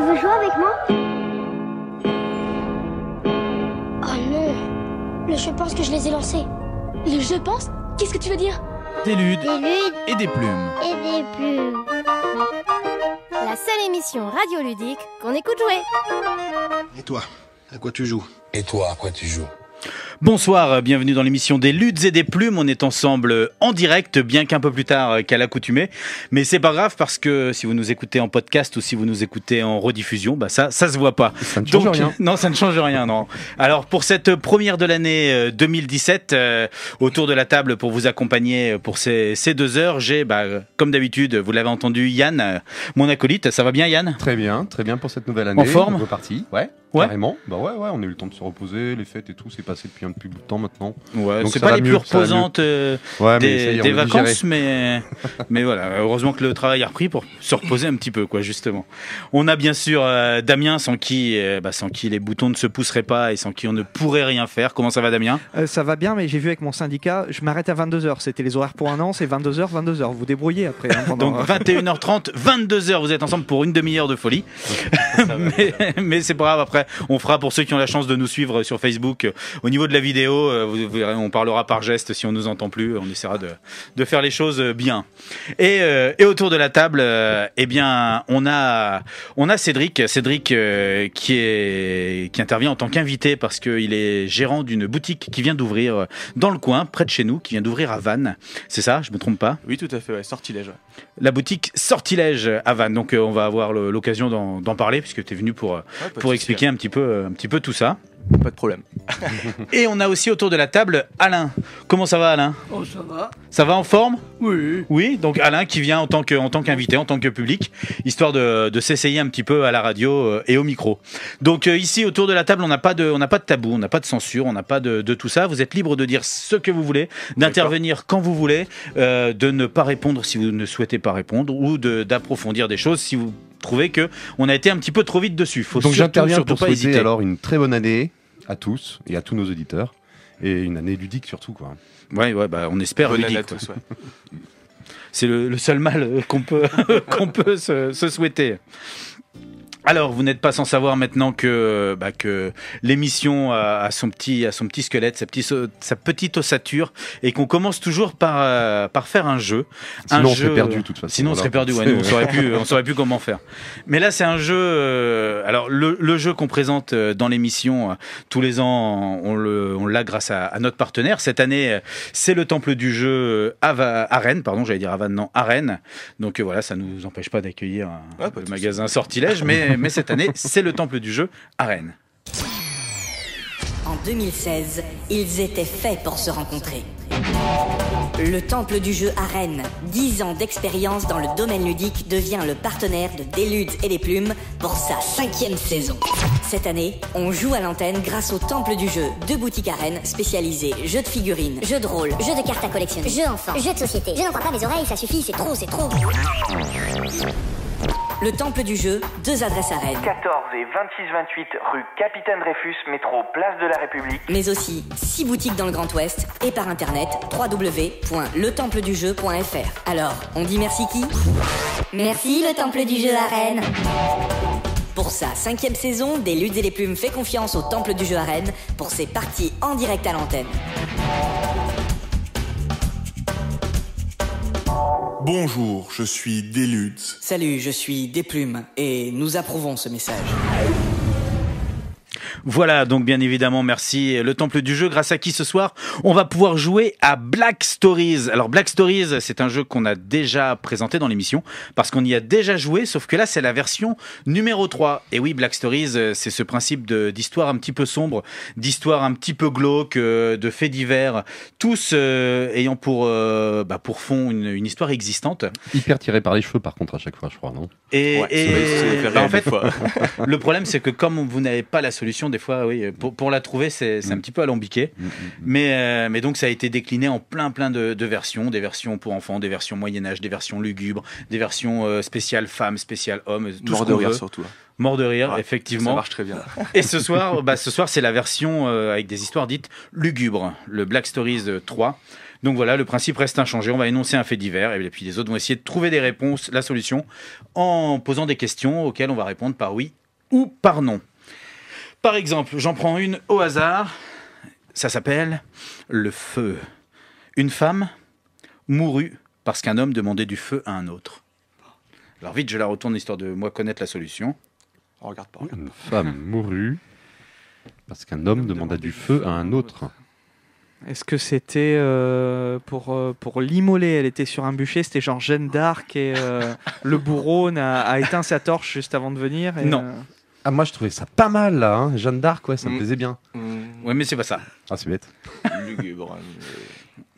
Tu veux jouer avec moi Oh ah, non Le je pense que je les ai lancés. Le je pense Qu'est-ce que tu veux dire des ludes, des ludes et des plumes. Et des plumes. La seule émission radioludique qu'on écoute jouer. Et toi, à quoi tu joues Et toi, à quoi tu joues Bonsoir, bienvenue dans l'émission des Luttes et des Plumes. On est ensemble en direct, bien qu'un peu plus tard qu'à l'accoutumée. Mais c'est pas grave parce que si vous nous écoutez en podcast ou si vous nous écoutez en rediffusion, bah ça, ça se voit pas. Ça ne change rien. Non, ça ne change rien, non. Alors, pour cette première de l'année 2017, euh, euh, autour de la table pour vous accompagner euh, pour ces, deux heures, j'ai, bah, comme d'habitude, vous l'avez entendu, Yann, mon acolyte. Ça va bien, Yann Très bien, très bien pour cette nouvelle année. En forme Reparti, ouais. Ouais. Carrément. Bah ouais, ouais, on a eu le temps de se reposer, les fêtes et tout, c'est passé depuis depuis bout temps maintenant. Ouais, c'est pas les plus reposantes euh, des, vacances, mais, euh, mais voilà, heureusement que le travail a repris pour se reposer un petit peu, quoi, justement. On a bien sûr euh, Damien, sans qui, bah, sans qui les boutons ne se pousseraient pas et sans qui on ne pourrait rien faire. Comment ça va, Damien Ça va bien, mais j'ai vu avec mon syndicat, je m'arrête à 22h. C'était les horaires pour un an, c'est 22h, 22h. Vous débrouillez après. Hein, Donc 21h30, 22h, vous êtes ensemble pour une demi-heure de folie. mais, c'est pas grave, après, on fera pour ceux qui ont la chance de nous suivre sur Facebook au niveau de la vidéo, euh, on parlera par geste si on nous entend plus. On essaiera de, faire les choses euh, bien. Euh, et, autour de la table, eh bien, on a, Cédric, Cédric qui, intervient en tant qu'invité parce qu'il est gérant d'une boutique qui vient d'ouvrir dans le coin, près de chez nous, qui vient d'ouvrir à Vannes. C'est ça, je ne me trompe pas Oui, tout à fait, Sortilège. La boutique Sortilège à Vannes. Donc, on va avoir l'occasion d'en parler puisque tu es venu pour, expliquer hein. un petit peu tout ça. Pas de problème. Et on a aussi autour de la table Alain. Comment ça va Alain oh, ça va. Ça va en forme Oui. Oui, donc Alain qui vient en tant que, tant qu'invité, en tant que public, histoire de, de s'essayer un petit peu à la radio euh, et au micro. Donc euh, ici autour de la table, on n'a pas de pas de tabou, on n'a pas de censure, on n'a pas de, tout ça. Vous êtes libre de dire ce que vous voulez, d'intervenir quand vous voulez, euh, de ne pas répondre si vous ne souhaitez pas répondre ou d'approfondir des choses si vous trouvez que on a été un petit peu trop vite dessus. Faut Donc j'interviens pour pas hésiter. alors une très bonne année, à tous et à tous nos auditeurs. Et une année ludique surtout, quoi. Ouais, ouais, bah, on espère C'est le, seul mal euh, qu'on peut, qu'on peut se souhaiter. Alors, vous n'êtes pas sans savoir maintenant que, bah, que l'émission a, son petit, son petit squelette, sa, petite, sa petite ossature, et qu'on commence toujours par, euh, par faire un jeu. Sinon, on serait perdu, de toute façon. Sinon, on serait perdu, saurait plus, on saurait plus comment faire. Mais là, c'est un jeu. Euh, alors, le, jeu qu'on présente euh, dans l'émission tous les ans, on, le, on l'a grâce à, notre partenaire. Cette année, c'est le temple du jeu à, à Rennes, pardon, j'allais dire à non, à Rennes. Donc voilà, ça nous empêche pas d'accueillir un ah, le magasin Sortilège, mais mais cette année, c'est le temple du jeu à Rennes. En 2016, ils étaient faits pour se rencontrer. Le Temple du Jeu à Rennes, 10 ans d'expérience dans le domaine ludique, devient le partenaire de Déludes et des Plumes pour sa cinquième saison. Cette année, on joue à l'antenne grâce au Temple du Jeu, deux boutiques à Rennes spécialisées jeux de figurines, jeux de rôle, jeux de cartes à collectionner, jeux enfants, jeux de société. Je n'en crois pas mes oreilles, ça suffit, c'est trop, c'est trop. Le temple du jeu, deux adresses à Rennes. 14 et 26 28 rue Capitaine Dreyfus, métro Place de la République. Mais aussi six boutiques dans le Grand Ouest et par internet www.letempledujeu.fr. Alors, on dit merci qui Merci le temple du jeu à Rennes. Pour sa cinquième saison, des Luttes et les Plumes fait confiance au Temple du Jeu à Rennes pour ses parties en direct à l'antenne. Bonjour, je suis luttes. »« Salut, je suis plumes. »« et nous approuvons ce message. Voilà, donc bien évidemment, merci. Le temple du jeu, grâce à qui ce soir, on va pouvoir jouer à Black Stories. Alors Black Stories, c'est un jeu qu'on a déjà présenté dans l'émission, parce qu'on y a déjà joué, sauf que là, c'est la version numéro 3. Et oui, Black Stories, c'est ce principe d'histoire un petit peu sombre, d'histoire un petit peu glauque, euh, de faits divers, tous euh, ayant pour, euh, bah, pour fond une, histoire existante. Hyper tiré par les cheveux, par contre, à chaque fois, je crois, non Et, bah, en fait, le problème, c'est que comme vous n'avez pas la solution des fois, oui, euh, pour, la trouver, c'est un mm. petit peu alambiqué. Mm, mm, mais, euh, mais donc, ça a été décliné en plein, plein de, versions. Des versions pour enfants, des versions Moyen-Âge, des versions lugubres, des versions euh, spéciales femmes, spéciales hommes. Tout Mort de rire, surtout. Hein. Mort de rire, effectivement. Ça marche très bien. Et ce soir, bah, ce soir, c'est la version avec des histoires dites lugubres, le Black Stories 3. Donc voilà, le principe reste inchangé. On va énoncer un fait divers et puis les autres vont essayer de trouver des réponses, la solution, en posant des questions auxquelles on va répondre par oui ou par non. Par exemple, j'en prends une au hasard. Ça s'appelle Le feu. Une femme mourut parce qu'un homme demandait du feu à un autre. Alors vite, je la retourne histoire de moi connaître la solution. regarde pas. Une femme mourut parce qu'un homme demanda du feu à un autre. Est-ce que c'était euh, pour, euh, pour l'immoler Elle était sur un bûcher, c'était genre Jeanne d'Arc et euh, le bourreau a, éteint sa torche juste avant de venir. non, ah, moi, je trouvais ça pas mal, là. Hein. Jeanne d'Arc, ouais, ça me mm. plaisait bien. Mm. Ouais, mais c'est pas ça. Ah, c'est bête. Hein,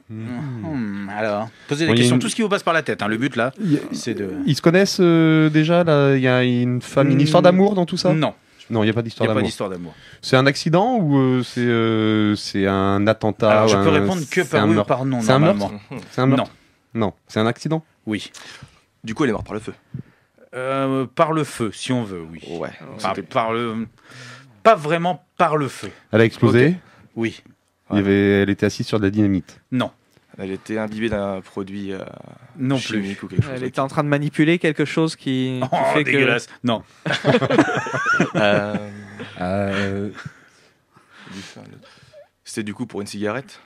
mm. alors, posez des questions. Tout ce qui vous passe par la tête. hein. Le but, là, c'est de. Ils se connaissent euh, déjà là Il y a une femme une histoire d'amour dans tout ça Non, Non, il n'y a pas il d'histoire a pas d'amour. d'histoire d'amour. C'est un accident ou euh, euh, c'est un attentat alors, je peux répondre que par oui ou par non, C'est un Non, Non, c'est un accident. oui. Du coup, elle est morte par le feu. Euh, par le feu, si on veut, oui. Par, le... Pas vraiment par le feu. Elle a explosé Oui. Elle était assise sur de la dynamite Non. Elle était imbibée d'un produit euh, non chimique ou Elle était en train de manipuler quelque chose qui, oh, fait dégueulasse. Non. Euh, c'était du coup pour une cigarette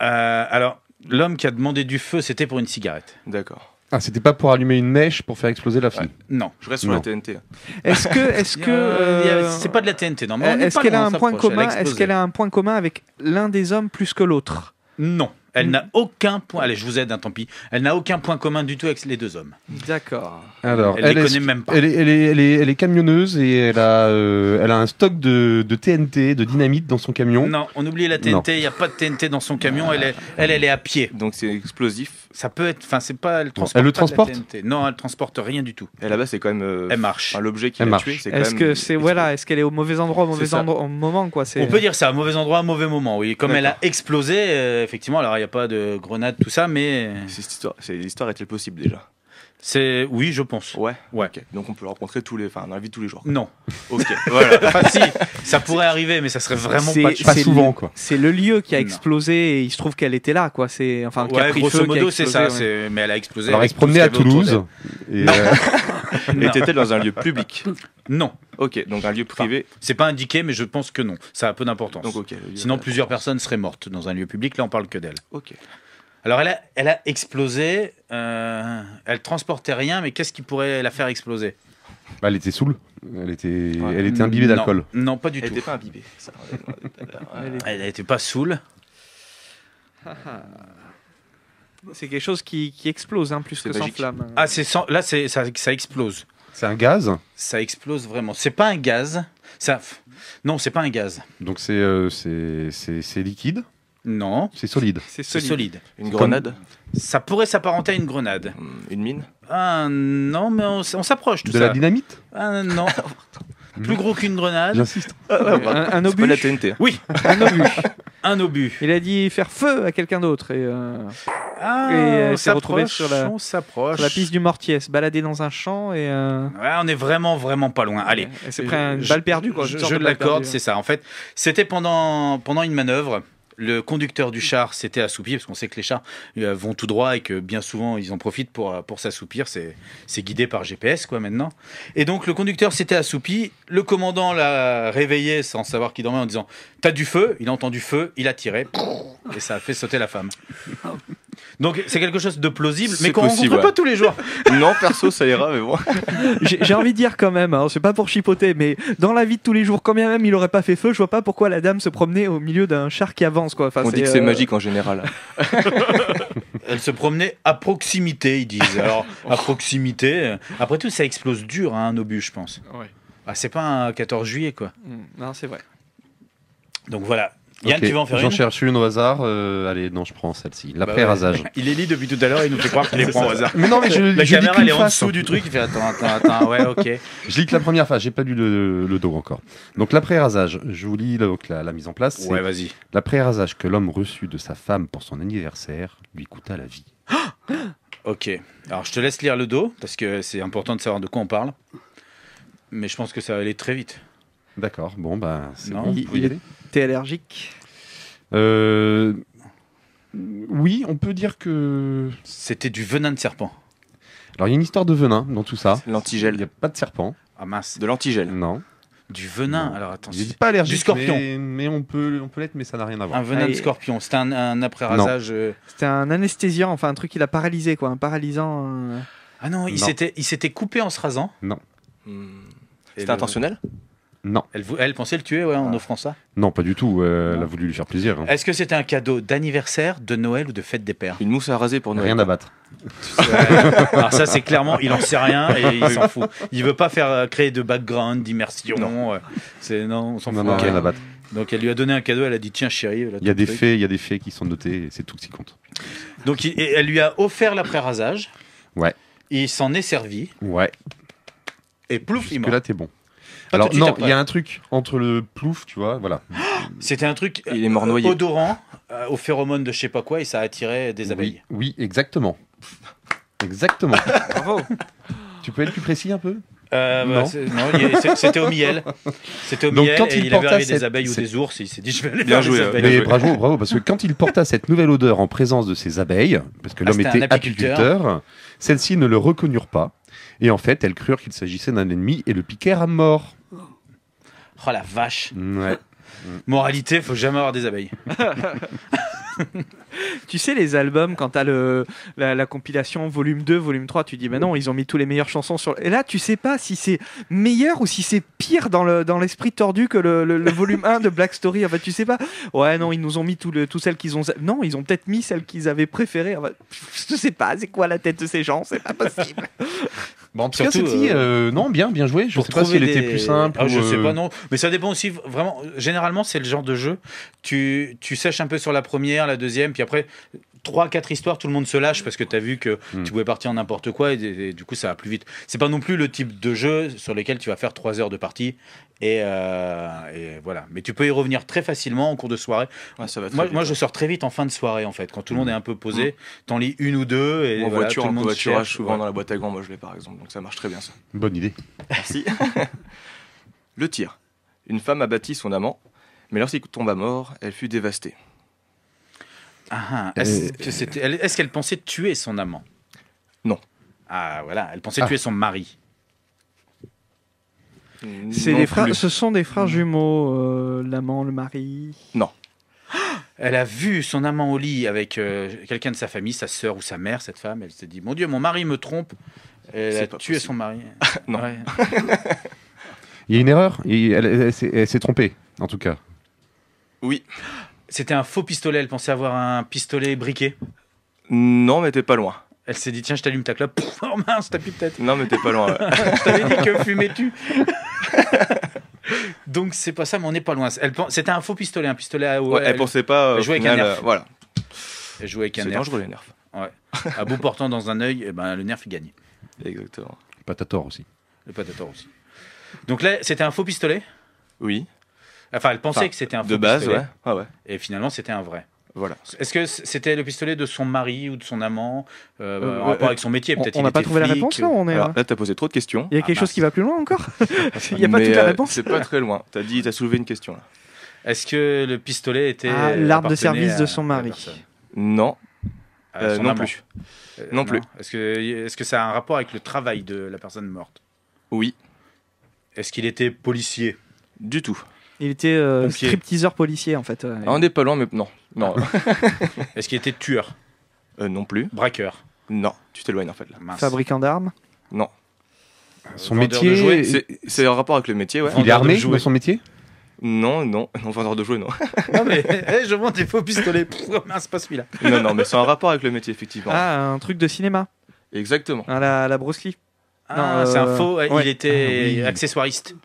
Alors, l'homme qui a demandé du feu, c'était pour une cigarette. D'accord. Ah, c'était pas pour allumer une mèche pour faire exploser la fille. non, je reste sur la TNT. Est-ce que, est-ce que, euh, c'est pas de la TNT, non Est-ce qu'elle a un point commun Est-ce qu'elle a un point commun avec l'un des hommes plus que l'autre Non. Elle n'a aucun point. Allez, je vous aide, hein, tant pis. Elle n'a aucun point commun du tout avec les deux hommes. D'accord. Alors, elle, les connaît même pas. Elle est, elle, est, elle, est, camionneuse et elle a, euh, elle a un stock de, TNT, de dynamite dans son camion. Non, on oublie la TNT. Il n'y a pas de TNT dans son camion. Elle, elle, elle est à pied. Donc c'est explosif. Ça peut être, enfin, c'est pas elle transport. Elle le transporte Non, elle transporte rien du tout. Et là-bas, c'est quand même. Euh, elle marche. L'objet qui l'a tué, Est-ce que c'est voilà, est-ce qu'elle est au mauvais endroit, au mauvais endroit, au moment quoi c'est- On peut dire ça, au mauvais endroit, mauvais moment. Oui, comme elle a explosé, euh, effectivement. Alors, il n'y a pas de grenade, tout ça, mais. C'est l'histoire. c'est- L'histoire est-elle possible déjà c'est oui, je pense. Ouais. Ouais. Donc on peut la rencontrer tous les, enfin, la tous les jours. Non. ok. voilà. si, ça pourrait arriver, mais ça serait vraiment pas, souvent quoi. C'est le lieu qui a explosé et il se trouve qu'elle était là quoi. C'est enfin. grosso modo, c'est ça. Mais elle a explosé. Alors elle, se à Toulouse. Et euh, était-elle dans un lieu public Non. Ok, donc un lieu privé. c'est pas indiqué, mais je pense que non. Ça a peu d'importance. Sinon, euh, plusieurs personnes seraient mortes dans un lieu public. Là, on parle que d'elle. Ok. Alors, elle a, explosé. Euh, elle transportait rien, mais qu'est-ce qui pourrait la faire exploser bah, Elle était saoule. Elle était, elle était imbibée d'alcool. Non, pas du tout. Elle n'était pas imbibée. elle n'était pas saoule. C'est quelque chose qui, explose, hein, plus que ça. Ah, sans là, ça, ça explose. C'est un gaz Ça explose vraiment. C'est pas un gaz. Ça... Non, c'est pas un gaz. Donc c'est euh, c'est liquide non. C'est solide. C'est solide. Une grenade Ça pourrait s'apparenter à une grenade. Hmm, une mine ah, Non, mais on, s'approche tout De la dynamite ah, Non. Plus gros qu'une grenade. J'insiste. Ah, un, obus. TNT. Oui, un obus. un obus. Il a dit faire feu à quelqu'un d'autre et, euh, ah, euh, on s'est retrouvé sur la, s'approche. la piste du mortier, se balader dans un champ et. Euh, on est vraiment vraiment pas loin. Allez. C'est près une balle perdue quoi. Je, l'accorde, c'est ça. En fait, c'était pendant pendant une manœuvre. Le conducteur du char s'était assoupi, parce qu'on sait que les chars euh, vont tout droit et que bien souvent ils en profitent pour, euh, pour s'assoupir. C'est, guidé par GPS, quoi, maintenant. Et donc le conducteur s'était assoupi. Le commandant l'a réveillé sans savoir qui dormait en disant T'as du feu Il a entendu feu, il a tiré. Et ça a fait sauter la femme. Donc c'est quelque chose de plausible, mais qu'on rencontre pas tous les jours. non, perso, ça ira, mais bon. J'ai envie de dire quand même, hein, c'est pas pour chipoter, mais dans la vie de tous les jours, quand bien même il aurait pas fait feu, je vois pas pourquoi la dame se promenait au milieu d'un char qui avance. Quoi. On dit que c'est euh, magique en général. Elle se promenait à proximité, ils disent. Alors, à proximité, euh, après tout, ça explose dur, hein, un obus, je pense. Ah, c'est pas un 14 juillet, quoi. Hmm, non, c'est vrai. Donc voilà, Yann, tu vas en faire J'en cherche une au hasard. Euh, allez, non, je prends celle-ci. L'après-rasage. Bah il les lit depuis tout à l'heure et il nous fait croire qu'il les prend au hasard. Mais non, mais je, La je caméra, elle est en dessous hein. du truc. Il fait attends, attends, attends, ouais, ok. Je lis que la première phase. J'ai pas lu le, dos encore. Donc, l'après-rasage, je vous lis donc, la, mise en place. Ouais, vas-y. L'après-rasage que l'homme reçut de sa femme pour son anniversaire lui coûta la vie. ok. Alors, je te laisse lire le dos parce que c'est important de savoir de quoi on parle. Mais je pense que ça va aller très vite. D'accord. Bon, bah, c'est bon allergique euh, Oui, on peut dire que. C'était du venin de serpent. Alors il y a une histoire de venin dans tout ça. L'antigel. Il n'y a pas de serpent. Ah mince. De l'antigel. Non. Du venin, alors attention. Je dis pas allergique. Du scorpion. Mais, on peut, on peut l'être, mais ça n'a rien à voir. Un venin de scorpion, c'était un, après-rasage. Euh, c'était un anesthésiant, enfin un truc qui l'a paralysé, quoi, un paralysant. Euh. Ah non, il s'était coupé en se rasant Non. Hmm. C'était intentionnel non. Elle, elle, pensait le tuer ouais, en ah. offrant ça Non, pas du tout. Euh, elle a voulu lui faire plaisir. Hein. Est-ce que c'était un cadeau d'anniversaire, de Noël ou de fête des pères Une mousse à raser pour Noël. Rien à battre. Alors ça, c'est clairement, il en sait rien et il s'en fout. Il veut pas faire euh, créer de background, d'immersion. Non. Euh, c'est non, on s'en fout. Donc elle lui a donné un cadeau, elle a dit tiens chérie. Il y a des faits, il y a des faits qui sont notés, c'est tout ce qui compte. Donc elle lui a offert l'après-rasage. Ouais. Il s'en est servi. Ouais. Et plouf, Jusque il que là t'es bon. Alors non, il y a un truc entre le plouf, tu vois, voilà. C'était un truc il est mort euh, noyé. odorant au euh, aux phéromones de je sais pas quoi et ça attirait des abeilles. Oui, exactement. Exactement. Bravo. Tu peux être plus précis un peu euh, non, bah, c'était au miel. C'était au Donc, miel quand il, avait des abeilles ou des ours, il s'est dit je vais aller bien jouer. Hein. mais bravo, bravo, parce que quand il porta cette nouvelle odeur en présence de ses abeilles, parce que ah, l'homme était, apiculteur celles-ci ne le reconnurent pas et en fait, elles crurent qu'il s'agissait d'un ennemi et le piquèrent à mort. Oh la vache Ouais. Moralité, faut jamais avoir des abeilles. tu sais, les albums, quand t'as la, compilation volume 2, volume 3, tu dis, ben non, ils ont mis tous les meilleures chansons sur. Et là, tu sais pas si c'est meilleur ou si c'est pire dans, dans l'esprit tordu que le, volume 1 de Black Story. En fait, tu sais pas. Ouais, non, ils nous ont mis tout, le, tout celles qu'ils ont. Non, ils ont peut-être mis celles qu'ils avaient préférées. je sais pas, c'est quoi la tête de ces gens C'est pas possible. Bon, surtout, euh, euh, non, bien, bien joué. Je sais pas s'il était plus simple. Ah, je sais pas, euh, non. Mais ça dépend aussi. Vraiment, généralement, c'est le genre de jeu. Tu, tu sèches un peu sur la première la deuxième, puis après, trois, quatre histoires, tout le monde se lâche parce que tu as vu que hmm. tu pouvais partir en n'importe quoi et, du coup ça va plus vite. C'est pas non plus le type de jeu sur lequel tu vas faire trois heures de partie et, euh, voilà. Mais tu peux y revenir très facilement en cours de soirée. moi, je sors très vite en fin de soirée en fait. Quand tout le monde hmm. est un peu posé, hmm. t'en lis une ou deux et en voiture, en voiturage, souvent dans la boîte à gants, moi je l'ai par exemple, donc ça marche très bien ça. Bonne idée. Merci. le tir. Une femme a bâti son amant, mais lorsqu'il tomba mort, elle fut dévastée. Euh, est-ce qu'elle pensait tuer son amant Non. Ah voilà, elle pensait ah. tuer son mari. C'est des frères, ce sont des frères jumeaux, euh, l'amant, le mari. Non. Elle a vu son amant au lit avec euh, quelqu'un de sa famille, sa sœur ou sa mère, cette femme. Elle s'est dit Mon Dieu, mon mari me trompe. Elle a tué son mari. non. Il y a une erreur. elle s'est trompée, en tout cas. Oui. C'était un faux pistolet, elle pensait avoir un pistolet briqué Non, mais t'es pas loin. Elle s'est dit, tiens, je t'allume ta clope. oh mince, t'as plus de tête. Non, mais t'es pas loin. je t'avais dit que fumais-tu. Donc, c'est pas ça, mais on n'est pas loin. c'était un faux pistolet, un pistolet à. Ouais, elle, pensait pas. Elle jouait avec un euh, nerf. voilà. Elle jouait avec un nerf. C'est dangereux, les nerfs. Ouais. à bout portant dans un œil, eh ben, le nerf, il gagne. Exactement. Le patator aussi. Le patator aussi. Donc là, c'était un faux pistolet Oui. Enfin, elle pensait que c'était un faux de base, Ouais. Et finalement, c'était un vrai. Voilà. Est-ce que c'était le pistolet de son mari ou de son amant euh, euh, en rapport avec son métier Peut-être. On n'a pas trouvé la réponse là. On est euh, posé trop de questions. Il y a ah, quelque chose qui va plus loin encore. Il n'y a pas toute la réponse. C'est pas très loin. Tu dit, as soulevé une question là. Est-ce que le pistolet était ah, l'arme de service de son mari Non. non, plus. non, plus. Est-ce que, est que ça a un rapport avec le travail de la personne morte Oui. Est-ce qu'il était policier Du tout. Il était euh, scriptiseur policier en fait. Euh, ah, on est pas loin, mais non. non. Ah. Est-ce qu'il était tueur euh, Non plus. Braqueur Non, tu t'éloignes en fait là. Fabricant d'armes Non. Son métier c'est- un en rapport avec le métier, ouais. Il est armé dans son métier Non, non, non, vendeur de jouets, non. Non, mais je monte des faux pistolets. Pff, oh, mince, pas celui-là. non, non, mais c'est un rapport avec le métier, effectivement. Ah, un truc de cinéma, Exactement. Ah, la, Non, c'est un faux. Il était accessoiriste.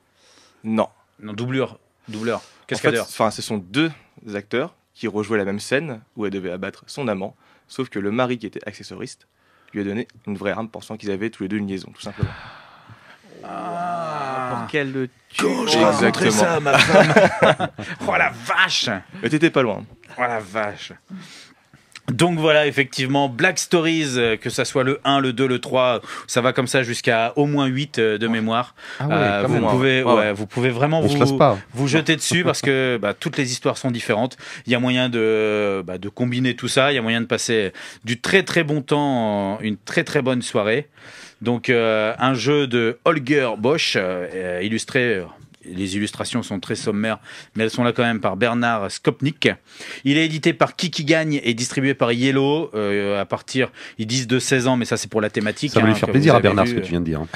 Non, Non, doublure doubleur, cascadeur. Enfin, fait, ce sont deux acteurs qui rejouaient la même scène où elle devait abattre son amant, sauf que le mari qui était accessoriste lui a donné une vraie arme pensant qu'ils avaient tous les deux une liaison, tout simplement. Ah, pour quel Quand j'ai ça ma femme. oh la vache Mais t'étais pas loin. Oh la vache donc voilà, effectivement, Black Stories, euh, que ça soit le 1, le 2, le 3, ça va comme ça jusqu'à au moins 8 euh, de mémoire. Ah euh, vous, pouvez, vous pouvez vraiment vous, jeter dessus parce que bah, toutes les histoires sont différentes. Il y a moyen de, bah, de combiner tout ça, il y a moyen de passer du très très bon temps, une très très bonne soirée. Donc un jeu de Holger Bosch, illustré les illustrations sont très sommaires, mais elles sont là quand même par Bernard Skopnik. Il est édité par Qui Qui Gagne et distribué par Yellow euh, à partir, ils disent de 16 ans, mais ça c'est pour la thématique. Ça va lui hein, faire plaisir à Bernard ce que tu viens de dire. Hein.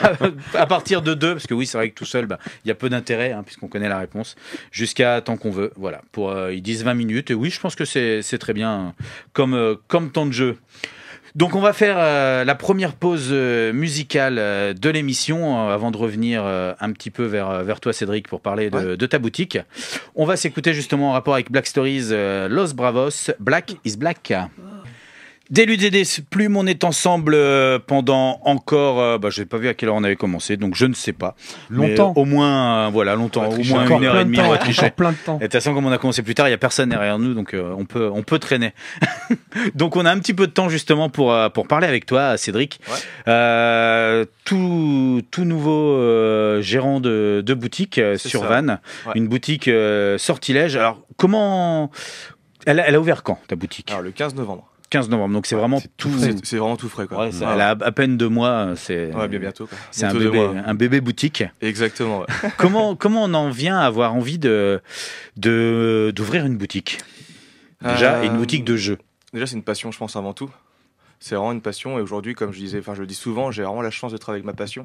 à, partir de 2, parce que oui, c'est vrai que tout seul, bah, il y a peu d'intérêt, hein, puisqu'on connaît la réponse, jusqu'à tant qu'on veut. Voilà, pour, euh, ils disent 20 minutes, et oui, je pense que c'est très bien comme, euh, comme temps de jeu. Donc on va faire euh, la première pause euh, musicale euh, de l'émission avant de revenir un petit peu vers, vers toi Cédric pour parler de, de ta boutique. On va s'écouter justement en rapport avec Black Stories Los Bravos, Black is Black. Délu des plumes, on est ensemble euh, pendant encore. Euh, bah, je n'ai pas vu à quelle heure on avait commencé, donc je ne sais pas. Euh, longtemps. au moins, voilà, longtemps. Au moins une heure et demie, on plein de temps. Et de toute façon, comme on a commencé plus tard, il n'y a personne derrière nous, donc on, peut, on peut traîner. donc on a un petit peu de temps justement pour, pour parler avec toi, Cédric. tout, tout nouveau gérant de, de boutique sur Vannes, une boutique sortilège. Alors comment. Elle a, ouvert quand ta boutique le 15 novembre. 15 novembre, donc c'est vraiment tout. C'est vraiment tout frais. Quoi. Elle a à peine deux mois. C'est bientôt. un, bébé boutique. Exactement. comment, comment on en vient à avoir envie d'ouvrir de, d'ouvrir une boutique Déjà, euh, une boutique de jeux. Déjà, c'est une passion, je pense, avant tout. C'est vraiment une passion. Et aujourd'hui, comme je disais, enfin, je le dis souvent, j'ai vraiment la chance de travailler avec ma passion.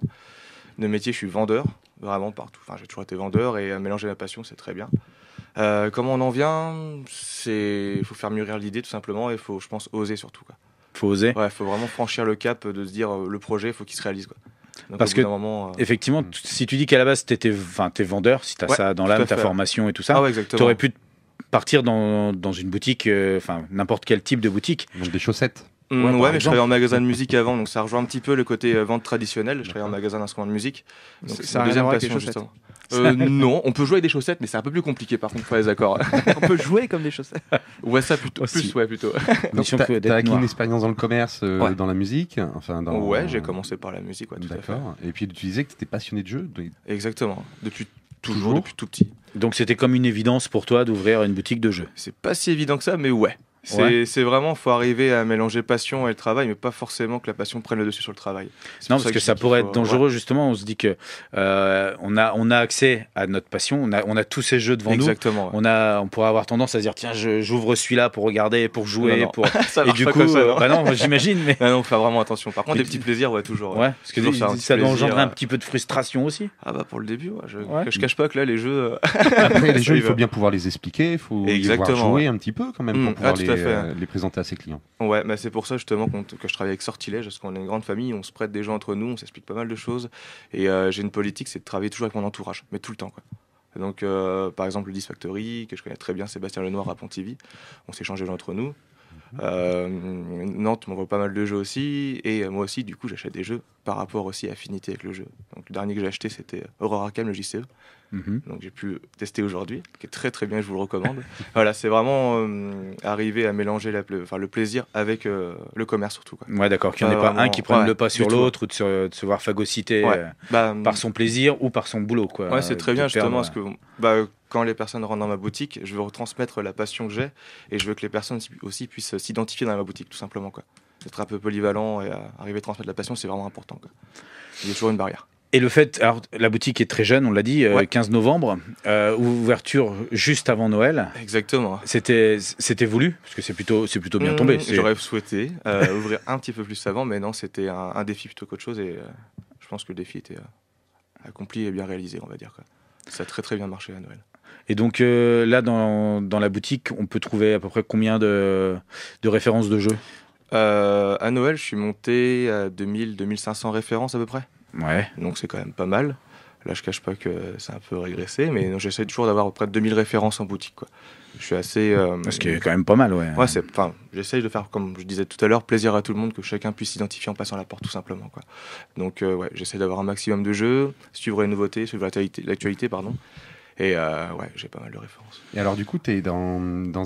De métier, je suis vendeur, vraiment partout. Enfin, j'ai toujours été vendeur et mélanger ma passion, c'est très bien. Euh, comment on en vient il faut faire mûrir l'idée tout simplement et il faut, je pense, oser surtout. Quoi. Faut oser. Ouais, faut vraiment franchir le cap de se dire euh, le projet, il faut qu'il se réalise Parce que, euh, effectivement, hmm. si tu dis qu'à la base, tu vendeur, si t'as ça dans l'âme, ta formation et tout ça, ah t'aurais pu partir dans, une boutique, enfin, n'importe quel type de boutique. Donc des chaussettes Mm, ouais, mais je travaillais en magasin de musique avant, donc ça rejoint un petit peu le côté euh, vente traditionnelle. Je travaillais en magasin d'instruments de musique. c'est une deuxième passion, justement. Euh, non, on peut jouer avec des chaussettes, mais c'est un peu plus compliqué par contre pour les accords. on peut jouer comme des chaussettes. Ouais, ça plutôt. Plus, ouais, plutôt. Donc t'as acquis une expérience dans le commerce, euh, dans la musique, enfin Ouais, j'ai commencé par la musique, tout D'accord. Et puis tu disais que étais passionné de jeu. Exactement. Depuis toujours, toujours, depuis tout petit. Donc c'était comme une évidence pour toi d'ouvrir une boutique de jeux. C'est pas si évident que ça, mais ouais. C'est ouais. vraiment, faut arriver à mélanger passion et le travail, mais pas forcément que la passion prenne le dessus sur le travail. Non, parce que, ça pourrait être dangereux, justement. On se dit que euh, on, a, on a accès à notre passion, on a, on a tous ces jeux devant nous. Exactement On, a, on pourrait avoir tendance à se dire tiens, j'ouvre celui-là pour regarder, pour jouer. Pour... ça et du coup, euh, bah non, j'imagine. Mais... non, non, faut vraiment attention. Par contre, des petits plaisirs, ouais, toujours. Ouais, ça, ça engendrer un petit peu de frustration aussi. Ah, bah pour le début, je, je cache pas que là, les jeux. Euh, Après, les jeux, il faut bien pouvoir les expliquer, il faut y jouer un petit peu quand même mm. pour pouvoir ah, les euh, les présenter à ses clients. Ouais, mais bah, c'est pour ça justement que je travaille avec Sortilège, parce qu'on est une grande famille, on se prête des gens entre nous, on s'explique pas mal de choses. Et euh, j'ai une politique, c'est de travailler toujours avec mon entourage, mais tout le temps. Quoi. Donc, euh, par exemple, le Factory, que je connais très bien, Sébastien Lenoir à Pontivy, on s'est des gens entre nous. Euh, Nantes m'envoie pas mal de jeux aussi, et moi aussi, du coup, j'achète des jeux par rapport aussi à affinité avec le jeu. Donc, le dernier que j'ai acheté, c'était Aurora Cam, le JCE. Mhm. Donc j'ai pu tester aujourd'hui, qui est très très bien, je vous le recommande. voilà, c'est vraiment euh, arriver à mélanger la, le, le plaisir avec euh, le commerce surtout. Ouais, d'accord, qu'il n'y en ait pas un qui prenne le pas sur l'autre ou de se, voir phagocyter euh, bah, par son plaisir ou par son boulot. Quoi, ouais, c'est très bien justement, parce que bah, quand les personnes rentrent dans ma boutique, je veux retransmettre la passion que j'ai et je veux que les personnes aussi puissent s'identifier dans ma boutique, tout simplement. quoi être un peu polyvalent et arriver à transmettre la passion, c'est vraiment important. Il y a toujours une barrière. Et le fait, alors la boutique est très jeune, on l'a dit, 15 euh, novembre, euh, ouverture juste avant Noël. Exactement. C'était c'était voulu parce que c'est plutôt c'est plutôt bien tombé. Mmh, j'aurais souhaité euh, ouvrir un petit peu plus avant, mais non, c'était un, défi plutôt qu'autre chose et je pense que le défi était accompli et bien réalisé, on va dire Ça a très très bien marché à Noël. Et donc là, dans, dans, la boutique, on peut trouver à peu près combien de, de références de jeux À Noël, je suis monté à 2000-2500 références à peu près. Donc c'est quand même pas mal. Là, je cache pas que c'est un peu régressé, mais j'essaie toujours d'avoir près de 2000 références en boutique. Quoi. Je suis assez. Euh, Ce qui est quand même pas mal, ouais. Ouais, Enfin, j'essaye de faire, comme je disais tout à l'heure, plaisir à tout le monde, que chacun puisse s'identifier en passant la porte, tout simplement, quoi. Donc, euh, j'essaie d'avoir un maximum de jeux, suivre les nouveautés, suivre l'actualité, pardon. Et euh, ouais, j'ai pas mal de références. Et alors, du coup, tu es dans,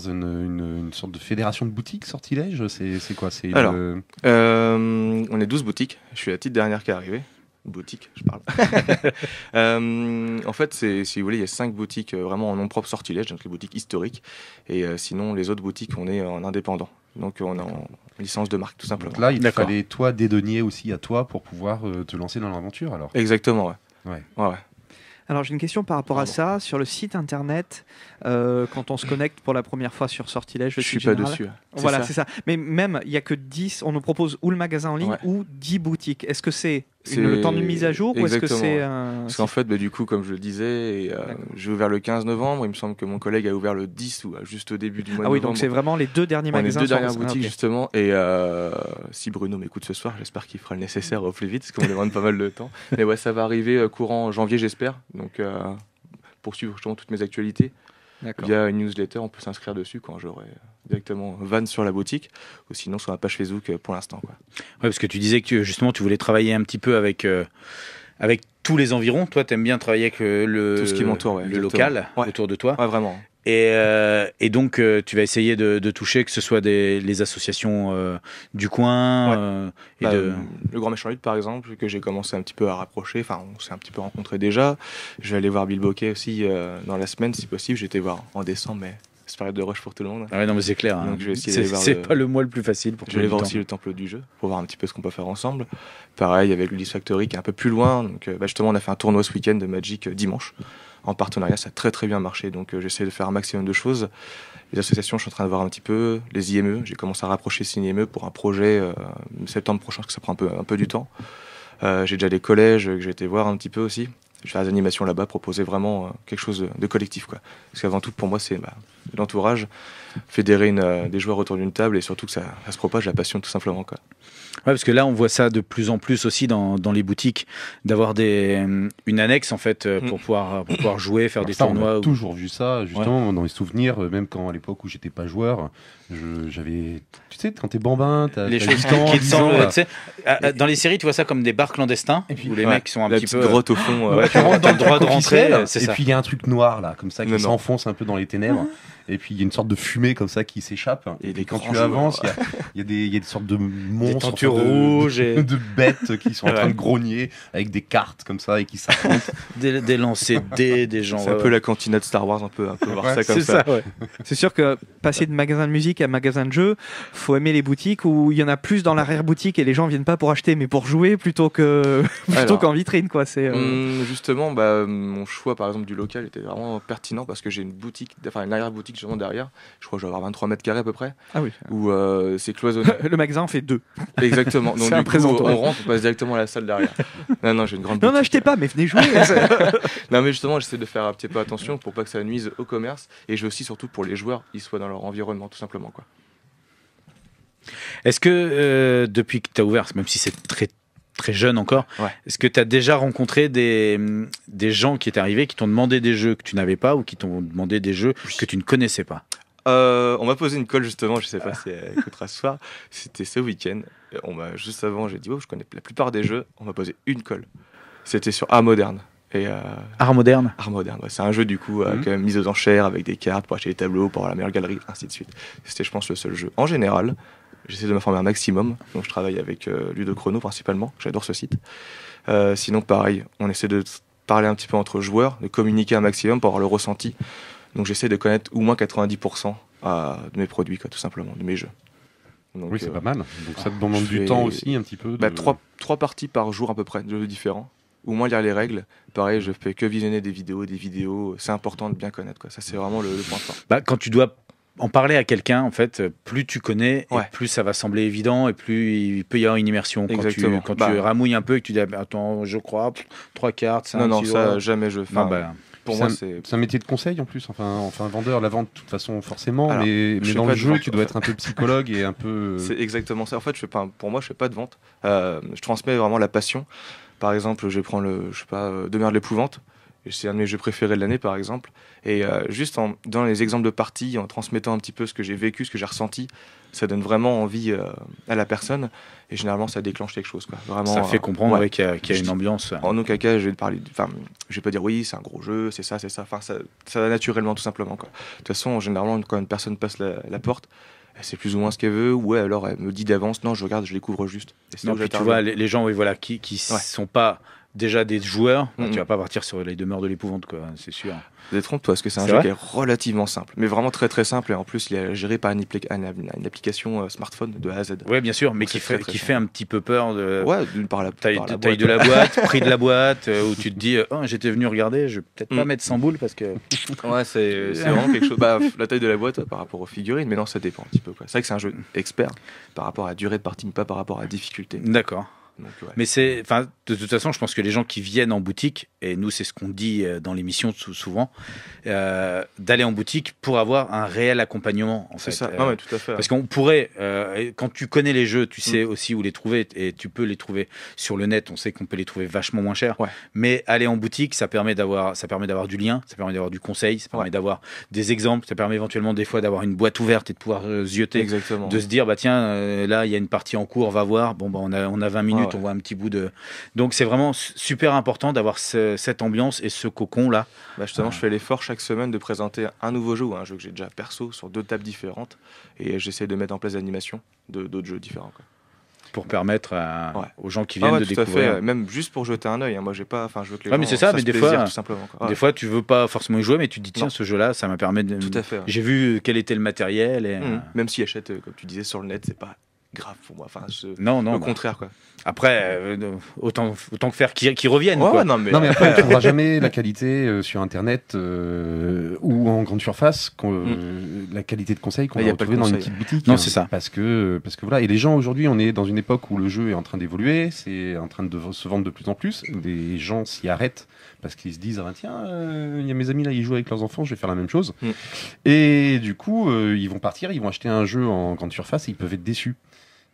une, sorte de fédération de boutiques, sortilège C'est quoi C'est. on est 12 boutiques. Je suis la petite dernière qui est arrivée boutique, je parle. Euh, en fait, si vous voulez, il y a cinq boutiques euh, vraiment en nom propre sortilège, donc les boutiques historiques. Et euh, sinon, les autres boutiques, on est en indépendant. Donc on est en licence de marque, tout simplement. là, il fallait toi des aussi à toi pour pouvoir te lancer dans l'aventure, alors. Exactement, ouais. Alors j'ai une question par rapport à ça. Sur le site internet, quand on se connecte pour la première fois sur Sortilège, je suis pas dessus. Voilà, c'est ça. Mais même, il n'y a que 10, on nous propose ou le magasin en ligne ou 10 boutiques. Est-ce que c'est c'est le temps de mise à jour ou est-ce que c'est Parce qu'en fait, bah, du coup, comme je le disais, euh, j'ai ouvert le 15 novembre. Il me semble que mon collègue a ouvert le 10 ou euh, juste au début du mois. Ah oui, donc c'est vraiment les deux derniers magasins. Les deux dernières boutiques ah, justement. Et euh, si Bruno m'écoute ce soir, j'espère qu'il fera le nécessaire au plus vite, parce qu'on demande pas mal de temps. Mais ouais, ça va arriver courant janvier, j'espère. Donc poursuivre justement toutes mes actualités via une newsletter, on peut s'inscrire dessus quand j'aurai directement van sur la boutique ou sinon sur la page Facebook euh, pour l'instant. Quoi. parce que tu disais que justement tu voulais travailler un petit peu avec euh, avec tous les environs. Toi, tu aimes bien travailler avec euh, le, tout ce qui m'entoure, le local autour de toi. Ouais, vraiment. Et, donc, tu vas essayer de, toucher que ce soit des, les associations du coin. Bah, le Grand Méchant Lutte, par exemple, que j'ai commencé un petit peu à rapprocher. Enfin, on s'est un petit peu rencontrés déjà. Je vais aller voir Bill Bocquet aussi dans la semaine, si possible. J'étais voir en décembre, mais c'est période de rush pour tout le monde. Ah non, mais c'est clair. Hein. C'est pas le mois le plus facile pour Je vais aller voir aussi le temple du jeu pour voir un petit peu ce qu'on peut faire ensemble. Pareil avec le Factory qui est un peu plus loin. Donc, euh, bah, justement, on a fait un tournoi ce week-end de Magic euh, dimanche en partenariat. Ça a très très bien marché. Donc, euh, j'essaie de faire un maximum de choses. Les associations, je suis en train de voir un petit peu. Les IME, j'ai commencé à rapprocher ces IME pour un projet septembre prochain, parce que ça prend un peu, un peu du temps. Euh, j'ai déjà des collèges que j'ai été voir un petit peu aussi faire des animations là-bas, proposer vraiment euh, quelque chose de, collectif. Quoi. Parce qu'avant tout, pour moi, c'est bah, l'entourage, fédérer euh, des joueurs autour d'une table et surtout que ça, ça, se propage la passion tout simplement. Quoi. Ouais, parce que là, on voit ça de plus en plus aussi dans, dans les boutiques, d'avoir des, euh, une annexe en fait euh, mm. pour, pouvoir, euh, pour pouvoir jouer, faire des tournois. On a toujours vu ça, justement, dans les souvenirs, même quand à l'époque où j'étais pas joueur, j'avais. Tu sais, quand t'es bambin, t'as. Les qui te dans les séries, tu vois ça comme des bars clandestins, où les mecs sont un petit peu. grotte au fond, tu rentres dans le droit de rentrer. Et puis il y a un truc noir là, comme ça, qui s'enfonce un peu dans les ténèbres. Ah et puis il y a une sorte de fumée comme ça qui s'échappe. Et, quand tu avances, il y, a des, sortes de monstres, des rouges de, et... de bêtes qui sont en train de grogner avec des cartes comme ça et qui s'affrontent. des, des lancers dés, des gens. C'est un euh, peu la cantina de Star Wars, un peu, un peu voir ça comme ça. C'est sûr que passer de magasin de musique à magasin de jeux, faut aimer les boutiques où il y en a plus dans l'arrière-boutique et les gens viennent pas pour acheter mais pour jouer plutôt que plutôt qu'en vitrine quoi. C'est euh, hmm, justement bah, euh, mon choix par exemple du local était vraiment pertinent parce que j'ai une boutique, enfin une arrière-boutique derrière. Je crois que je vais avoir 23 mètres carrés à peu près. Ah oui. Où euh, c'est cloisonné. le magasin fait deux. Exactement. Donc du on rentre, on passe directement à la salle derrière. non, non, j'ai une grande. Non, n'achetez pas, mais venez jouer. non, mais justement, j'essaie de faire un petit peu attention pour pas que ça nuise au commerce et je veux aussi surtout pour les joueurs, ils soient dans leur environnement tout simplement quoi. Est-ce que euh, depuis que tu as ouvert, même si c'est très très jeune encore. Est-ce que tu as déjà rencontré des, des gens qui étaient arrivés, qui t'ont demandé des jeux que tu n'avais pas ou qui t'ont demandé des jeux que tu ne connaissais pas euh, on m'a posé une colle justement, je sais pas ah. si elle écoutera ce soir, c'était ce week-end. On m'a juste avant, j'ai dit oh, je connais la plupart des jeux. On m'a posé une colle. C'était sur Art moderne. Et euh, Art moderne Art moderne, c'est un jeu du coup, euh, mmh. mise aux enchères avec des cartes pour acheter des tableaux, pour avoir la meilleure galerie, ainsi de suite. C'était, je pense, le seul jeu en général J'essaie de me former un maximum. Donc, je travaille avec euh, Ludo Chrono principalement. J'adore ce site. Euh, sinon, pareil, on essaie de parler un petit peu entre joueurs, de communiquer un maximum pour avoir le ressenti. Donc, j'essaie de connaître au moins 90% euh, de mes produits, quoi, tout simplement, de mes jeux. Donc, oui, c'est pas mal. Donc ça te demande du temps aussi un petit peu. Bah, trois, trois, parties par jour à peu près, de jeux différents. Au moins lire les règles. Pareil, je fais que visionner des vidéos, des vidéos. C'est important de bien connaître. Quoi. Ça, c'est vraiment le, point fort. Bah, quand tu dois en parler à quelqu'un, en fait, plus tu connais, plus ça va sembler évident et plus il peut y avoir une immersion. Quand, tu, bah. ramouilles un peu et que tu dis, ah, ben, attends, je crois, trois cartes un Non, non, ça, jamais je fais. Bah, pour moi, c'est un métier de conseil en plus. Enfin, enfin, vendeur, la vente, de toute façon, forcément. mais, mais dans le jeu, tu dois être un peu psychologue et un peu. Euh, c'est exactement ça. En fait, je fais pas. Pour moi, je fais pas de vente. Euh, je transmets vraiment la passion. Par exemple, je prends le, je sais pas, euh, Demeure l'épouvante. C'est un de mes jeux préférés de l'année, par exemple. Et euh, juste en les exemples de parties, en transmettant un petit peu ce que j'ai vécu, ce que j'ai ressenti, ça donne vraiment envie euh, à la personne. Et généralement, ça déclenche quelque chose. Quoi. Vraiment, ça fait euh, comprendre qu'il y, a une ambiance. En aucun cas, je vais parler. je vais pas dire oui, c'est un gros jeu, c'est ça, c'est ça. ça, va naturellement, tout simplement. Quoi. De toute façon, généralement, quand une personne passe la, porte, porte, c'est plus ou moins ce qu'elle veut, ou alors elle me dit d'avance, non, je regarde, je les couvre juste. Et non, tu vois, les, gens voilà, qui ne sont pas déjà des joueurs. Bah, tu Tu vas pas partir sur les demeures de l'épouvante, c'est sûr. Détrompe-toi, parce que c'est un jeu qui est relativement simple, mais vraiment très très simple. Et en plus, il est géré par une, une application euh, smartphone de A à Z. Oui, bien sûr, mais qui, fait, un petit peu peur de. par la taille, de la boîte, prix de la boîte, euh, où tu te dis, euh, oh, j'étais venu regarder, je vais peut-être pas mm. mettre 100 boules parce que. ouais, c'est vraiment quelque chose. Bah, la taille de la boîte par rapport aux figurines, mais non, ça dépend un petit peu. C'est vrai que c'est un jeu expert par rapport à durée de partie, mais pas par rapport à difficulté. D'accord. Mais c'est, enfin, de toute façon, je pense que les gens qui viennent en boutique, et nous, c'est ce qu'on dit euh, dans l'émission souvent, euh, d'aller en boutique pour avoir un réel accompagnement. En c'est ça, euh, ah tout à fait. Parce qu'on pourrait, quand tu connais les jeux, tu mm. sais aussi où les trouver, et tu peux les trouver sur le net, on sait qu'on peut les trouver vachement moins cher. Mais aller en boutique, ça permet d'avoir, ça permet d'avoir du lien, ça permet d'avoir du conseil, ça permet d'avoir des exemples, ça permet éventuellement des fois d'avoir une boîte ouverte et de pouvoir zioter. De se dire, bah tiens, là, il y a une partie en cours, va voir, bon, ben on, a, on a 20 minutes on voit un petit bout de. Donc c'est vraiment super important d'avoir cette ambiance et ce cocon là. Bah, justement, ah. je fais l'effort chaque semaine de présenter un nouveau jeu, un jeu que j'ai déjà perso sur deux tables différentes, et j'essaie de mettre en place des de d'autres jeux différents. pour permettre aux gens qui ah viennent de tout découvrir. fait. Même juste pour jeter un œil. Hein. Moi, j'ai pas. Enfin, je veux que les gens, mais c'est ça. Mais des fois, tout simplement, Des fois, tu veux pas forcément y jouer, mais tu te dis tiens, ce jeu-là, ça m'a permis de. Tout à fait. J'ai vu quel était le matériel et. Mmh. Euh, même s'ils achètent, euh, comme tu disais, sur le net, c'est pas grave pour moi. Enfin, Non, non. Au bah, contraire, quoi. Après, euh, autant, autant que faire qu'ils reviennent. Non, mais... après, on ne trouvera jamais la qualité euh, sur Internet euh, ou en grande surface, mm. la qualité de conseil qu'on va retrouver dans une petite boutique. Non, hein. c'est ça. Parce que, parce que voilà. Et les gens, aujourd'hui, on est dans une époque où le jeu est en train d'évoluer, c'est en train de se vendre de plus en plus. Des gens s'y arrêtent parce qu'ils se disent ah, tiens, il y a mes amis là, ils jouent avec leurs enfants, je vais faire la même chose. Mm. Et du coup, ils vont partir, ils vont acheter un jeu en grande surface et ils peuvent être déçus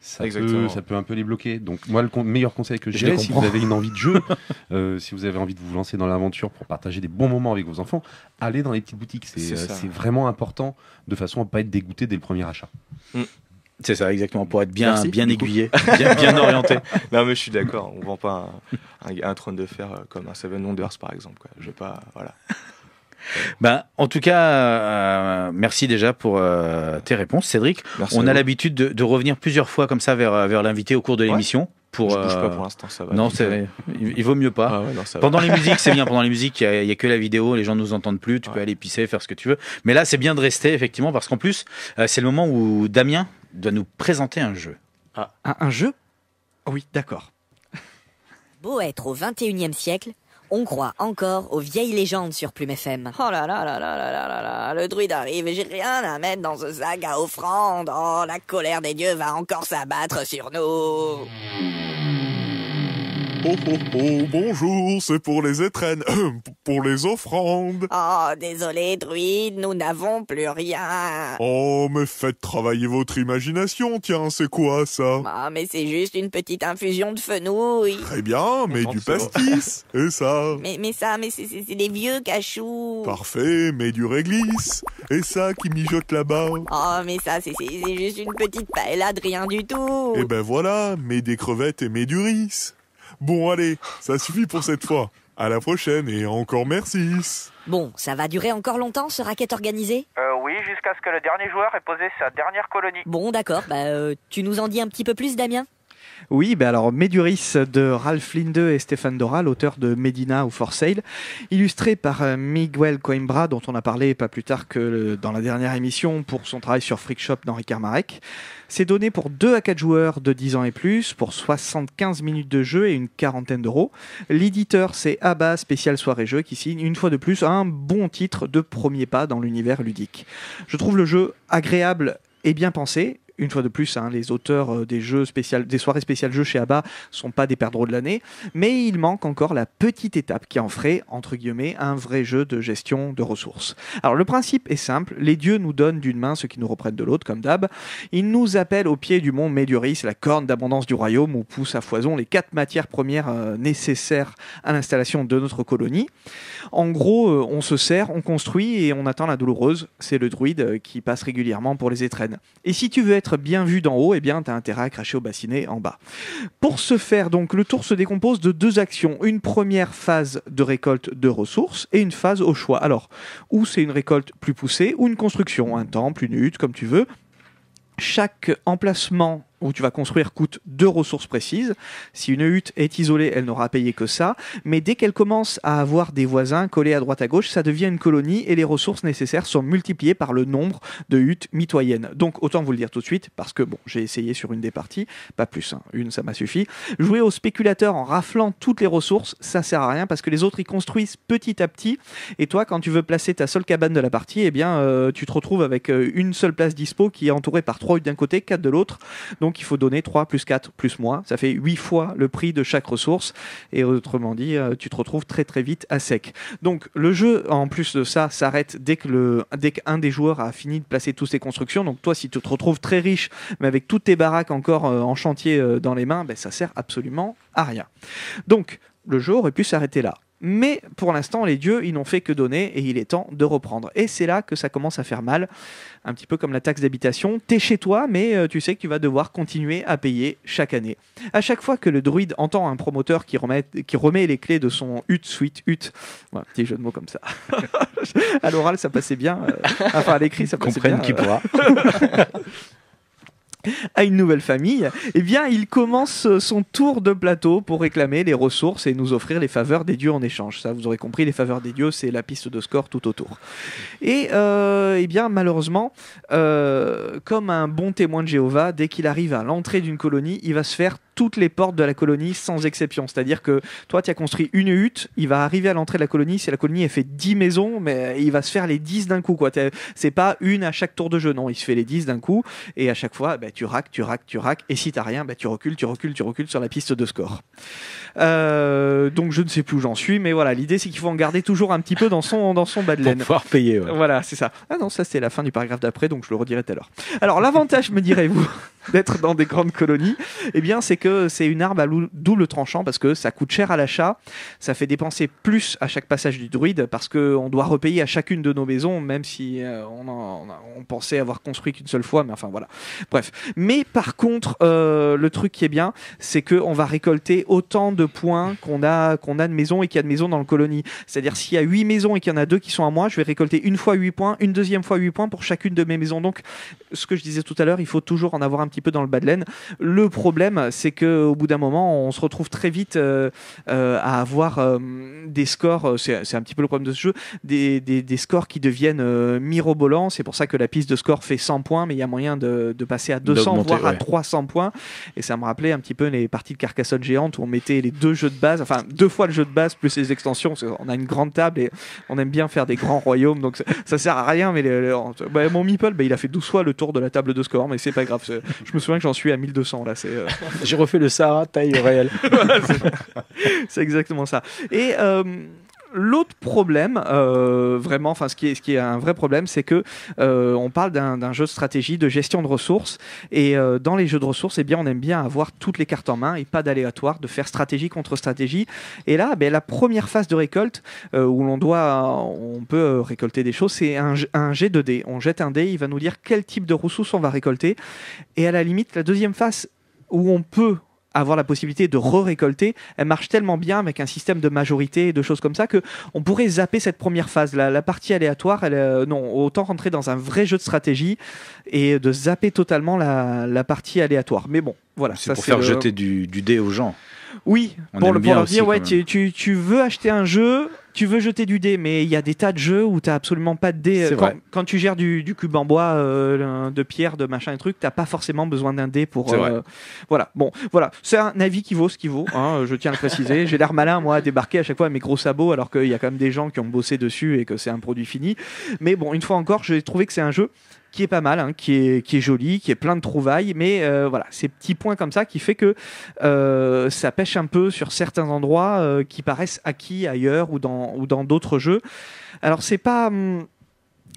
ça peut, ça peut un peu les bloquer. Donc moi, le meilleur conseil que j'ai, si vous avez une envie de jeu, euh, si vous avez envie de vous lancer dans l'aventure pour partager des bons moments avec vos enfants, allez dans les petites boutiques. C'est euh, vraiment important de façon à ne pas être dégoûté dès le premier achat. Mm. C'est ça, exactement, pour être bien, bien aiguillé, bien, orienté. Non, mais je suis d'accord, on vend pas un, trône de fer euh, comme un Seven Wonders, par exemple. Quoi. Je vais pas, voilà. Ben, en tout cas, euh, merci déjà pour euh, tes réponses, Cédric. on a l'habitude de, revenir plusieurs fois comme ça vers, vers l'invité au cours de l'émission. Pour, euh, pas pour l'instant, ça va. Non, il, il vaut mieux pas. Ah pendant les musiques, c'est bien. Pendant les musiques, il n'y a, que la vidéo, les gens ne nous entendent plus. Tu peux aller pisser, faire ce que tu veux. Mais là, c'est bien de rester, effectivement, parce qu'en plus, c'est le moment où Damien doit nous présenter un jeu. Ah. Un, un jeu ah Oui, d'accord. Beau être au 21e siècle, on croit encore aux vieilles légendes sur Plume FM. Oh là là là là là là là le druide arrive et j'ai rien à mettre dans ce sac à offrandes. Oh, la colère des dieux va encore s'abattre sur nous. Oh, oh, oh, bonjour, c'est pour les étrennes, euh, pour les offrandes. Oh, désolé, druide, nous n'avons plus rien. Oh, mais faites travailler votre imagination, tiens, c'est quoi ça Ah, mais c'est juste une petite infusion de fenouil. Très bien, mais du pastis, et ça Mais, mais ça, mais c'est des vieux cachous. Parfait, mais du réglisse, et ça qui mijote là-bas. Oh, mais ça, c'est juste une petite de rien du tout. Eh ben voilà, mais des crevettes et mais du riz. Bon, allez, ça suffit pour cette fois. À la prochaine et encore merci. Bon, ça va durer encore longtemps ce racket organisé Euh oui, jusqu'à ce que le dernier joueur ait posé sa dernière colonie. Bon, d'accord. Bah, euh, tu nous en dis un petit peu plus, Damien oui, ben alors Méduris de Ralph Linde et Stéphane Dora, l'auteur de Medina ou For Sale, illustré par euh, Miguel Coimbra, dont on a parlé pas plus tard que dans la dernière émission pour son travail sur Freak Shop d'Henri Carmarek. C'est donné pour 2 à 4 joueurs de 10 ans et plus, pour 75 minutes de jeu et une quarantaine d'euros. L'éditeur, c'est ABBA Spécial Soirée Jeu, qui signe une fois de plus un bon titre de premier pas dans l'univers ludique. Je trouve le jeu agréable et bien pensé, une fois de plus, hein, les auteurs euh, des jeux spécial, des soirées spéciales jeux chez ABBA sont pas des perdreaux de l'année, mais il manque encore la petite étape qui en ferait, entre guillemets, un vrai jeu de gestion de ressources. Alors le principe est simple, les dieux nous donnent d'une main ce qui nous reprennent de l'autre, comme d'hab. Ils nous appellent au pied du mont Médioris, la corne d'abondance du royaume où poussent à foison les quatre matières premières euh, nécessaires à l'installation de notre colonie. En gros, euh, on se sert, on construit et on attend la douloureuse, c'est le druide qui passe régulièrement pour les étrennes. Et si tu veux être bien vu d'en haut, et eh bien, tu as intérêt à cracher au bassinet en bas. Pour ce faire, donc, le tour se décompose de deux actions. Une première phase de récolte de ressources et une phase au choix. Alors, ou c'est une récolte plus poussée, ou une construction, un temple, une hutte, comme tu veux. Chaque emplacement où tu vas construire coûte deux ressources précises. Si une hutte est isolée, elle n'aura payé que ça. Mais dès qu'elle commence à avoir des voisins collés à droite à gauche, ça devient une colonie et les ressources nécessaires sont multipliées par le nombre de huttes mitoyennes. Donc autant vous le dire tout de suite, parce que bon, j'ai essayé sur une des parties, pas plus, hein. une ça m'a suffi. Jouer au spéculateur en raflant toutes les ressources, ça sert à rien parce que les autres y construisent petit à petit. Et toi, quand tu veux placer ta seule cabane de la partie, eh bien, euh, tu te retrouves avec euh, une seule place dispo qui est entourée par trois huttes d'un côté, quatre de l'autre. Donc donc il faut donner 3 plus 4 plus moins. Ça fait 8 fois le prix de chaque ressource. Et autrement dit, euh, tu te retrouves très très vite à sec. Donc le jeu, en plus de ça, s'arrête dès que le, dès qu'un des joueurs a fini de placer toutes ses constructions. Donc toi, si tu te retrouves très riche, mais avec toutes tes baraques encore euh, en chantier euh, dans les mains, ben, ça sert absolument à rien. Donc le jeu aurait pu s'arrêter là. Mais pour l'instant, les dieux, ils n'ont fait que donner et il est temps de reprendre. Et c'est là que ça commence à faire mal, un petit peu comme la taxe d'habitation. T'es chez toi, mais euh, tu sais que tu vas devoir continuer à payer chaque année. À chaque fois que le druide entend un promoteur qui remet, qui remet les clés de son hut suite hut, voilà, petit jeu de mots comme ça. à l'oral, ça passait bien. Euh, enfin, à l'écrit, ça passait Comprenne bien. qui euh. pourra. à une nouvelle famille, eh bien, il commence euh, son tour de plateau pour réclamer les ressources et nous offrir les faveurs des dieux en échange. Ça, vous aurez compris, les faveurs des dieux, c'est la piste de score tout autour. Et euh, eh bien, malheureusement, euh, comme un bon témoin de Jéhovah, dès qu'il arrive à l'entrée d'une colonie, il va se faire toutes les portes de la colonie sans exception. C'est-à-dire que toi, tu as construit une hutte, il va arriver à l'entrée de la colonie, si la colonie elle fait 10 maisons, mais il va se faire les 10 d'un coup. quoi. C'est pas une à chaque tour de jeu, non, il se fait les 10 d'un coup, et à chaque fois, bah, tu rack tu rack tu rack et si t'as rien, bah, tu recules, tu recules, tu recules sur la piste de score. Euh, donc je ne sais plus où j'en suis, mais voilà, l'idée c'est qu'il faut en garder toujours un petit peu dans son, dans son bas de laine. Pour payer. Ouais. Voilà, c'est ça. Ah non, ça c'est la fin du paragraphe d'après, donc je le redirai tout à l'heure. Alors l'avantage, me direz-vous, d'être dans des grandes colonies, eh bien c'est que c'est une arme à double tranchant parce que ça coûte cher à l'achat, ça fait dépenser plus à chaque passage du druide parce qu'on doit repayer à chacune de nos maisons, même si euh, on, pensait avoir construit qu'une seule fois, mais enfin voilà. Bref. Mais par contre, euh, le truc qui est bien, c'est qu'on va récolter autant de points qu'on a, qu'on a de maison et qu'il y a de maisons dans le colonie. C'est-à-dire s'il y a 8 maisons et qu'il y en a 2 qui sont à moi, je vais récolter une fois 8 points, une deuxième fois 8 points pour chacune de mes maisons. Donc ce que je disais tout à l'heure, il faut toujours en avoir un petit peu dans le bas de laine. Le problème, c'est qu'au bout d'un moment, on se retrouve très vite euh, euh, à avoir euh, des scores, c'est un petit peu le problème de ce jeu, des, des, des scores qui deviennent mirobolants. C'est pour ça que la piste de score fait 100 points, mais il y a moyen de, passer à 200, voire à 300 points. Et ça me rappelait un petit peu les parties de Carcassonne géante où on mettait les deux jeux de base, enfin deux fois le jeu de base plus les extensions, parce qu'on a une grande table et on aime bien faire des grands royaumes, donc ça, sert à rien. Mais bah, mon Meeple, bah, il a fait 12 fois le tour de la table de score, mais c'est pas grave. Je me souviens que j'en suis à 1200 là. Euh... J'ai refait le Sahara taille réelle. c'est exactement ça. Et euh, l'autre problème, euh, vraiment, enfin, ce qui est, ce qui est un vrai problème, c'est que euh, on parle d'un jeu de stratégie, de gestion de ressources, et euh, dans les jeux de ressources, eh bien, on aime bien avoir toutes les cartes en main et pas d'aléatoire, de faire stratégie contre stratégie. Et là, ben, la première phase de récolte où l'on doit, on peut récolter des choses, c'est un, un, jet de dés. On jette un dé, il va nous dire quel type de ressources on va récolter, et à la limite, la deuxième phase où on peut avoir la possibilité de re-récolter, elle marche tellement bien avec un système de majorité et de choses comme ça que on pourrait zapper cette première phase. La, partie aléatoire, elle, euh, non, autant rentrer dans un vrai jeu de stratégie et de zapper totalement la, partie aléatoire. Mais bon, voilà. C'est pour faire jeter du, dé aux gens. Oui, pour, leur dire, ouais, tu, veux acheter un jeu, tu veux jeter du dé, mais il y a des tas de jeux où t'as absolument pas de dé. Quand, tu gères du, cube en bois, euh, de pierre, de machin et truc, t'as pas forcément besoin d'un dé pour. Euh, voilà. Bon, voilà. C'est un avis qui vaut ce qui vaut. Hein, euh, je tiens à le préciser. J'ai l'air malin moi à débarquer à chaque fois mes gros sabots, alors qu'il y a quand même des gens qui ont bossé dessus et que c'est un produit fini. Mais bon, une fois encore, j'ai trouvé que c'est un jeu qui est pas mal, hein, qui, est, joli, qui est plein de trouvailles, mais euh, voilà, ces petits points comme ça qui fait que euh, ça pêche un peu sur certains endroits euh, qui paraissent acquis ailleurs ou dans ou dans d'autres jeux. Alors c'est pas hum,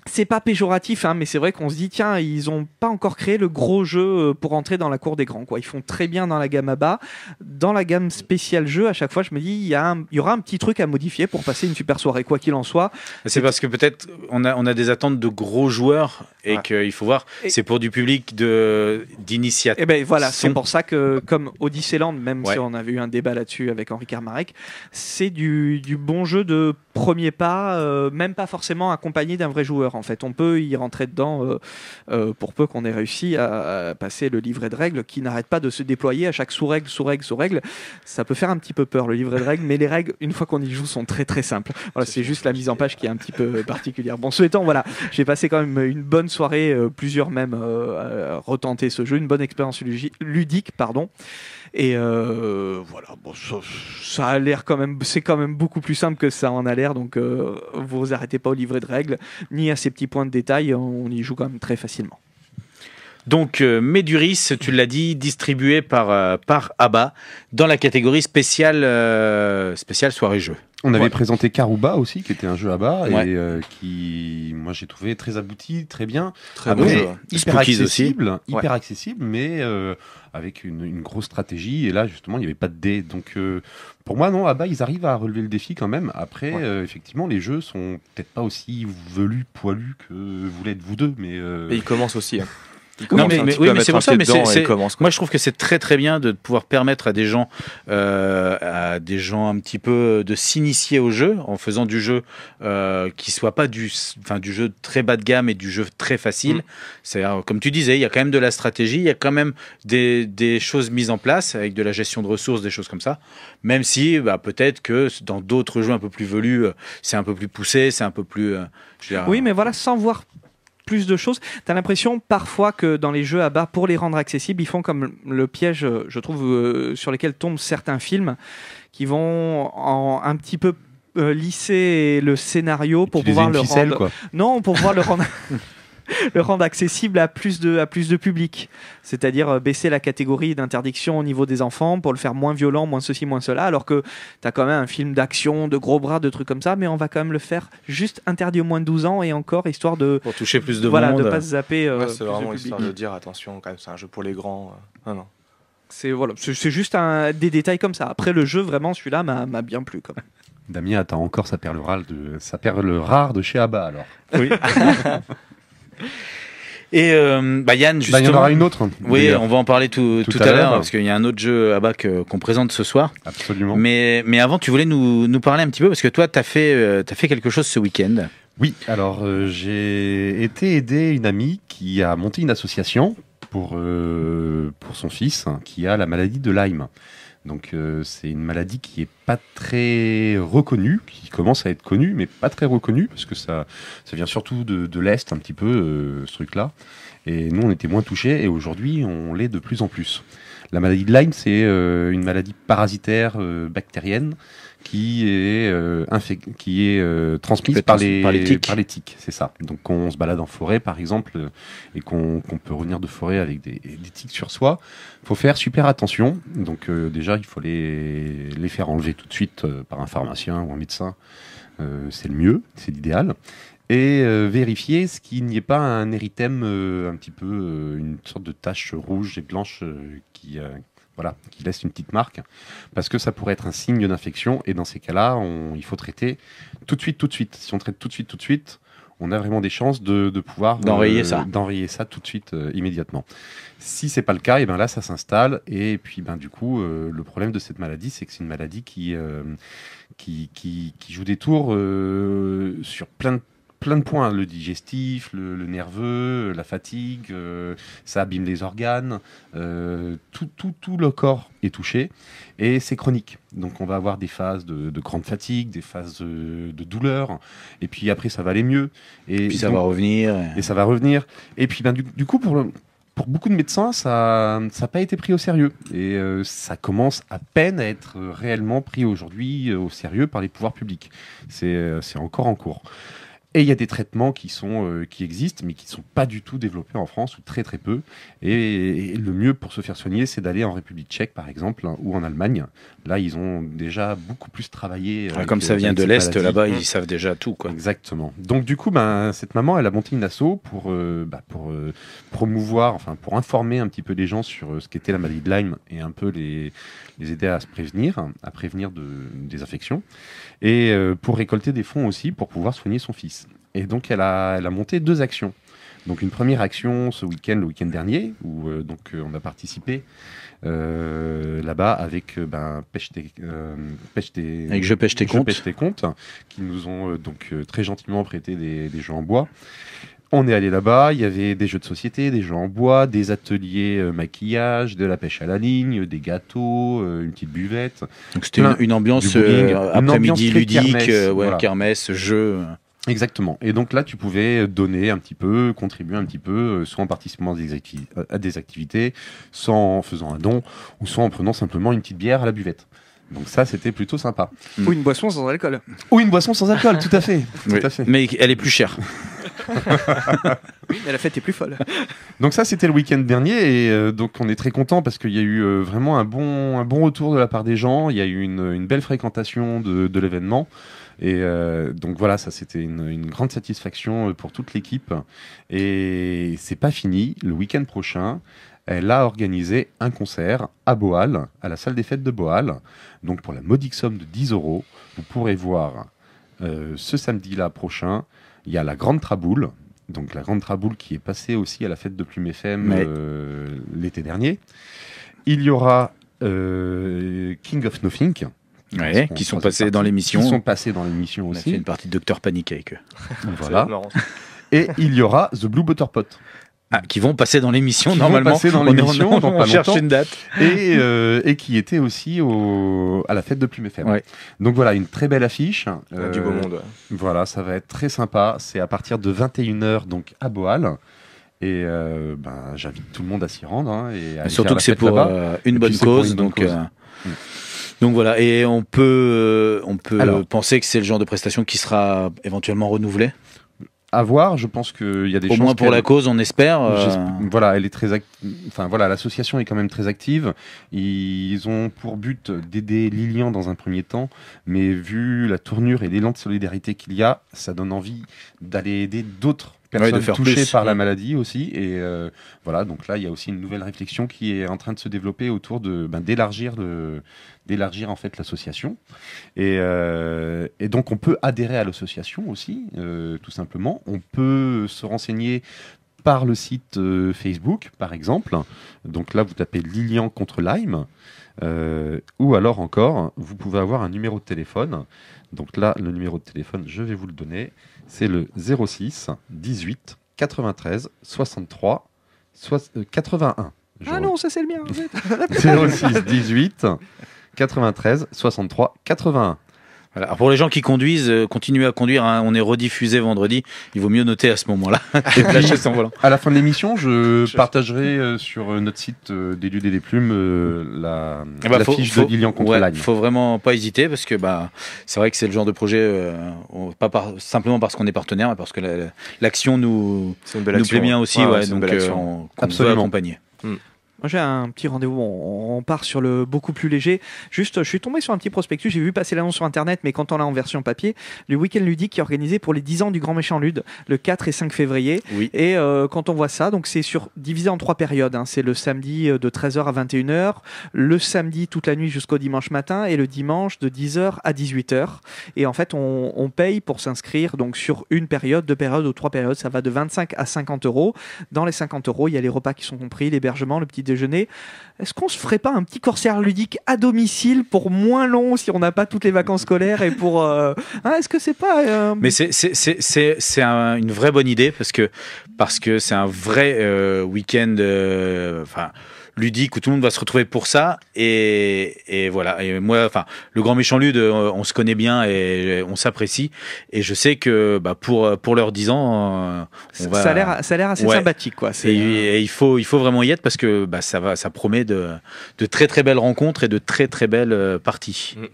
c'est pas péjoratif, hein, mais c'est vrai qu'on se dit tiens, ils ont pas encore créé le gros jeu euh, pour entrer dans la cour des grands. Quoi. Ils font très bien dans la gamme à bas. Dans la gamme spéciale jeu, à chaque fois, je me dis il y, y aura un petit truc à modifier pour passer une super soirée, quoi qu'il en soit. C'est parce que peut-être on a, on a des attentes de gros joueurs et qu'il faut voir, c'est pour du public d'initiative. Et eh ben voilà, c'est pour ça que, comme Odysseyland, même si on avait eu un débat là-dessus avec Henri Carmarek, c'est du, bon jeu de premier pas, euh, même pas forcément accompagné d'un vrai joueur en fait. On peut y rentrer dedans euh, euh, pour peu qu'on ait réussi à, passer le livret de règles qui n'arrête pas de se déployer à chaque sous-règle, sous-règle, sous-règle. Ça peut faire un petit peu peur le livret de règles, mais les règles, une fois qu'on y joue, sont très très simples. c'est juste la mise en page qui est un petit peu particulière. Bon, ce étant, voilà, j'ai passé quand même une bonne soirée, euh, plusieurs même, à retenter ce jeu, une bonne expérience ludique, pardon. Et euh, voilà, bon, ça, a l'air quand même, c'est quand même beaucoup plus simple que ça en a l'air. Donc, euh, vous arrêtez pas au livret de règles ni à ces petits points de détail. On y joue quand même très facilement. Donc euh, Meduris, tu l'as dit, distribué par, euh, par ABBA dans la catégorie spéciale, euh, spéciale soirée-jeu. On avait présenté Karuba aussi, qui était un jeu ABBA, et qui, moi, j'ai trouvé très abouti, très bien. Très bon jeu. Hyper accessible, hyper accessible, mais avec une, grosse stratégie. Et là, justement, il n'y avait pas de dés. Donc, pour moi, non, à ils arrivent à relever le défi quand même. Après, effectivement, les jeux sont peut-être pas aussi velus, poilus que vous l'êtes vous deux, mais. Et ils commencent aussi. Hein non, mais, oui, mais c'est ça. Mais c'est, moi, je trouve que c'est très très bien de pouvoir permettre à des gens, euh, à des gens un petit peu de s'initier au jeu en faisant du jeu euh, qui soit pas du, enfin, du jeu très bas de gamme et du jeu très facile. Mm. cest comme tu disais, il y a quand même de la stratégie, il y a quand même des, des, choses mises en place avec de la gestion de ressources, des choses comme ça. Même si, bah, peut-être que dans d'autres jeux un peu plus velus, euh, c'est un peu plus poussé, c'est un peu plus. Euh, oui, mais voilà, sans voir plus de choses. Tu l'impression parfois que dans les jeux à bas, pour les rendre accessibles, ils font comme le piège, je trouve, euh, sur lequel tombent certains films qui vont en, un petit peu euh, lisser le scénario pour pouvoir le ficelle, Non, pour pouvoir le rendre. le rendre accessible à plus de, à plus de public. C'est-à-dire euh, baisser la catégorie d'interdiction au niveau des enfants pour le faire moins violent, moins ceci, moins cela, alors que tu as quand même un film d'action, de gros bras, de trucs comme ça, mais on va quand même le faire juste interdit aux moins de 12 ans et encore histoire de. Pour toucher plus de voilà, monde. de pas se zapper. Euh, c'est vraiment histoire de dire attention, quand même, c'est un jeu pour les grands. Euh, non. C'est voilà, c'est juste des détails comme ça. Après le jeu, vraiment, celui-là m'a bien plu quand même. Damien attend encore sa perle rare de, sa perle rare de chez Abba alors. Oui. Et euh, bah, Yann, justement. Bah, il y en aura une autre. Oui, on va en parler tout, à, l'heure, parce qu'il y a un autre jeu à bac qu'on présente ce soir. Absolument. Mais, mais avant, tu voulais nous, parler un petit peu, parce que toi, tu as, as, fait quelque chose ce week-end. Oui, alors euh, j'ai été aider une amie qui a monté une association pour, euh, pour son fils hein, qui a la maladie de Lyme. Donc euh, c'est une maladie qui est pas très reconnue, qui commence à être connue, mais pas très reconnue, parce que ça, ça vient surtout de, l'Est un petit peu, euh, ce truc-là. Et nous, on était moins touchés, et aujourd'hui, on l'est de plus en plus. La maladie de Lyme, c'est euh, une maladie parasitaire bactérienne qui est, euh, qui est euh, transmise par les, par les tiques. c'est ça. Donc quand on se balade en forêt, par exemple, et qu'on peut revenir de forêt avec des, des tiques sur soi, faut faire super attention. Donc euh, déjà, il faut les, les faire enlever tout de suite euh, par un pharmacien ou un médecin. c'est le mieux, c'est l'idéal et vérifier ce qu'il n'y ait pas un érythème un petit peu une sorte de tache rouge et blanche qui, voilà, qui laisse une petite marque, parce que ça pourrait être un signe d'infection, et dans ces cas-là, il faut traiter tout de suite, tout de suite. Si on traite tout de suite, tout de suite, on a vraiment des chances de, pouvoir d'enrayer euh, ça. ça. ça tout de suite euh, immédiatement. Si c'est pas le cas, et ben là ça s'installe et puis ben du coup euh, le problème de cette maladie c'est que c'est une maladie qui, qui, joue des tours sur plein de plein de points, le digestif, le, nerveux, la fatigue, euh, ça abîme les organes, euh, tout, tout, tout, le corps est touché et c'est chronique. Donc on va avoir des phases de, grande fatigue, des phases euh, de, douleur, et puis après ça va aller mieux. Et, puis ça va revenir. Et ça va revenir. Et puis ben, du, coup, pour pour beaucoup de médecins, ça n'a pas été pris au sérieux. Et ça commence à peine à être réellement pris aujourd'hui au sérieux par les pouvoirs publics. C'est encore en cours. Et il y a des traitements qui, sont, euh, qui existent, mais qui ne sont pas du tout développés en France, ou très très peu. Et, le mieux pour se faire soigner, c'est d'aller en République tchèque, par exemple, hein, ou en Allemagne, Là, ils ont déjà beaucoup plus travaillé. Euh, ah, comme ça euh, vient de l'Est, là-bas, ils savent déjà tout. Quoi. Exactement. Donc, du coup, ben, cette maman, elle a monté une asso pour, euh, bah, pour promouvoir, enfin, pour informer un petit peu les gens sur ce qu'était la maladie de Lyme et un peu les, les aider à se prévenir, à prévenir de, des infections. Et pour récolter des fonds aussi pour pouvoir soigner son fils. Et donc, elle a, elle a monté deux actions. Donc une première action ce week-end, le week-end dernier, où euh, donc euh, on a participé euh, là-bas avec euh, ben, pêche tes, pêche avec je pêche tes comptes, pêche qui nous ont donc très gentiment prêté des, des, jeux en bois. On est allé là-bas, il y avait des jeux de société, des jeux en bois, des ateliers maquillage, de la pêche à la ligne, des gâteaux, une petite buvette. Donc c'était une, ambiance après-midi ludique, kermesse, ouais, kermesse, jeux. Exactement. Et donc là, tu pouvais donner un petit peu, contribuer un petit peu, euh, soit en participant à des, activités, soit en faisant un don, ou soit en prenant simplement une petite bière à la buvette. Donc ça, c'était plutôt sympa. Ou une boisson sans alcool. Ou une boisson sans alcool, tout à fait. Tout à fait. Mais elle est plus chère. oui, mais la fête est plus folle. Donc ça, c'était le week-end dernier et euh, donc on est très content parce qu'il y a eu euh, vraiment un bon, un bon retour de la part des gens. Il y a eu une, une belle fréquentation de, de l'événement. Et euh, donc voilà, ça c'était une, grande satisfaction euh, pour toute l'équipe. Et c'est pas fini. Le week-end prochain, elle a organisé un concert à Boal, à la salle des fêtes de Boal. Donc pour la modique somme de 10 euros, vous pourrez voir euh, ce samedi-là prochain. Il y a la Grande Traboule, donc la Grande Traboule qui est passée aussi à la fête de Plume FM l'été dernier. Il y aura King of Nothing, qui sont passés dans l'émission. Qui sont passés dans l'émission aussi. fait une partie de Docteur eux voilà. Et il y aura The Blue Butter Pot. Ah, qui vont passer dans l'émission normalement. Passer dans l'émission, on, on, cherche une date. Et, euh, et qui était aussi au, à la fête de Plume FM. Donc voilà, une très belle affiche. du beau monde. Voilà, ça va être très sympa. C'est à partir de 21h, donc à Boal. Et euh, ben, j'invite tout le monde à s'y rendre. Hein, et surtout que euh, c'est pour, une bonne cause. donc, mm. Donc voilà, et on peut, euh, on peut penser que c'est le genre de prestation qui sera éventuellement renouvelée à voir. Je pense qu'il y a des Au moins pour la cause, on espère. Euh. Voilà, elle est très Enfin voilà, l'association est quand même très active. Ils ont pour but d'aider Lilian dans un premier temps, mais vu la tournure et l'élan de solidarité qu'il y a, ça donne envie d'aller aider d'autres ah personnes touchées par la maladie aussi. Et euh, voilà, donc là, il y a aussi une nouvelle réflexion qui est en train de se développer autour de ben, d'élargir le d'élargir en fait l'association. Euh, et, donc on peut adhérer à l'association aussi, euh, tout simplement. On peut se renseigner par le site euh, Facebook, par exemple. Donc là, vous tapez Lilian contre Lyme. ou alors encore, vous pouvez avoir un numéro de téléphone. Donc là, le numéro de téléphone, je vais vous le donner. C'est le 06 18 93 63 81. Ah non, ça c'est le mien. 06 18 93 63 81. Alors pour les gens qui conduisent, euh, continuez à conduire. Hein, on est rediffusé vendredi. Il vaut mieux noter à ce moment-là. à la fin de l'émission, je partagerai euh, sur euh, notre site euh, des et des plumes la, eh ben, fiche faut, de Lilian contre ouais, Faut vraiment pas hésiter parce que bah c'est vrai que c'est le genre de projet pas simplement parce qu'on est partenaire, mais parce que l'action nous, nous plaît bien hein. aussi. donc on, Absolument. Veut accompagner. Mm j'ai un petit rendez-vous. On, part sur le beaucoup plus léger. Juste, je suis tombé sur un petit prospectus. J'ai vu passer l'annonce sur Internet, mais quand on l'a en version papier, le week-end ludique qui est organisé pour les 10 ans du Grand Méchant Lude, le 4 et 5 février. Oui. Et euh, quand on voit ça, donc c'est sur divisé en trois périodes. Hein. C'est le samedi euh, de 13h à 21h, le samedi toute la nuit jusqu'au dimanche matin, et le dimanche de 10h à 18h. Et en fait, on, paye pour s'inscrire donc sur une période, deux périodes ou trois périodes. Ça va de 25 à 50 euros. Dans les 50 euros, il y a les repas qui sont compris, l'hébergement, le petit déjeuner est-ce qu'on se ferait pas un petit corsaire ludique à domicile pour moins long si on n'a pas toutes les vacances scolaires et pour euh, hein, est-ce que c'est pas euh, mais c'est c'est une vraie bonne idée parce que parce que c'est un vrai euh, week-end enfin ludique où tout le monde va se retrouver pour ça. Et, et voilà. Et moi, enfin, le grand méchant lude, euh, on se connaît bien et on s'apprécie. Et je sais que bah, pour pour leurs 10 ans, euh, ça a l'air ça a l'air assez sympathique, quoi. Et, il faut il faut vraiment y être parce que bah, ça va ça promet de de très très belles rencontres et de très très belles euh, parties. Mm.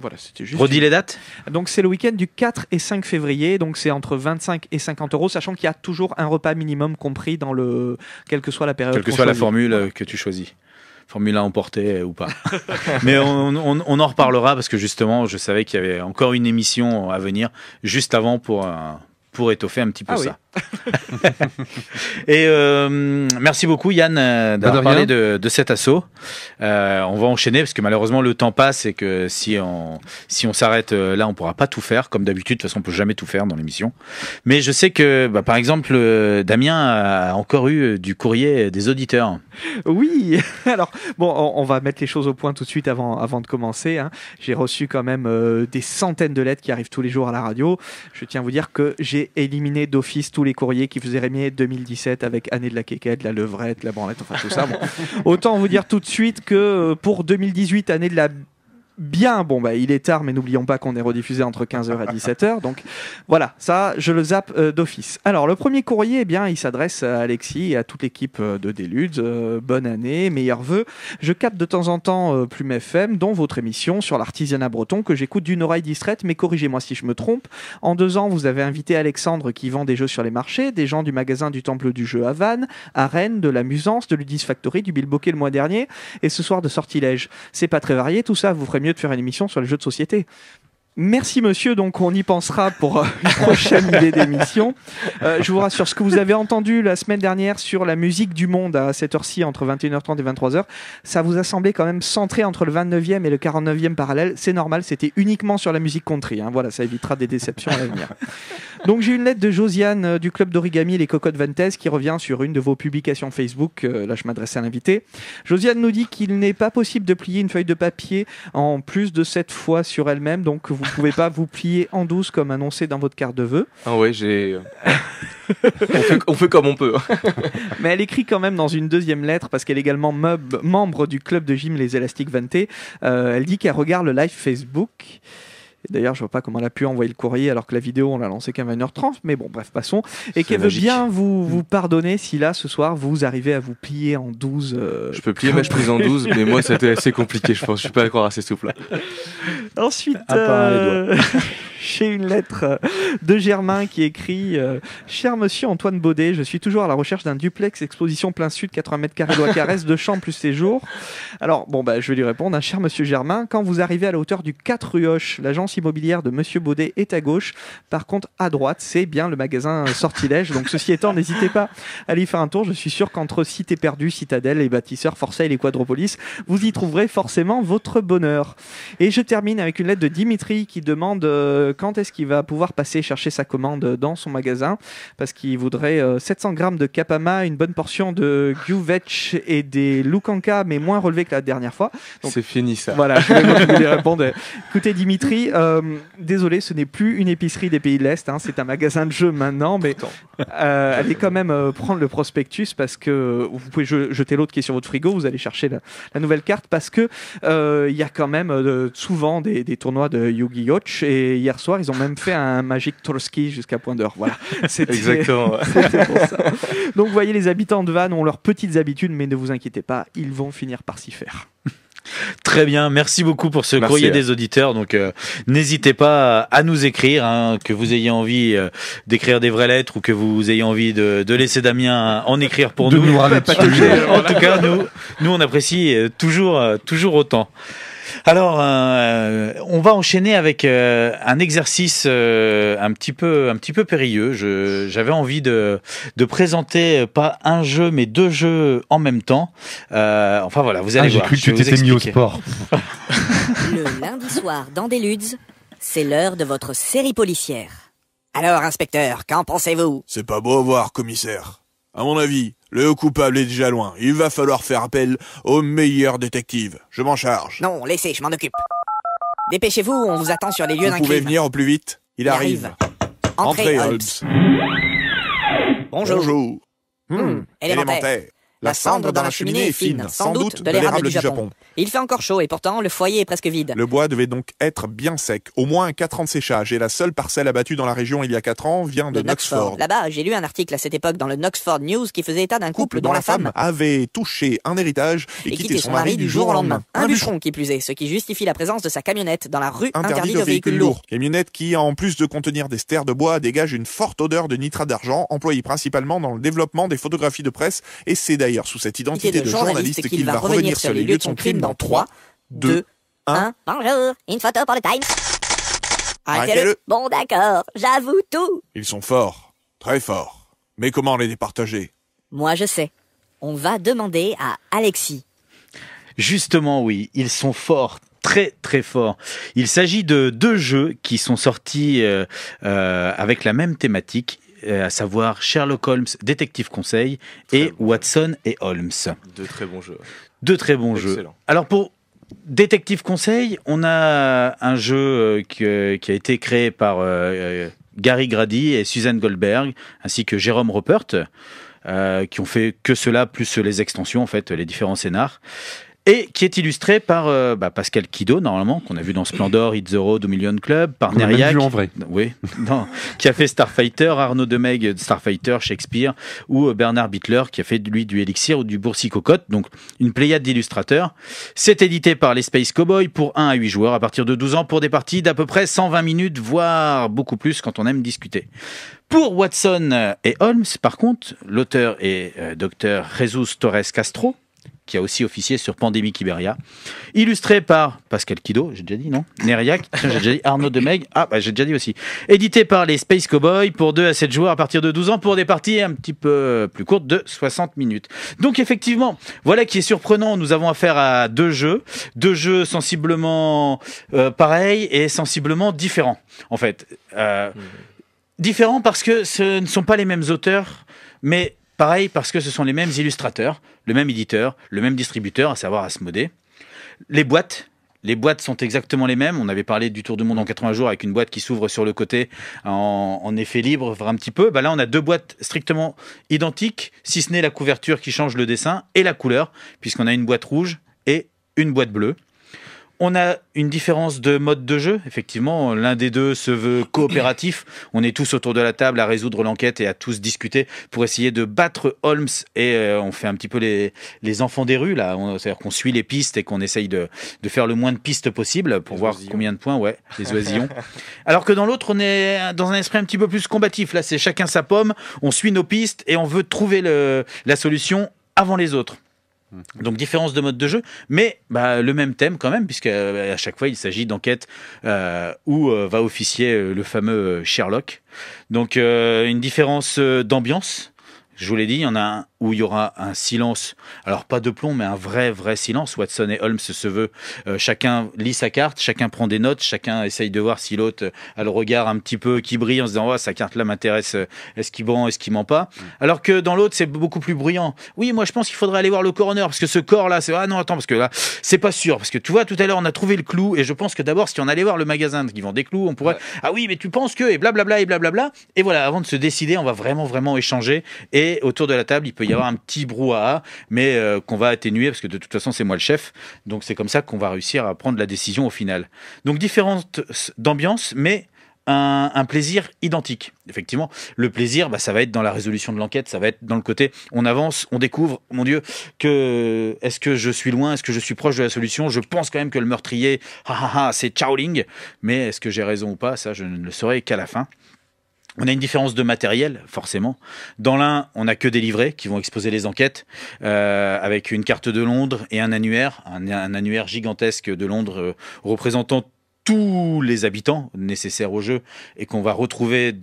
Voilà, c'était juste. Redis les dates. Donc c'est le week-end du 4 et 5 février, donc c'est entre 25 et 50 euros, sachant qu'il y a toujours un repas minimum compris dans le, quelle que soit la période. Quelle que soit la formule euh, que tu choisis. Formule à emporter euh, ou pas. Mais on, en reparlera parce que justement, je savais qu'il y avait encore une émission à venir juste avant pour, euh, pour étoffer un petit peu ah ça. et euh, merci beaucoup Yann euh, bah, d'avoir parlé de, cet assaut. Euh, on va enchaîner parce que malheureusement le temps passe et que si on si on s'arrête là, on pourra pas tout faire comme d'habitude. De toute façon, on peut jamais tout faire dans l'émission. Mais je sais que bah, par exemple Damien a encore eu du courrier des auditeurs. Oui. Alors bon, on, va mettre les choses au point tout de suite avant avant de commencer. Hein. J'ai reçu quand même des centaines de lettres qui arrivent tous les jours à la radio. Je tiens à vous dire que j'ai éliminé d'office tous les courriers qui faisaient Rémier 2017 avec Année de la Quéquette, la Levrette, la Branlette, enfin tout ça. Autant vous dire tout de suite que euh, pour 2018, année de la bien. Bon, bah, il est tard, mais n'oublions pas qu'on est rediffusé entre 15h et 17h. Donc voilà, ça, je le zappe euh, d'office. Alors, le premier courrier, eh bien, il s'adresse à Alexis et à toute l'équipe euh, de Délude. Euh, bonne année, meilleurs vœux. Je capte de temps en temps Plume FM, dont votre émission sur l'artisanat breton que j'écoute d'une oreille distraite, mais corrigez-moi si je me trompe. En deux ans, vous avez invité Alexandre qui vend des jeux sur les marchés, des gens du magasin du Temple du Jeu à Vannes, à Rennes, de l'Amusance, de l'Udis Factory, du Bilboquet le mois dernier, et ce soir de Sortilège. C'est pas très varié, tout ça, vous ferez mieux de faire une émission sur les jeux de société. Merci monsieur, donc on y pensera pour euh, une prochaine idée d'émission. Euh, je vous rassure, ce que vous avez entendu la semaine dernière sur la musique du monde à cette heure-ci, entre 21h30 et 23h, ça vous a semblé quand même centré entre le 29e et le 49e parallèle. C'est normal, c'était uniquement sur la musique country. Hein. Voilà, ça évitera des déceptions à l'avenir. Donc j'ai une lettre de Josiane euh, du club d'origami Les Cocottes Ventes qui revient sur une de vos publications Facebook. Euh, là, je m'adresse à l'invité. Josiane nous dit qu'il n'est pas possible de plier une feuille de papier en plus de sept fois sur elle-même, donc vous ne pouvez pas vous plier en douce comme annoncé dans votre carte de vœux. Ah ouais, j'ai. Euh, on, fait, comme on peut. Hein. Mais elle écrit quand même dans une deuxième lettre parce qu'elle est également membre du club de gym Les Élastiques Ventés. elle dit qu'elle regarde le live Facebook d'ailleurs, je vois pas comment elle a pu envoyer le courrier alors que la vidéo, on l'a lancée qu'à 21h30. Mais bon, bref, passons. Et qu'elle veut bien vous, mm. vous pardonner si là, ce soir, vous arrivez à vous plier en 12. Euh, je peux plier ma prise en 12, mais moi, c'était assez compliqué, je pense. Je suis pas encore assez souple. Ensuite. À part doigts. Euh, j'ai une lettre euh, de Germain qui écrit euh, Cher monsieur Antoine Baudet, je suis toujours à la recherche d'un duplex exposition plein sud, 80 mètres carrés, caresse, de champs plus séjour. Alors, bon, bah, je vais lui répondre hein, Cher monsieur Germain, quand vous arrivez à la hauteur du 4 rue l'agence immobilière de monsieur Baudet est à gauche. Par contre, à droite, c'est bien le magasin Sortilège. Donc, ceci étant, n'hésitez pas à y faire un tour. Je suis sûr qu'entre Cité Perdue, Citadelle, les bâtisseurs, Força et Quadropolis, vous y trouverez forcément votre bonheur. Et je termine avec une lettre de Dimitri qui demande. Euh, euh, quand est-ce qu'il va pouvoir passer chercher sa commande dans son magasin parce qu'il voudrait 700 euh, grammes de Kapama, une bonne portion de Gyuvech et des Lukanka, mais moins relevé que la dernière fois. C'est fini ça. Voilà, je vais vous répondre. Écoutez Dimitri, euh, désolé, ce n'est plus une épicerie des pays de l'Est, hein, c'est un magasin de jeux maintenant, mais allez quand même prendre le prospectus parce que vous pouvez jeter l'autre qui est sur votre frigo, vous allez chercher la, nouvelle carte parce que il y a quand même souvent des, des tournois de Yu-Gi-Oh! Et hier soir. Ils ont même fait un Magic Trotsky jusqu'à point d'heure. Voilà. Exactement. Donc, vous voyez, les habitants de Vannes ont leurs petites habitudes, mais ne vous inquiétez pas, ils vont finir par s'y faire. Très bien, merci beaucoup pour ce courrier hein. des auditeurs. Donc, euh, n'hésitez pas à nous écrire, hein, que vous ayez envie euh, d'écrire des vraies lettres ou que vous ayez envie de, laisser Damien euh, en écrire pour nous. en tout cas, nous, nous on apprécie toujours, toujours autant. Alors, euh, on va enchaîner avec euh, un exercice euh, un petit peu, un petit peu périlleux. j'avais envie de, de présenter pas un jeu, mais deux jeux en même temps. enfin voilà, vous allez ah, voir. tu t'étais mis au sport. Le lundi soir dans des Ludes, c'est l'heure de votre série policière. Alors, inspecteur, qu'en pensez-vous C'est pas beau à voir, commissaire. À mon avis, le coupable est déjà loin. Il va falloir faire appel au meilleur détective. Je m'en charge. Non, laissez, je m'en occupe. Dépêchez-vous, on vous attend sur les lieux d'un crime. Vous pouvez venir au plus vite. Il, arrive. Entrez, Holmes. Bonjour. Bonjour. Hmm, élémentaire. La cendre dans la cheminée est fine, sans doute de l'érable du Japon. Il fait encore chaud et pourtant le foyer est presque vide. Le bois devait donc être bien sec, au moins 4 ans de séchage, et la seule parcelle abattue dans la région il y a 4 ans vient de, Là-bas, j'ai lu un article à cette époque dans le Knoxford News qui faisait état d'un couple, dont, la femme avait touché un héritage et, quitté, son, mari du jour au lendemain. Un, bûcheron qui plus est, ce qui justifie la présence de sa camionnette dans la rue interdite de aux véhicules lourds. Camionnette qui, en plus de contenir des stères de bois, dégage une forte odeur de nitrate d'argent, employée principalement dans le développement des photographies de presse et c'est d'ailleurs sous cette identité de, journaliste, qu'il va revenir sur les lieux de son crime dans 3, 2, 1. Bonjour, une photo pour le Time. Arrêtez-le. Bon d'accord, j'avoue tout. Ils sont forts, très forts. Mais comment les départager Moi je sais. On va demander à Alexis. Justement oui, ils sont forts, très très forts. Il s'agit de deux jeux qui sont sortis euh, euh, avec la même thématique euh, à savoir Sherlock Holmes, Détective Conseil, et Watson et Holmes. Deux très bons jeux. Deux très bons jeux. Alors pour Détective Conseil, on a un jeu euh, euh, qui a été créé par Gary Grady et Suzanne Goldberg, ainsi que Jérôme Ruppert, qui ont fait que cela, plus les extensions, en fait, les différents scénars et qui est illustré par euh, bah, Pascal Kido, normalement, qu'on a vu dans Splendor, It's the Road Million Club, par On en vrai. Oui, qui a fait Starfighter, Arnaud Demeg, Starfighter, Shakespeare, ou euh, Bernard Bittler, qui a fait, lui, du Elixir ou du Boursicocotte, donc une pléiade d'illustrateurs. C'est édité par les Space Cowboys pour 1 à 8 joueurs à partir de 12 ans pour des parties d'à peu près 120 minutes, voire beaucoup plus quand on aime discuter. Pour Watson et Holmes, par contre, l'auteur est euh, Dr. Jesus Torres Castro, qui a aussi officié sur Pandémie Iberia, illustré par Pascal Kido, j'ai déjà dit, non Nériac, j'ai déjà dit, Arnaud Demeg, ah, bah, j'ai déjà dit aussi. Édité par les Space Cowboys pour 2 à 7 joueurs à partir de 12 ans pour des parties un petit peu plus courtes de 60 minutes. Donc, effectivement, voilà qui est surprenant. Nous avons affaire à deux jeux, deux jeux sensiblement euh, pareils et sensiblement différents, en fait. Euh, mmh. Différents parce que ce ne sont pas les mêmes auteurs, mais Pareil parce que ce sont les mêmes illustrateurs, le même éditeur, le même distributeur, à savoir Asmodée. Les boîtes, les boîtes sont exactement les mêmes. On avait parlé du Tour du Monde en 80 jours avec une boîte qui s'ouvre sur le côté en, effet libre, un petit peu. Bah là, on a deux boîtes strictement identiques, si ce n'est la couverture qui change le dessin et la couleur, puisqu'on a une boîte rouge et une boîte bleue. On a une différence de mode de jeu, effectivement. L'un des deux se veut coopératif. On est tous autour de la table à résoudre l'enquête et à tous discuter pour essayer de battre Holmes. Et euh, on fait un petit peu les, les enfants des rues, là. C'est-à-dire qu'on suit les pistes et qu'on essaye de, de, faire le moins de pistes possible pour voir combien de points, ouais, les oisillons. Alors que dans l'autre, on est dans un esprit un petit peu plus combatif. Là, c'est chacun sa pomme. On suit nos pistes et on veut trouver le, la solution avant les autres. Mm-hmm. Donc différence de mode de jeu, mais bah, le même thème quand même, puisque euh, à chaque fois il s'agit d'enquête euh, où euh, va officier le fameux Sherlock. Donc une différence d'ambiance. Je vous l'ai dit, il y en a un, où il y aura un silence, alors pas de plomb, mais un vrai, vrai silence. Watson et Holmes se veut. Euh, chacun lit sa carte, chacun prend des notes, chacun essaye de voir si l'autre a le regard un petit peu qui brille en se disant oh, sa carte là m'intéresse, euh, est-ce qu'il ment, est-ce qu'il ment pas. Mm. Alors que dans l'autre, c'est beaucoup plus bruyant. Oui, moi je pense qu'il faudrait aller voir le coroner parce que ce corps là, c'est ah non, attends, parce que là, c'est pas sûr. Parce que tu vois, tout à l'heure, on a trouvé le clou et je pense que d'abord, si on allait voir le magasin qui vend des clous, on pourrait ah oui, mais tu penses que et blablabla et blablabla. Et voilà, avant de se décider, on va vraiment, vraiment échanger et autour de la table, il peut y il y avoir un petit brouhaha, mais euh, qu'on va atténuer parce que de toute façon, c'est moi le chef. Donc, c'est comme ça qu'on va réussir à prendre la décision au final. Donc, différentes d'ambiance, mais un, plaisir identique. Effectivement, le plaisir, bah, ça va être dans la résolution de l'enquête, ça va être dans le côté on avance, on découvre, mon Dieu, que est-ce que je suis loin, est-ce que je suis proche de la solution Je pense quand même que le meurtrier, ah, ah, ah c'est mais est-ce que j'ai raison ou pas Ça, je ne le saurai qu'à la fin. On a une différence de matériel, forcément. Dans l'un, on n'a que des livrets qui vont exposer les enquêtes, euh, avec une carte de Londres et un annuaire, un, annuaire gigantesque de Londres euh, représentant tous les habitants nécessaires au jeu et qu'on va retrouver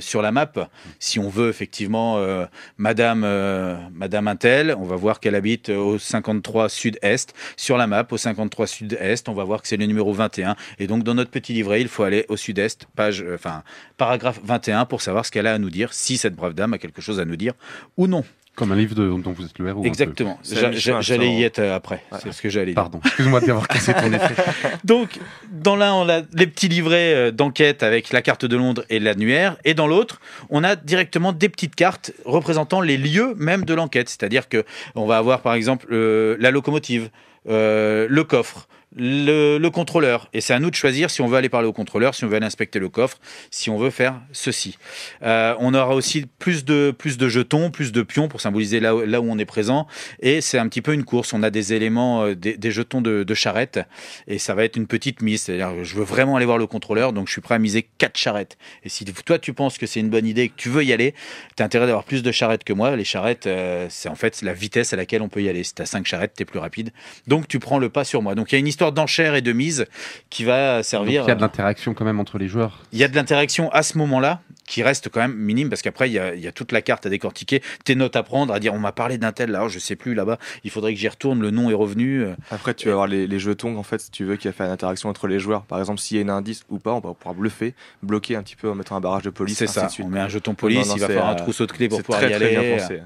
sur la map. Si on veut effectivement euh, Madame, euh, Madame Intel, on va voir qu'elle habite au 53 sud-est. Sur la map, au 53 sud-est, on va voir que c'est le numéro 21. Et donc dans notre petit livret, il faut aller au sud-est, page, euh, enfin, paragraphe 21 pour savoir ce qu'elle a à nous dire, si cette brave dame a quelque chose à nous dire ou non. Comme un livre dont vous êtes le héros. Exactement. J'allais hein. y être euh, après. C'est ce que j'allais. Pardon. Excuse-moi d'avoir cassé ton effet. Donc, dans l'un, on a les petits livrets euh, d'enquête avec la carte de Londres et l'annuaire, et dans l'autre, on a directement des petites cartes représentant les lieux même de l'enquête. C'est-à-dire que on va avoir par exemple euh, la locomotive, le coffre, le, contrôleur. Et c'est à nous de choisir si on veut aller parler au contrôleur, si on veut aller inspecter le coffre, si on veut faire ceci. Euh, on aura aussi plus de, plus de jetons, plus de pions pour symboliser là, où, on est présent. Et c'est un petit peu une course. On a des éléments, euh, des, jetons de, charrettes charrette. Et ça va être une petite mise. C'est-à-dire, je veux vraiment aller voir le contrôleur, donc je suis prêt à miser 4 charrettes. Et si toi, tu penses que c'est une bonne idée et que tu veux y aller, tu as intérêt d'avoir plus de charrettes que moi. Les charrettes, euh, c'est en fait la vitesse à laquelle on peut y aller. Si tu as 5 charrettes, tu es plus rapide. Donc tu prends le pas sur moi. Donc il y a une histoire d'enchères et de mise qui va servir. il y a de l'interaction quand même entre les joueurs. Il y a de l'interaction à ce moment-là qui reste quand même minime parce qu'après il, y a, toute la carte à décortiquer, tes notes à prendre, à dire on m'a parlé d'un tel là, je sais plus là-bas, il faudrait que j'y retourne, le nom est revenu. Après tu vas avoir les, jetons en fait si tu veux qu'il y a fait une interaction entre les joueurs. Par exemple s'il y a un indice ou pas, on va pouvoir bluffer, bloquer un petit peu en mettant un barrage de police. C'est ça, on met un jeton police, il va falloir un euh, trousseau de clés pour pouvoir y aller.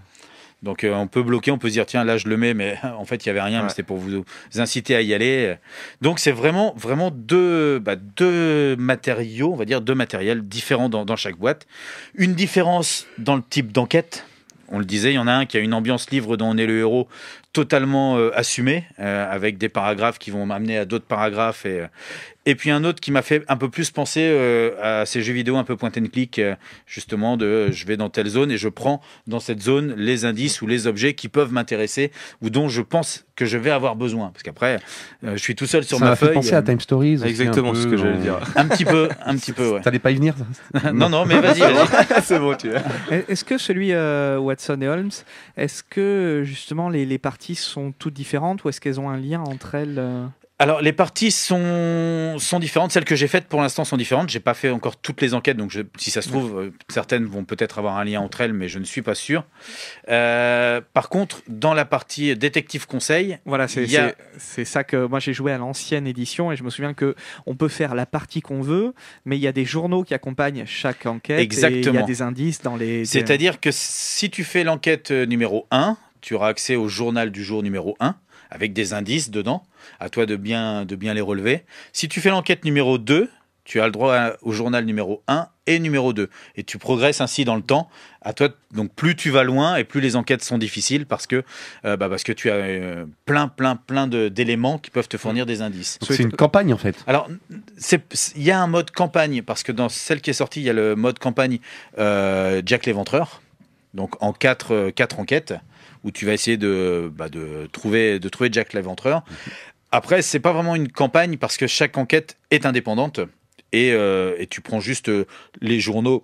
Donc euh, on peut bloquer, on peut se dire tiens là je le mets, mais en fait il n'y avait rien, c'était pour vous, inciter à y aller. Donc c'est vraiment vraiment deux bah, deux matériaux, on va dire deux matériels différents dans, chaque boîte. Une différence dans le type d'enquête. On le disait, il y en a un qui a une ambiance livre dont on est le héros totalement euh, assumé, euh, avec des paragraphes qui vont m'amener à d'autres paragraphes et, et puis un autre qui m'a fait un peu plus penser euh, à ces jeux vidéo un peu point and click, euh, justement, de euh, je vais dans telle zone et je prends dans cette zone les indices ou les objets qui peuvent m'intéresser ou dont je pense que je vais avoir besoin. Parce qu'après, je suis tout seul sur ma feuille. Ça penser à Time Stories. Exactement ce que j'allais dire. Un petit peu, un petit peu, ouais. T'allais pas y venir Non, non, mais vas-y, vas ah, C'est bon, tu Est-ce que celui Watson et Holmes, est-ce que justement les, les parties sont toutes différentes ou est-ce qu'elles ont un lien entre elles alors les parties sont, différentes. Celles que j'ai faites pour l'instant sont différentes. J'ai pas fait encore toutes les enquêtes, donc si ça se trouve, euh, certaines vont peut-être avoir un lien entre elles, mais je ne suis pas sûr. Euh, par contre, dans la partie détective conseil, voilà, c'est ça que moi j'ai joué à l'ancienne édition et je me souviens que on peut faire la partie qu'on veut, mais il y a des journaux qui accompagnent chaque enquête. Exactement. Il y a des indices dans les. C'est-à-dire que si tu fais l'enquête euh, numéro 1, tu auras accès au journal du jour numéro 1 avec des indices dedans. À toi de bien, de bien les relever. Si tu fais l'enquête numéro 2, tu as le droit au journal numéro 1 et numéro 2. Et tu progresses ainsi dans le temps. À toi, donc plus tu vas loin et plus les enquêtes sont difficiles parce que, euh, bah, parce que tu as euh, plein, plein, plein d'éléments qui peuvent te fournir des indices. C'est une campagne en fait. Alors, il y a un mode campagne parce que dans celle qui est sortie, il y a le mode campagne euh, Jack l'éventreur, donc en 4 quatre, enquêtes où tu vas essayer de, bah, de, trouver, de trouver Jack l'éventreur. Après, c'est pas vraiment une campagne parce que chaque enquête est indépendante et, euh, tu prends juste euh, les journaux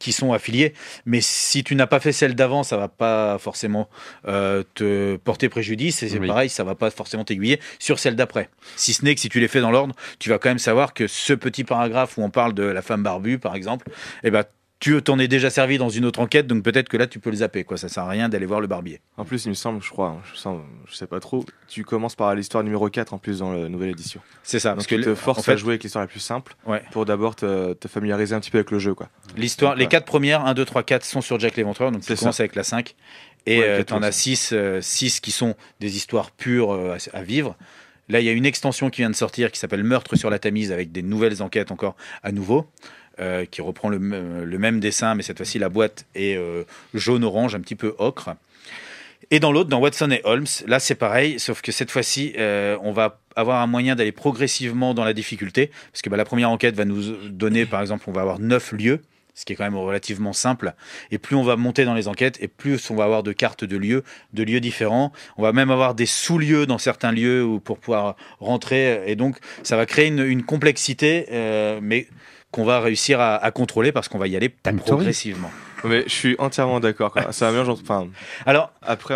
qui sont affiliés. Mais si tu n'as pas fait celle d'avant, ça va pas forcément euh, te porter préjudice. Et c'est pareil, ça va pas forcément t'aiguiller sur celle d'après. Si ce n'est que si tu les fais dans l'ordre, tu vas quand même savoir que ce petit paragraphe où on parle de la femme barbue, par exemple, eh ben, tu t'en es déjà servi dans une autre enquête, donc peut-être que là tu peux les zapper. Quoi. Ça sert à rien d'aller voir le barbier. En plus, il me semble, je crois, je, sens, sais pas trop, tu commences par l'histoire numéro 4 en plus dans la nouvelle édition. C'est ça. Donc que tu te forces à jouer avec l'histoire la plus simple pour d'abord te, familiariser un petit peu avec le jeu. quoi. L'histoire, Les 4 premières, 1, 2, 3, 4 sont sur Jack l'Éventreur, donc tu ça. commences avec la 5. Et euh, tu en as 6, 6 euh, qui sont des histoires pures euh, à vivre. Là, il y a une extension qui vient de sortir qui s'appelle Meurtre sur la Tamise avec des nouvelles enquêtes encore à nouveau. Euh, qui reprend le, même dessin, mais cette fois-ci la boîte est euh, jaune-orange, un petit peu ocre. Et dans l'autre, dans Watson et Holmes, là c'est pareil, sauf que cette fois-ci, euh, on va avoir un moyen d'aller progressivement dans la difficulté, parce que bah, la première enquête va nous donner, par exemple, on va avoir neuf lieux, ce qui est quand même relativement simple. Et plus on va monter dans les enquêtes, et plus on va avoir de cartes de lieux, de lieux différents. On va même avoir des sous-lieux dans certains lieux pour pouvoir rentrer, et donc ça va créer une, complexité, mais qu'on va réussir à, contrôler parce qu'on va y aller progressivement. Mais je suis entièrement d'accord. Ça va enfin, Alors, après.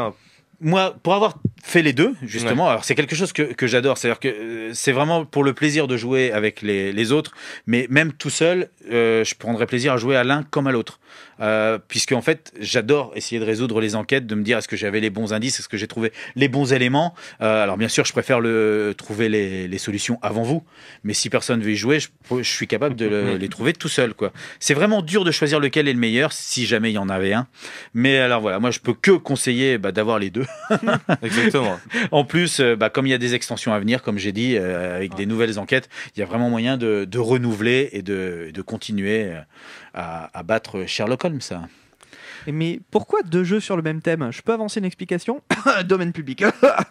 Moi, pour avoir fait les deux, justement, alors c'est quelque chose que, j'adore. C'est-à-dire que euh, c'est vraiment pour le plaisir de jouer avec les, autres, mais même tout seul, euh, je prendrais plaisir à jouer à l'un comme à l'autre. Euh, puisque en fait, j'adore essayer de résoudre les enquêtes, de me dire est-ce que j'avais les bons indices, est-ce que j'ai trouvé les bons éléments. Euh, alors bien sûr, je préfère le, trouver les, solutions avant vous, mais si personne veut y jouer, je, suis capable de les trouver tout seul. quoi. C'est vraiment dur de choisir lequel est le meilleur, si jamais il y en avait un. Mais alors voilà, moi je peux que conseiller bah, d'avoir les deux. Exactement. en plus, euh, bah, comme il y a des extensions à venir, comme j'ai dit, avec des nouvelles enquêtes, il y a vraiment moyen de, de renouveler et de, de continuer à, battre Sherlock Holmes. Mais pourquoi deux jeux sur le même thème Je peux avancer une explication Domaine public.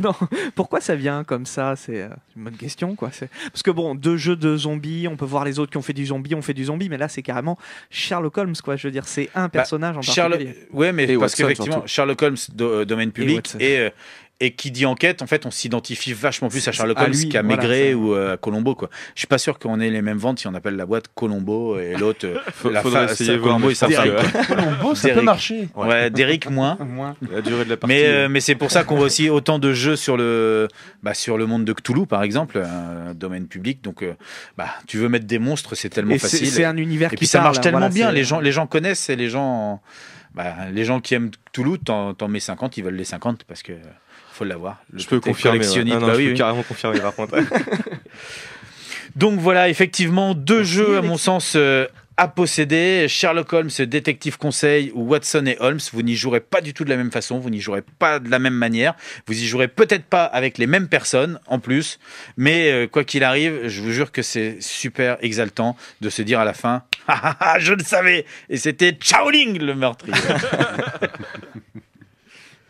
non, pourquoi ça vient comme ça euh, C'est une bonne question, quoi. Parce que bon, deux jeux de zombies, on peut voir les autres qui ont fait du zombie, on fait du zombie, mais là c'est carrément Sherlock Holmes, quoi. Je veux dire, c'est un bah, personnage en particulier. Ouais, mais parce qu'effectivement, Sherlock Holmes, euh, domaine public, et, euh, et qui dit enquête, en fait, on s'identifie vachement plus à Sherlock Holmes qu'à Maigret ou euh, à Colombo. Quoi. Je suis pas sûr qu'on ait les mêmes ventes si on appelle la boîte Colombo et l'autre euh, la faudrait essayer Colombo et ça Colombo, ça peut marcher. Ouais, Derek, moins. La durée de la partie. Mais, euh, mais c'est pour ça qu'on voit aussi autant de jeux sur le bah, sur le monde de Cthulhu par exemple, un domaine public. Donc bah tu veux mettre des monstres, c'est tellement facile. C'est un univers et puis ça marche hein, tellement bien. Les gens les gens connaissent et les gens bah, les gens qui aiment Toulouse, t'en mets 50, ils veulent les 50 parce que l'avoir. je peux confirmer. Ah bah je peux carrément confirmer Donc voilà, effectivement, deux jeux à mon sens euh, à posséder. Sherlock Holmes, Détective Conseil ou Watson et Holmes, vous n'y jouerez pas du tout de la même façon, vous n'y jouerez pas de la même manière, vous y jouerez peut-être pas avec les mêmes personnes en plus, mais euh, quoi qu'il arrive, je vous jure que c'est super exaltant de se dire à la fin, ah, ah, ah je le savais, et c'était ling, le meurtrier.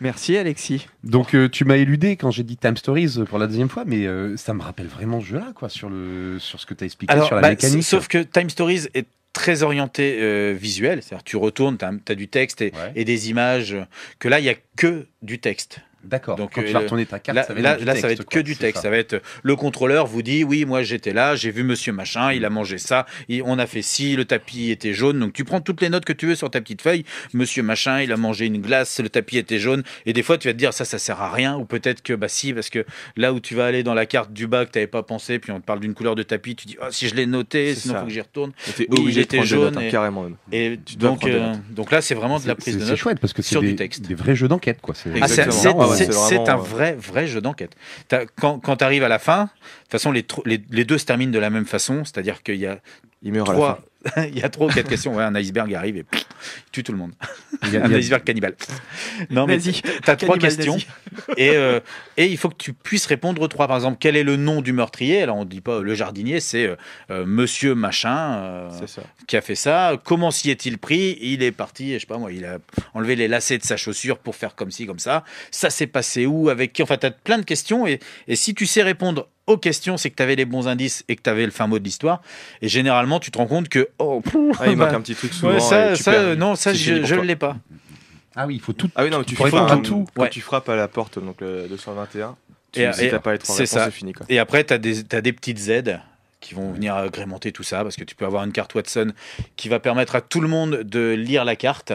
Merci Alexis. Donc euh, tu m'as éludé quand j'ai dit Time Stories pour la deuxième fois, mais euh, ça me rappelle vraiment ce jeu-là, quoi, sur, le, sur ce que tu as expliqué, sur la bah, mécanique. Sauf que Time Stories est très orienté euh, visuel, c'est-à-dire tu retournes, tu as, du texte et, et, des images, que là, il n'y a que du texte. D'accord. Donc euh, tu vas retourner ta carte, là, ça va être, que du texte. Ça. va être le contrôleur vous dit oui, moi j'étais là, j'ai vu Monsieur Machin, il mm. a mangé ça, on a fait ci, le tapis était jaune. Donc tu prends toutes les notes que tu veux sur ta petite feuille. Monsieur Machin, il a mangé une glace, le tapis était jaune. Et des fois tu vas te dire ça, ça sert à rien ou peut-être que bah si parce que là où tu vas aller dans la carte du bas que t'avais pas pensé, puis on te parle d'une couleur de tapis, tu dis oh, si je l'ai noté, sinon faut que j'y retourne. Oui, il était jaune hein, et, carrément. Et donc euh, donc là c'est vraiment de la prise de notes. C'est chouette parce que c'est des, vrais jeux d'enquête quoi c'est un euh, vrai, vrai jeu d'enquête. Quand, tu arrives à la fin, de toute façon, les, deux se terminent de la même façon, c'est-à-dire qu'il y a. trois, il y a trop quatre questions. un iceberg arrive et tue tout le monde. un iceberg cannibale. Non, mais tu as trois questions. Et, euh, et, il faut que tu puisses répondre aux trois. Par exemple, quel est le nom du meurtrier Alors, on ne dit pas euh, le jardinier, c'est euh, monsieur machin qui a fait ça. Comment s'y est-il pris Il est parti, je sais pas moi, il a enlevé les lacets de sa chaussure pour faire comme ci, comme ça. Ça s'est passé où Avec qui Enfin, t'as plein de questions. Et, et si tu sais répondre aux questions, c'est que tu avais les bons indices et que tu avais le fin mot de l'histoire. Et généralement, tu te rends compte que. Oh, ah, il manque bah, un petit truc souvent. ça, non, ça, je ne l'ai pas. Ah oui, il faut tout. Ah oui, non, tu, frappes, Quand tu frappes à la porte, donc le 221, tu et, fini. Et après, tu as, as des petites aides qui vont venir agrémenter tout ça, parce que tu peux avoir une carte Watson qui va permettre à tout le monde de lire la carte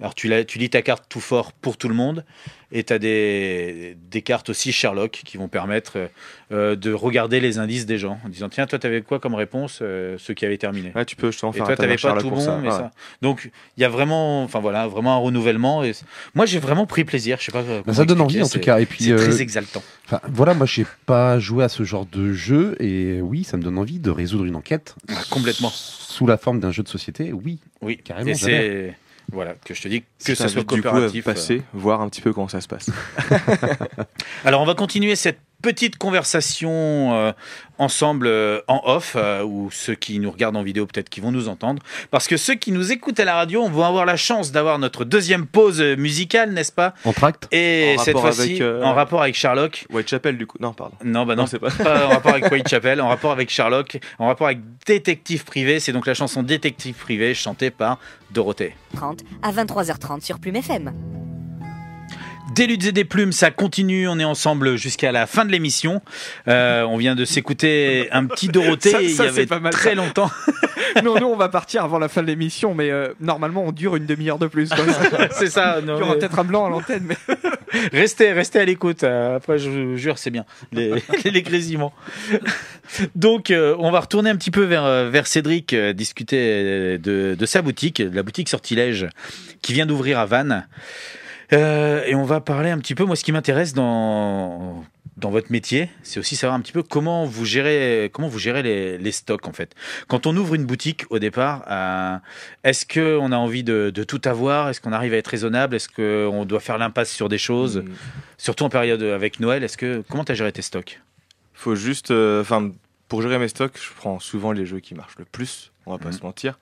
alors tu, lis ta carte tout fort pour tout le monde et tu as des, cartes aussi Sherlock qui vont permettre euh, euh, de regarder les indices des gens en disant tiens toi tu avais quoi comme réponse euh, ceux qui avaient terminé. Ouais, ah, tu peux je t'en faire. Et toi t'avais pas tout bon Mais ça. Donc il y a vraiment enfin voilà vraiment un renouvellement et moi j'ai vraiment pris plaisir je sais pas. Bah, ça donne envie en tout cas et puis c'est très exaltant. Voilà moi j'ai pas joué à ce genre de jeu et oui ça me donne envie de résoudre une enquête. Ah, complètement. Sous la forme d'un jeu de société oui. Oui carrément. Et voilà, que je te dis que ça soit coopératif. Du passer, euh. voir un petit peu comment ça se passe. Alors, on va continuer cette petite conversation euh, ensemble euh, en off, euh, ou ceux qui nous regardent en vidéo peut-être qui vont nous entendre, parce que ceux qui nous écoutent à la radio vont avoir la chance d'avoir notre deuxième pause musicale, n'est-ce pas En Et cette fois-ci, en rapport avec Sherlock. Whitechapel, du coup. Non, pardon. Non, bah non, c'est pas. en rapport avec Whitechapel, en rapport avec Sherlock, en rapport avec Détective Privé. C'est donc la chanson Détective Privé chantée par Dorothée. 30 à 23h30 sur Plume FM. Des luttes et des plumes, ça continue. On est ensemble jusqu'à la fin de l'émission. Euh, on vient de s'écouter un petit Dorothée. ça, il y avait pas mal, très longtemps. non, nous, on va partir avant la fin de l'émission, mais euh, normalement, on dure une demi-heure de plus. c'est ça. On il y aura peut-être un blanc à l'antenne, mais. restez, restez à l'écoute. Euh, après, je vous jure, c'est bien. Les, grésillements. Donc, on va retourner un petit peu vers, vers Cédric, discuter de, de, sa boutique, de la boutique Sortilège, qui vient d'ouvrir à Vannes. Euh, et on va parler un petit peu, moi ce qui m'intéresse dans, dans votre métier, c'est aussi savoir un petit peu comment vous gérez, comment vous gérez les, stocks en fait. Quand on ouvre une boutique au départ, euh, est-ce qu'on a envie de, tout avoir Est-ce qu'on arrive à être raisonnable Est-ce qu'on doit faire l'impasse sur des choses Surtout en période euh, avec Noël, est-ce que, comment tu as géré tes stocks faut juste. Enfin, pour gérer mes stocks, je prends souvent les jeux qui marchent le plus, on va pas mmh. se mentir.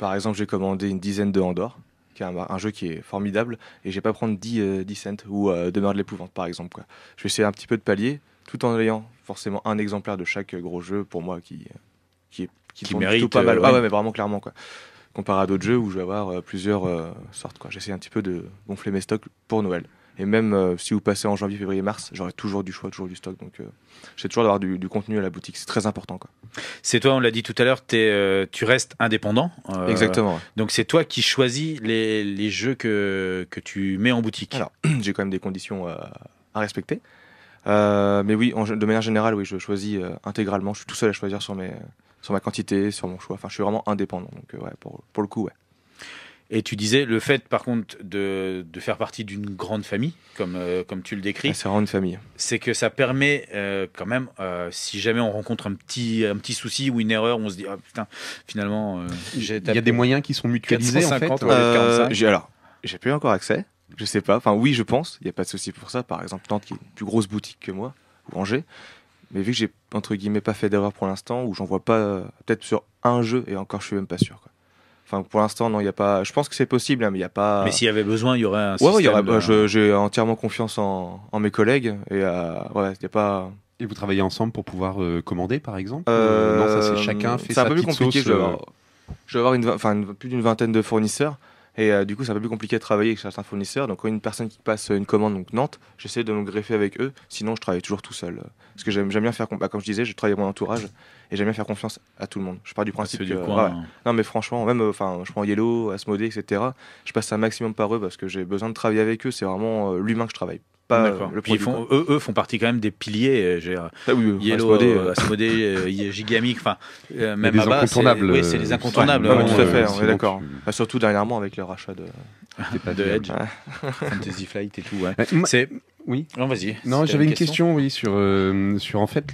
Par exemple, j'ai commandé une dizaine de Andorre un, jeu qui est formidable, et je vais pas prendre 10, 10 euh, cents ou euh, Demeure de l'épouvante, par exemple. Quoi. Je vais essayer un petit peu de pallier, tout en ayant forcément un exemplaire de chaque euh, gros jeu, pour moi, qui, qui, qui, mérite pas mal. Ah ouais. Ah ouais, mais vraiment clairement, quoi comparé à d'autres jeux où je vais avoir plusieurs sortes sortes. J'essaie un petit peu de gonfler mes stocks pour Noël. Et même euh, si vous passez en janvier, février, mars, j'aurai toujours du choix, toujours du stock. Donc, j'ai euh, j'essaie toujours d'avoir du, contenu à la boutique. C'est très important. C'est toi, on l'a dit tout à l'heure, euh, tu restes indépendant. Exactement. Donc, c'est toi qui choisis les, jeux que, que, tu mets en boutique. Alors, j'ai quand même des conditions à respecter. mais oui, de manière générale, oui, je choisis intégralement. Je suis tout seul à choisir sur, mes, sur ma quantité, sur mon choix. Enfin, je suis vraiment indépendant. Donc, ouais, pour, pour le coup, ouais. Et tu disais, le fait par contre de, de faire partie d'une grande famille, comme, euh, comme tu le décris, c'est une famille. C'est que ça permet euh, quand même, euh, si jamais on rencontre un petit, un petit souci ou une erreur, on se dit, ah putain, finalement. Il y a des moyens qui sont mutualisés en fait. alors, j'ai plus encore accès, je sais pas. Enfin, oui, je pense, il n'y a pas de souci pour ça. Par exemple, Tante qui a une plus grosse boutique que moi, ou Angers. Mais vu que j'ai entre guillemets pas fait d'erreur pour l'instant, ou j'en vois pas, peut-être sur un jeu, et encore je suis même pas sûr. Quoi. Enfin, pour l'instant, non, il n'y a pas. Je pense que c'est possible, hein, mais il n'y a pas. Mais s'il y avait besoin, il y aurait un. Ouais, Oui, aurait... Bah, j'ai entièrement confiance en, en mes collègues et euh, il a pas. Et vous travaillez ensemble pour pouvoir euh, commander, par exemple euh, Non, ça c'est chacun hum, fait C'est un peu plus compliqué. je, vais avoir... une, enfin, plus d'une vingtaine de fournisseurs. Et du coup, c'est un peu plus compliqué de travailler avec certains fournisseurs. Donc, quand une personne qui passe une commande, donc Nantes, j'essaie de me greffer avec eux. Sinon, je travaille toujours tout seul. Parce que j'aime, j'aime bien faire, bah, comme je disais, je travaille avec mon entourage et j'aime bien faire confiance à tout le monde. Je pars du principe que, du non mais franchement, même euh, enfin, je prends Yellow, Asmodee, etc. Je passe un maximum par eux parce que j'ai besoin de travailler avec eux. C'est vraiment euh, l'humain que je travaille. Pas euh, le Puis ils font, eux, font partie quand même des piliers. J'ai ah Yellow, Asmodee, euh, Gigamic, enfin, même incontournables. Oui, c'est les incontournables. tout à fait, on est d'accord. Bah, surtout dernièrement avec le rachat de, de Edge, Fantasy Flight et tout. c'est oui. Non, vas-y. Non, j'avais une question, oui, sur, euh, sur en fait,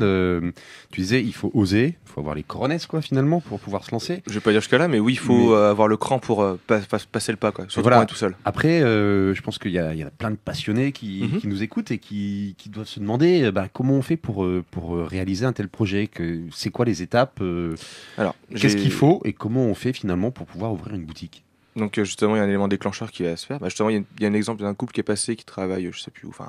tu disais, il faut oser, il faut avoir les coronesses, quoi, finalement, pour pouvoir se lancer. Je vais pas dire jusqu'à là, mais oui, il faut euh, avoir le cran pour euh, passer le pas, quoi. Surtout voilà. tout seul. Après, je pense qu'il y, a plein de passionnés mhm. qui, nous écoutent et qui, qui doivent se demander bah, comment on fait pour, pour réaliser un tel projet, c'est quoi les étapes, alors qu'est-ce qu'il faut et comment on fait finalement pour pouvoir ouvrir une boutique. Donc euh, justement, il y a un élément déclencheur qui va se faire. Bah, justement, il y, a un exemple d'un couple qui est passé, qui travaille, je sais plus où, enfin,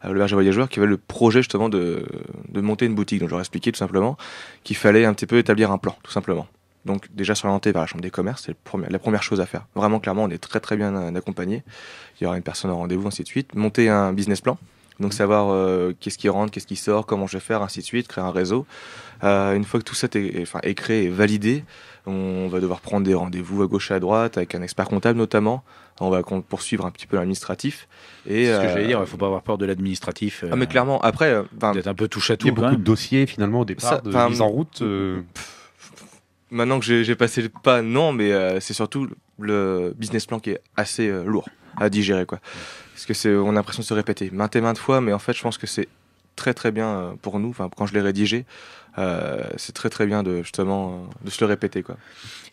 à l'auberge voyageur qui avait le projet justement de, de monter une boutique. Donc je leur expliqué tout simplement qu'il fallait un petit peu établir un plan, tout simplement. Donc déjà s'orienter vers la chambre des commerces, c'est la première chose à faire. Vraiment, clairement, on est très très bien euh, accompagné. Il y aura une personne au rendez-vous, ainsi de suite. Monter un business plan. Donc savoir euh, qu'est-ce qui rentre, qu'est-ce qui sort, comment je vais faire, ainsi de suite, créer un réseau. une fois que tout ça est, est créé et validé, on va devoir prendre des rendez-vous à gauche et à droite avec un expert comptable notamment. On va poursuivre un petit peu l'administratif. Et ce que euh, j'allais dire, il faut pas avoir peur de l'administratif. Ah, euh, mais clairement, après, euh, un peu tout. Il y a beaucoup hein. de dossiers finalement au départ, de mise en route. Maintenant que j'ai passé le pas, non, mais c'est surtout le business plan qui est assez lourd à digérer, quoi. Parce que c'est, on a l'impression de se répéter maintes et maintes fois, mais en fait, je pense que c'est très très bien pour nous, quand je l'ai rédigé, euh, c'est très très bien de justement euh, de se le répéter quoi.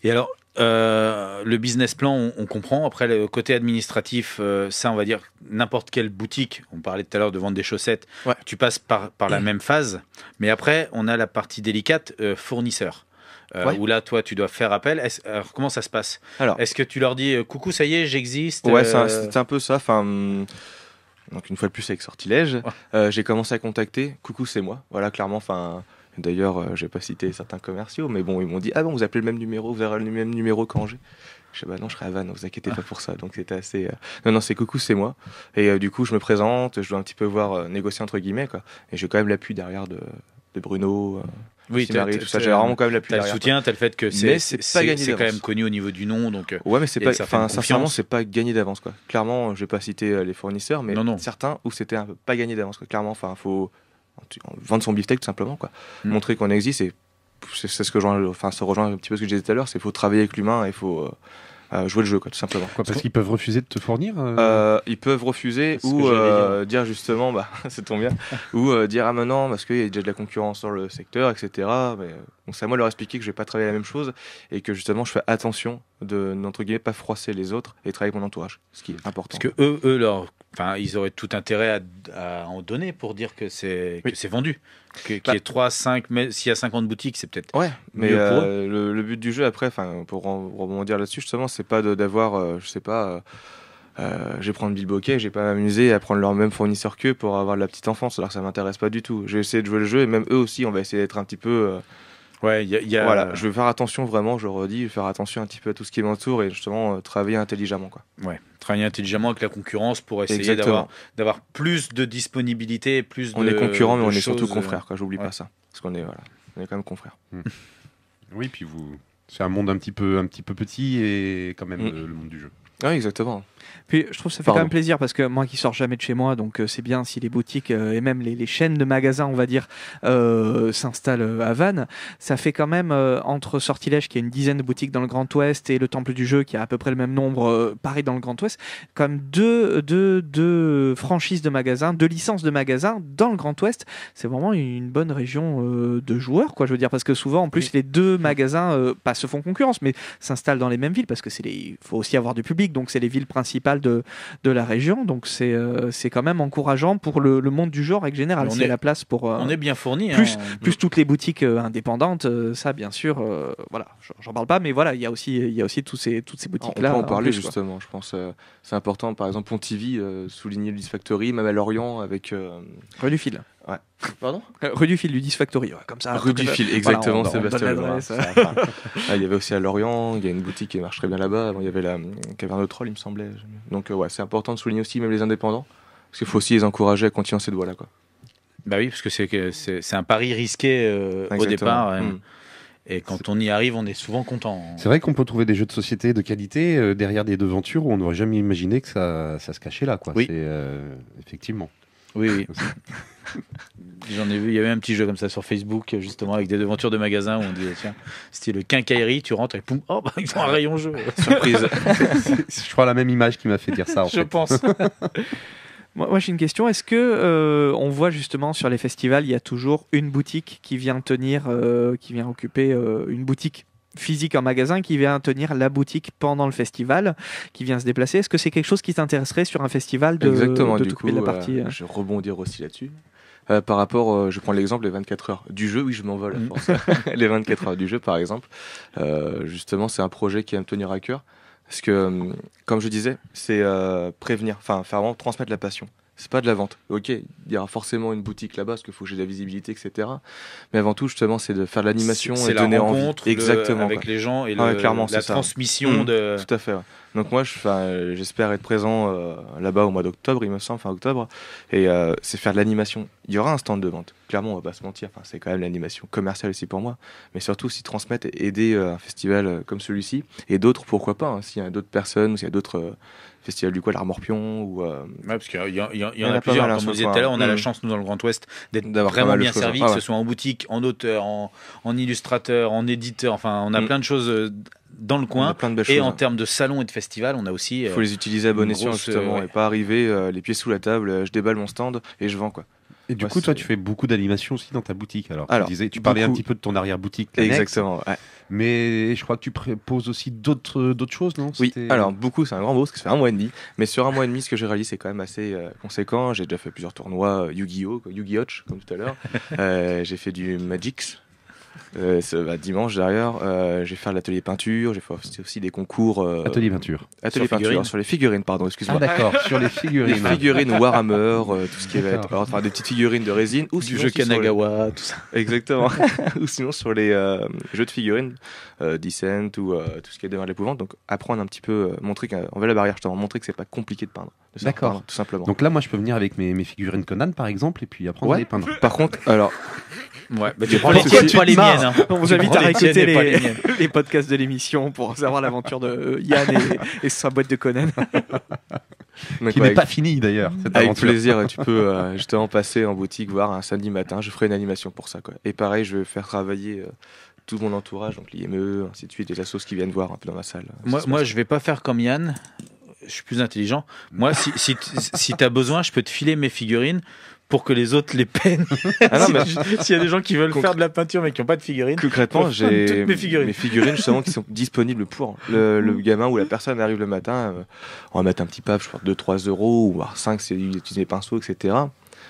Et alors euh, le business plan, on, comprend. Après, le côté administratif, ça, on va dire, n'importe quelle boutique, on parlait tout à l'heure de vendre des chaussettes, tu passes par, par la mmh. même phase. Mais après, on a la partie délicate, fournisseur. Où là, toi, tu dois faire appel. Alors, comment ça se passe Alors, Est-ce que tu leur dis coucou, ça y est, j'existe Ouais, c'est un, peu ça. Enfin, donc, une fois de plus, avec Sortilège, j'ai commencé à contacter coucou, c'est moi. Voilà, clairement. Enfin, D'ailleurs, euh, je n'ai pas cité certains commerciaux, mais bon, ils m'ont dit Ah bon, vous appelez le même numéro, vous aurez le même numéro qu'Angers je sais bah non, je serai à Vannes, vous inquiétez ah. pas pour ça. Donc c'était assez. Euh, non, non, c'est coucou, c'est moi. Et euh, du coup, je me présente, je dois un petit peu voir négocier entre guillemets, Et j'ai quand même l'appui derrière de, de Bruno. Oui, Marie, tout ça, j'ai vraiment quand même l'appui. le soutien, t'as le fait que c'est quand même connu au niveau du nom, donc. Ouais, mais c'est pas, enfin, sincèrement, c'est pas gagné d'avance, Clairement, je n'ai pas cité les fournisseurs, mais certains où c'était pas gagné d'avance, Clairement, enfin, faut vendre son beefsteak tout simplement, quoi. Mm. Montrer qu'on existe et c'est ce que je, enfin, ça rejoint un petit peu ce que je disais tout à l'heure, c'est faut travailler avec l'humain et faut euh, euh, jouer le jeu, tout simplement. Quoi, parce qu'ils peuvent refuser de te fournir euh, Ils peuvent refuser ou dire justement, bah, c'est ton bien, ou dire ah parce qu'il y a déjà de la concurrence dans le secteur, etc. Mais, c'est à moi de leur expliquer que je vais pas travailler la même chose et que justement je fais attention de n'entre guillemets pas froisser les autres et travailler avec mon entourage, ce qui est important. Parce que eux, eux enfin, ils auraient tout intérêt à, en donner pour dire que c'est c'est vendu. Que, bah. qu'il y 3, 5, mais s'il y a 50 boutiques, c'est peut-être. Ouais, mais euh, Le, but du jeu, après, pour rebondir là-dessus, justement, c'est pas d'avoir, euh, je sais pas, euh, euh je vais prendre Bill Bokeh, j'ai pas m'amuser à prendre leur même fournisseur qu'eux pour avoir de la petite enfance, alors que ça m'intéresse pas du tout. J'ai essayé de jouer le jeu et même eux aussi, on va essayer d'être un petit peu. Ouais, Voilà, je vais faire attention vraiment, je redis, faire attention un petit peu à tout ce qui m'entoure et justement euh, travailler intelligemment. Quoi. Ouais, travailler intelligemment avec la concurrence pour essayer d'avoir plus de disponibilité, plus de. On est concurrent, mais on est surtout euh, confrères, j'oublie pas ça. Parce qu'on est, voilà, on est quand même confrères. Hmm. oui, puis vous. C'est un monde un petit peu, un petit peu petit et quand même hmm. le monde du jeu. Ah oui, exactement. Puis je trouve que ça fait quand même plaisir parce que moi qui sors jamais de chez moi, donc euh, c'est bien si les boutiques euh, et même les, chaînes de magasins, on va dire, euh, s'installent à Vannes. Ça fait quand même entre Sortilège qui a une dizaine de boutiques dans le Grand Ouest et le Temple du Jeu qui a à peu près le même nombre, pareil dans le Grand Ouest, comme deux, deux, deux franchises de magasins, deux licences de magasins dans le Grand Ouest. C'est vraiment une bonne région de joueurs, quoi, je veux dire, parce que souvent en plus les deux magasins, pas se font concurrence, mais s'installent dans les mêmes villes parce que c'est les, faut aussi avoir du public, donc c'est les villes principales de, de la région. Donc c'est euh, c'est quand même encourageant pour le, monde du genre en général. C'est la place pour. Euh, on est bien fourni. Plus, hein. plus toutes les boutiques euh, indépendantes, ça bien sûr. voilà, j'en parle pas, mais voilà, il y a aussi il y a aussi tous ces toutes ces boutiques là. On peut en parler justement. Je pense c'est important. Par exemple, Pontivy souligner le Factory, même à Lorient avec. Rue du Fil. Ouais. Pardon euh, Rue du Fil du Disfactory, comme ça. Rue du Fil, exactement, Sébastien. Ah, il y avait aussi à Lorient, il y a une boutique qui marche très bien là-bas. il y avait la euh, caverne de troll, il me semblait. Donc, euh, ouais, c'est important de souligner aussi, même les indépendants, parce qu'il faut aussi les encourager à continuer ces doigts-là. Quoi. Bah oui, parce que c'est, un pari risqué au départ. Hmm. Et quand on y arrive, on est souvent content. C'est vrai qu'on peut trouver des jeux de société de qualité derrière des devantures où on n'aurait jamais imaginé que ça, ça se cachait là. Quoi. Oui. effectivement. Oui, oui. J'en ai vu, il y avait un petit jeu comme ça sur Facebook, justement, avec des devantures de magasins où on disait, tiens, c'était le quincaillerie, tu rentres et poum, oh, bah, ils ont un rayon jeu. Surprise. je crois la même image qui m'a fait dire ça. je pense. Moi, j'ai une question. Est-ce que euh, on voit justement sur les festivals, il y a toujours une boutique qui vient tenir, euh, qui vient occuper euh, une boutique physique en magasin qui vient tenir la boutique pendant le festival, qui vient se déplacer. Est-ce que c'est quelque chose qui t'intéresserait sur un festival de, Exactement, la euh, partie euh Je vais rebondir aussi là-dessus. Euh, par rapport, je prends l'exemple des 24 heures du jeu, oui, je m'envole mm. les 24 heures du jeu, par exemple. justement, c'est un projet qui va me tenir à cœur. Parce que, comme je disais, c'est prévenir, enfin, faire vraiment transmettre la passion c'est pas de la vente. Ok, il y aura forcément une boutique là-bas parce qu'il faut que j'ai de la visibilité, etc. Mais avant tout, justement, c'est de faire de l'animation et de donner rencontre envie. Exactement, avec les gens et ah la transmission mmh, de. Tout à fait. Donc moi, j'espère être présent euh, là-bas au mois d'octobre, il me semble, fin octobre. Et euh, c'est faire de l'animation. Il y aura un stand de vente. Clairement, on va pas se mentir. Enfin, c'est quand même l'animation commerciale aussi pour moi. Mais surtout, s'ils transmettre, aider aident euh, un festival comme celui-ci et d'autres, pourquoi pas. Hein. s'il y a d'autres personnes, s'il y a d'autres Festival du quoi, morpion Ou, euh, parce qu'il y, en a, plusieurs. Comme vous hein, disiez tout à l'heure, on a la mm. chance, nous, dans le Grand Ouest, d'être vraiment bien servi, ah que ce soit en boutique, en auteur, en, illustrateur, en éditeur. Enfin, on a mm. plein de choses euh, dans le coin. Plein de et en termes de salon et de festival, on a aussi. Il faut euh, les utiliser à bon escient, justement, et pas arriver les pieds sous la table, je déballe mon stand et je vends, quoi. Et du coup, toi, tu fais beaucoup d'animation aussi dans ta boutique. Alors, tu, disais, tu parlais un petit peu de ton arrière-boutique. Exactement. Mais je crois que tu proposes aussi d'autres d'autres choses, non Oui. Alors, beaucoup, c'est un grand mot, parce que ça fait un mois et demi. Mais sur un mois et demi, ce que j'ai réalisé, c'est quand même assez euh, conséquent. J'ai déjà fait plusieurs tournois euh, Yu-Gi-Oh, Yu-Gi-Oh, comme tout à l'heure. Euh, j'ai fait du Magix, euh, ce, bah, dimanche d'ailleurs, j'ai fait l'atelier peinture, j'ai fait aussi des concours. Euh, atelier peinture. Atelier sur peinture, sur les figurines, pardon, excuse-moi. Ah, d'accord, sur les figurines. figurines Warhammer, euh, tout ce qui être, Enfin, des petites figurines de résine. Ou du jeu Kanagawa, tout ça. Exactement. ou sinon sur les jeux de figurines, Descent ou tout ce qui est devant l'épouvante. Donc apprendre un petit peu, montrer qu'on va la barrière, justement, montrer que c'est pas compliqué de peindre. D'accord. Tout simplement. Donc là, moi, je peux venir avec mes, mes figurines Conan, par exemple, et puis apprendre à les peindre. Par contre, alors, Ouais, mais tu prends les, les miennes. On vous invite à réécouter les, podcasts de l'émission pour savoir l'aventure de euh, Yann et, sa boîte de Conan. qui n'est pas finie d'ailleurs. Avec plaisir, tu peux euh, justement passer en boutique voir un samedi matin. Je ferai une animation pour ça. Quoi. Et pareil, je vais faire travailler. Euh, tout mon entourage, donc l'IME, ainsi de suite, les assos qui viennent voir un peu dans ma salle. Moi, moi je vais pas faire comme Yann, je suis plus intelligent. Moi, si, si, si tu as besoin, je peux te filer mes figurines pour que les autres les peinent. Ah S'il mais... y a des gens qui veulent faire de la peinture mais qui n'ont pas de figurines. Concrètement, j'ai mes figurines. qui sont disponibles pour le, mmh. gamin ou la personne arrive le matin, euh, on va mettre un petit pape je crois 2-3 euros, ou 5 si c'est des pinceaux, etc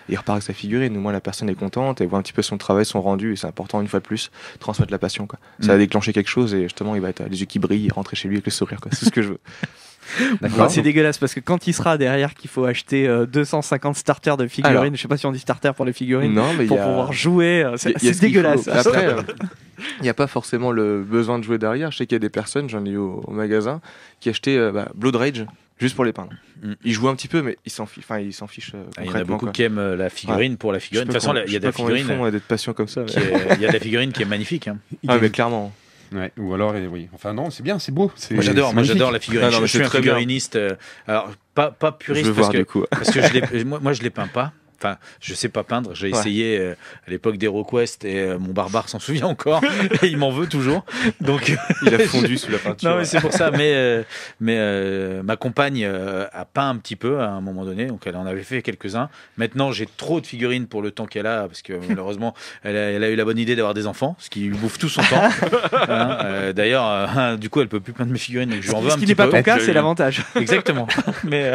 il repart avec sa figurine. Au moins, la personne est contente, elle voit un petit peu son travail, son rendu, et c'est important, une fois de plus, transmettre la passion. Ça mm. va déclencher quelque chose, et justement, il va être euh, les yeux qui brillent, rentrer chez lui avec le sourire. C'est ce que je veux. C'est dégueulasse parce que quand il sera derrière qu'il faut acheter 250 euh, starters de figurines, je sais pas si on dit starter pour les figurines, non, mais pour pouvoir jouer, euh, c'est dégueulasse. Après, il n'y a pas forcément le besoin de jouer derrière. Je sais qu'il y a des personnes, j'en ai eu au, magasin, qui achetaient bah, Blood Rage Juste pour les peindre. il mm. Ils jouent un petit peu, mais il s'en fiche Enfin, s'en euh, ah, il y en a beaucoup qui aiment euh, la figurine pour la figurine. De toute façon, il y a des la figurine. d'être patient comme ça. Il y a de la figurine qui est magnifique. Hein. Ah, mais clairement. ou alors, oui. Enfin, non, c'est bien, c'est beau. moi, j'adore, j'adore la figurine. Ah, je, suis un figuriniste. Euh, alors, pas, puriste, parce que, parce que, je les, moi, moi, je les peins pas. Enfin, je sais pas peindre. J'ai essayé euh, à l'époque des requests et euh, mon barbare s'en souvient encore et il m'en veut toujours. Donc il a fondu sous la peinture. Non, mais c'est pour ça. Mais euh, mais ma compagne a peint un petit peu à un moment donné, donc elle en avait fait quelques uns. Maintenant, j'ai trop de figurines pour le temps qu'elle a parce que malheureusement, elle a, eu la bonne idée d'avoir des enfants, ce qui lui bouffe tout son temps. Hein. D'ailleurs, du coup, elle peut plus peindre mes figurines, donc je lui veux un petit peu. Ce qui n'est pas ton cas, c'est l'avantage. Exactement. mais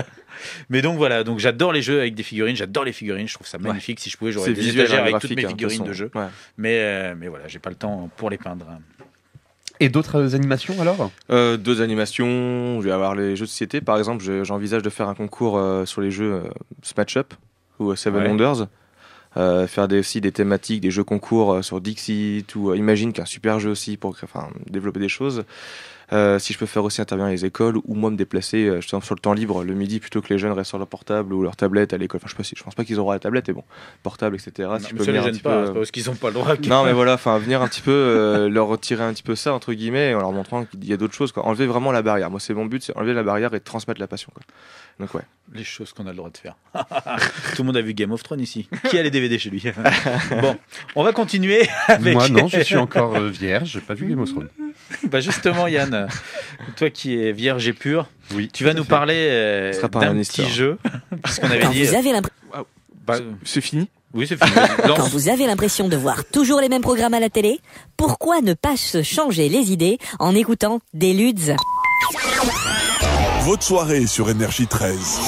mais donc voilà, donc j'adore les jeux avec des figurines, j'adore les figurines. Je trouve ça magnifique. Si je pouvais, j'aurais des étagères avec toutes mes hein, figurines de, jeux jeu. Mais, euh, mais voilà, j'ai pas le temps pour les peindre. Et d'autres euh, animations alors euh, Deux animations. Je vais avoir les jeux de société. Par exemple, j'envisage de faire un concours sur les jeux Smash Up ou Seven Wonders. faire aussi des thématiques, des jeux concours sur Dixit ou Imagine, qui est un super jeu aussi pour enfin, développer des choses. Euh, si je peux faire aussi intervenir les écoles ou moi me déplacer euh, je sur le temps libre le midi plutôt que les jeunes restent sur leur portable ou leur tablette à l'école. Enfin, je, sais pas si, je pense pas qu'ils auront la tablette, mais bon, portable, etc. Non, si mais peux ça les gêne euh, pas, parce qu'ils n'ont pas le droit. non, mais voilà, enfin, venir un petit peu, leur retirer un petit peu ça, entre guillemets, en leur montrant qu'il y a d'autres choses. Enlever vraiment la barrière. Moi, c'est mon but, c'est enlever la barrière et transmettre la passion. Donc, ouais. Les choses qu'on a le droit de faire. Tout le monde a vu Game of Thrones ici. Qui a les DVD chez lui Bon, on va continuer avec. Moi, non, je suis encore vierge, j'ai pas vu Game of Thrones bah justement, Yann, toi qui es vierge et pure, oui, tu vas nous parler euh, d'un petit jeu. Parce qu'on avait dit. Vous avez bah, c'est fini oui, c'est fini. Quand vous avez l'impression de voir toujours les mêmes programmes à la télé, pourquoi ne pas se changer les idées en écoutant des ludes Votre soirée sur Énergie 13.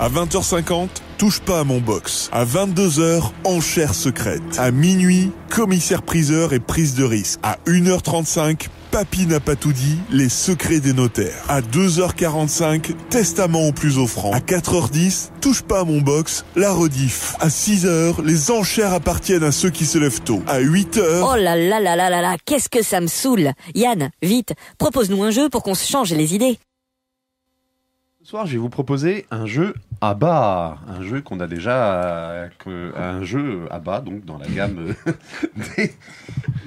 À 20h50, touche pas à mon box. À 22h, enchères secrètes. À minuit, commissaire-priseur et prise de risque. À 1h35, Papy n'a pas tout dit, les secrets des notaires. À 2h45, testament au plus offrant. À 4h10, touche pas à mon box, la rediff. À 6h, les enchères appartiennent à ceux qui se lèvent tôt. À 8h... Oh là là là là là là, qu'est-ce que ça me saoule Yann, vite, propose-nous un jeu pour qu'on se change les idées soir, je vais vous proposer un jeu à bas, un jeu qu'on a déjà, un jeu à bas donc dans la gamme. Euh, des...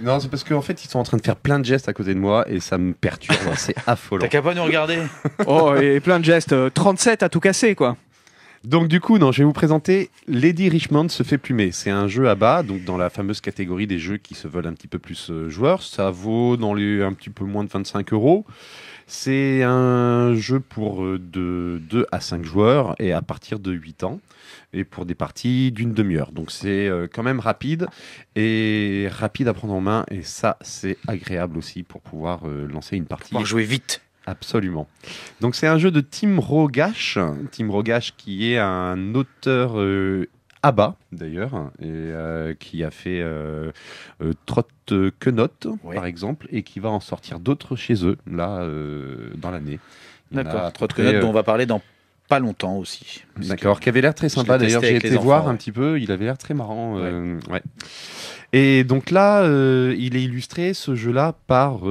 Non, c'est parce qu'en fait ils sont en train de faire plein de gestes à côté de moi et ça me perturbe, hein, c'est affolant. T'as qu'à pas nous regarder. oh et plein de gestes, 37 euh, à tout casser quoi. Donc du coup, non, je vais vous présenter Lady Richmond se fait plumer. C'est un jeu à bas, donc dans la fameuse catégorie des jeux qui se veulent un petit peu plus euh, joueurs. Ça vaut dans les un petit peu moins de 25 euros. C'est un jeu pour euh, de 2 à 5 joueurs et à partir de 8 ans et pour des parties d'une demi-heure. Donc c'est euh, quand même rapide et rapide à prendre en main et ça c'est agréable aussi pour pouvoir euh, lancer une partie. Pour jouer vite. Absolument. Donc c'est un jeu de Tim Rogash, Tim Rogash qui est un auteur ABBA d'ailleurs, et euh, qui a fait euh, euh par exemple, et qui va en sortir d'autres chez eux là euh, dans l'année. D'accord. Trotte dont on va parler dans pas longtemps aussi. D'accord, qui avait l'air très sympa d'ailleurs. J'ai été voir un petit peu, il avait l'air très marrant. Et donc là, il est illustré ce jeu-là par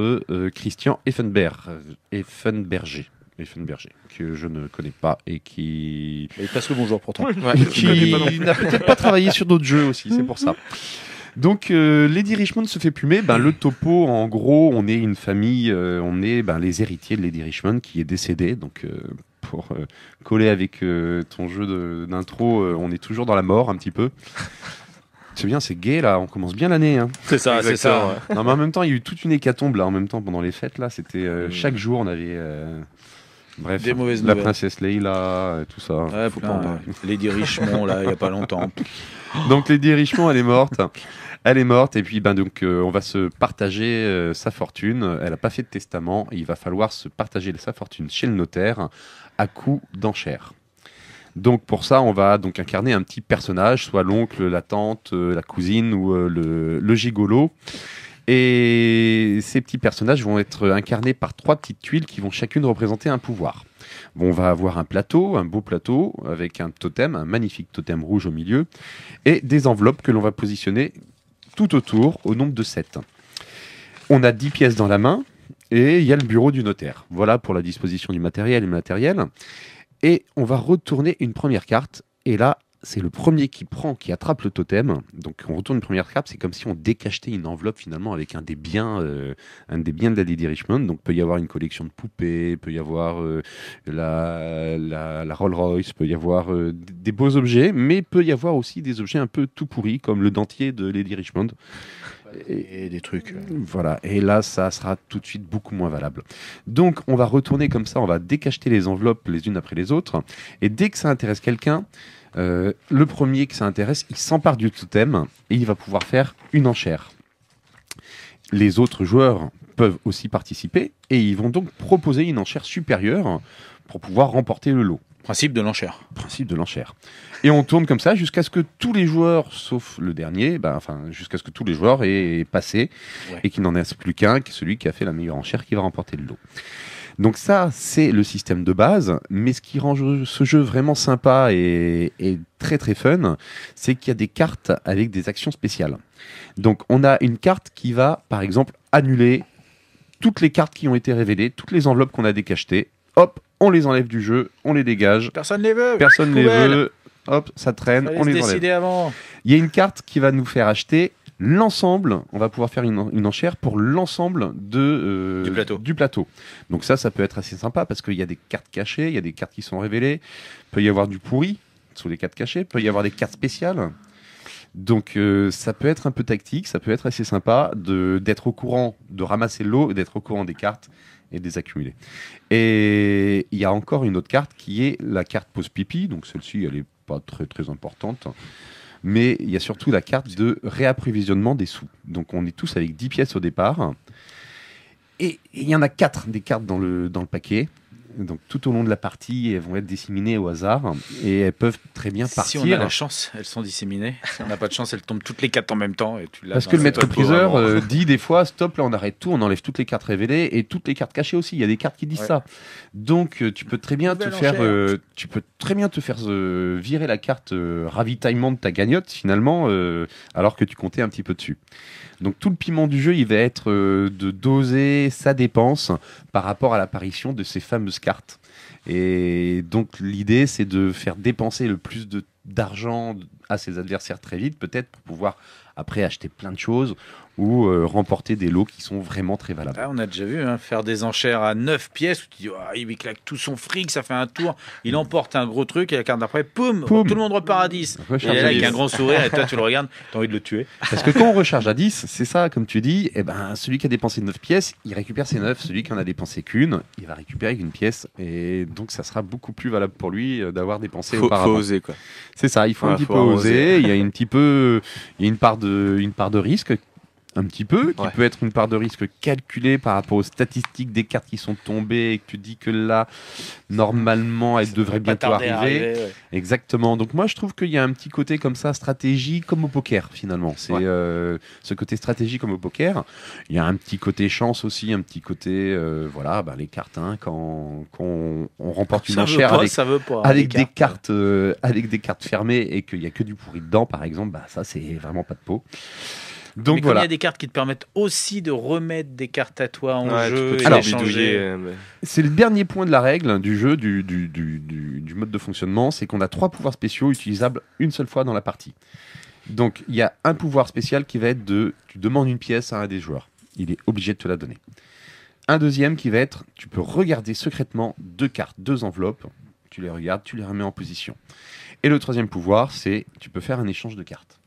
Christian Effenberg, Effenberger. Effenberger que je ne connais pas et qui. passe bonjour pourtant. toi qui n'a peut-être pas travaillé sur d'autres jeux aussi, c'est pour ça. Mm-hmm. Donc euh, Lady Richmond se fait plumer. Ben, le topo, en gros, on est une famille, euh, on est ben, les héritiers de Lady Richmond qui est décédé Donc euh, pour coller avec ton jeu d'intro, on est toujours dans la mort un petit peu. C'est bien, c'est gay là, on commence bien l'année. Hein. C'est ça, c'est ça. en même temps, il y a eu toute une hécatombe là, en même temps pendant les fêtes là. C'était mm. chaque jour, on avait Bref, la princesse Leila, tout ça. Ouais, faut Lady Richemont, là, il n'y a pas longtemps. Donc Lady Richemont, elle est morte. Elle est morte et puis ben donc euh, on va se partager euh, sa fortune. Elle n'a pas fait de testament. il va falloir se partager sa fortune chez le notaire à coup d'enchères. Donc pour ça, on va donc incarner un petit personnage, soit l'oncle, la tante, euh, la cousine ou le gigolo. Et ces petits personnages vont être incarnés par trois petites tuiles qui vont chacune représenter un pouvoir. on va avoir un plateau, un beau plateau, avec un totem, un magnifique totem rouge au milieu, et des enveloppes que l'on va positionner tout autour au nombre de 7. On a 10 pièces dans la main, et il y a le bureau du notaire. Voilà pour la disposition du matériel et matériel. Et on va retourner une première carte, et là, c'est le premier qui prend, qui attrape le totem. Donc on retourne une première trappe. c'est comme si on décachetait une enveloppe finalement avec un des biens, euh, un des biens de la Lady Richmond. Donc peut y avoir une collection de poupées, peut y avoir euh, la, la, la, Rolls Royce, peut y avoir euh, des beaux objets, mais peut y avoir aussi des objets un peu tout pourris comme le dentier de Lady Richmond. Et, et, des trucs. Voilà, et là, ça sera tout de suite beaucoup moins valable. Donc, on va retourner comme ça, on va décacheter les enveloppes les unes après les autres. Et dès que ça intéresse quelqu'un, euh, le premier qui s'intéresse, il s'empare du totem et il va pouvoir faire une enchère. Les autres joueurs peuvent aussi participer et ils vont donc proposer une enchère supérieure pour pouvoir remporter le lot. Principe de l'enchère. Principe de l'enchère. Et on tourne comme ça jusqu'à ce que tous les joueurs, sauf le dernier, ben, enfin, jusqu'à ce que tous les joueurs aient passé et qu'il n'en reste plus qu'un, qui celui qui a fait la meilleure enchère, qui va remporter le lot. Donc ça, c'est le système de base, mais ce qui rend ce jeu vraiment sympa et, très très fun, c'est qu'il y a des cartes avec des actions spéciales. Donc on a une carte qui va, par exemple, annuler toutes les cartes qui ont été révélées, toutes les enveloppes qu'on a décachetées. Hop, on les enlève du jeu, on les dégage. Personne ne les veut. Personne ne les veut. Hop, ça traîne, on les enlève. Avant. Il y a une carte qui va nous faire acheter l'ensemble, on va pouvoir faire une, enchère pour l'ensemble de euh, du, plateau. Donc ça, ça peut être assez sympa parce qu'il y a des cartes cachées, il y a des cartes qui sont révélées, peut y avoir du pourri sous les cartes cachées, peut y avoir des cartes spéciales. Donc euh, ça peut être un peu tactique, ça peut être assez sympa d'être au courant, de ramasser l'eau, d'être au courant des cartes et des accumuler. Et il y a encore une autre carte qui est la carte pose pipi. Donc celle-ci, elle n'est pas très très importante. Mais il y a surtout la carte de réapprovisionnement des sous. Donc on est tous avec 10 pièces au départ. Et il y en a 4 des cartes dans le, dans le paquet. Donc tout au long de la partie, elles vont être disséminées au hasard et elles peuvent très bien partir. Si on a la chance, elles sont disséminées. Si on n'a pas de chance, elles tombent toutes les quatre en même temps. Et tu Parce que le maître priseur euh, dit des fois, stop, là on arrête tout, on enlève toutes les cartes révélées et toutes les cartes cachées aussi. Il y a des cartes qui disent ça. Donc euh, euh, tu peux très bien te faire, tu peux très bien te faire virer la carte ravitaillement de ta gagnotte finalement, alors que tu comptais un petit peu dessus. Donc tout le piment du jeu, il va être euh, de doser sa dépense par rapport à l'apparition de ces fameuses cartes. Et donc l'idée, c'est de faire dépenser le plus d'argent à ses adversaires très vite, peut-être pour pouvoir après acheter plein de choses ou euh, remporter des lots qui sont vraiment très valables. Ah, on a déjà vu hein, faire des enchères à 9 pièces, où tu dis, ah, il claque tout son fric, ça fait un tour, il emporte un gros truc et la carte d'après, poum, tout le monde repart à 10. Et là, avec un grand sourire, et toi tu le regardes, tu as envie de le tuer. Parce que quand on recharge à 10, c'est ça, comme tu dis, eh ben, celui qui a dépensé 9 pièces, il récupère ses 9, celui qui en a dépensé qu'une, il va récupérer une pièce, et donc ça sera beaucoup plus valable pour lui euh, d'avoir dépensé faut, auparavant. Faut oser, quoi. C'est ça, il faut un petit peu oser, il y a un petit peu, il y a une part de, une part de risque un petit peu, qui peut être une part de risque calculée par rapport aux statistiques des cartes qui sont tombées et que tu dis que là, normalement, elle devrait bientôt arriver. Exactement. Donc moi, je trouve qu'il y a un petit côté comme ça, stratégie comme au poker finalement. C'est euh, ce côté stratégie comme au poker. Il y a un petit côté chance aussi, un petit côté, euh, voilà, bah, les cartes, hein, quand, on, remporte une enchère avec, avec des cartes, euh, avec des cartes fermées et qu'il n'y a que du pourri dedans, par exemple, bah, ça, c'est vraiment pas de peau. Donc voilà. il y a des cartes qui te permettent aussi de remettre des cartes à toi en jeu. Et euh, c'est le dernier point de la règle du jeu, du, du mode de fonctionnement, c'est qu'on a trois pouvoirs spéciaux utilisables une seule fois dans la partie. Donc il y a un pouvoir spécial qui va être de tu demandes une pièce à un des joueurs, il est obligé de te la donner. Un deuxième qui va être tu peux regarder secrètement deux cartes, deux enveloppes, tu les regardes, tu les remets en position. Et le troisième pouvoir, c'est tu peux faire un échange de cartes.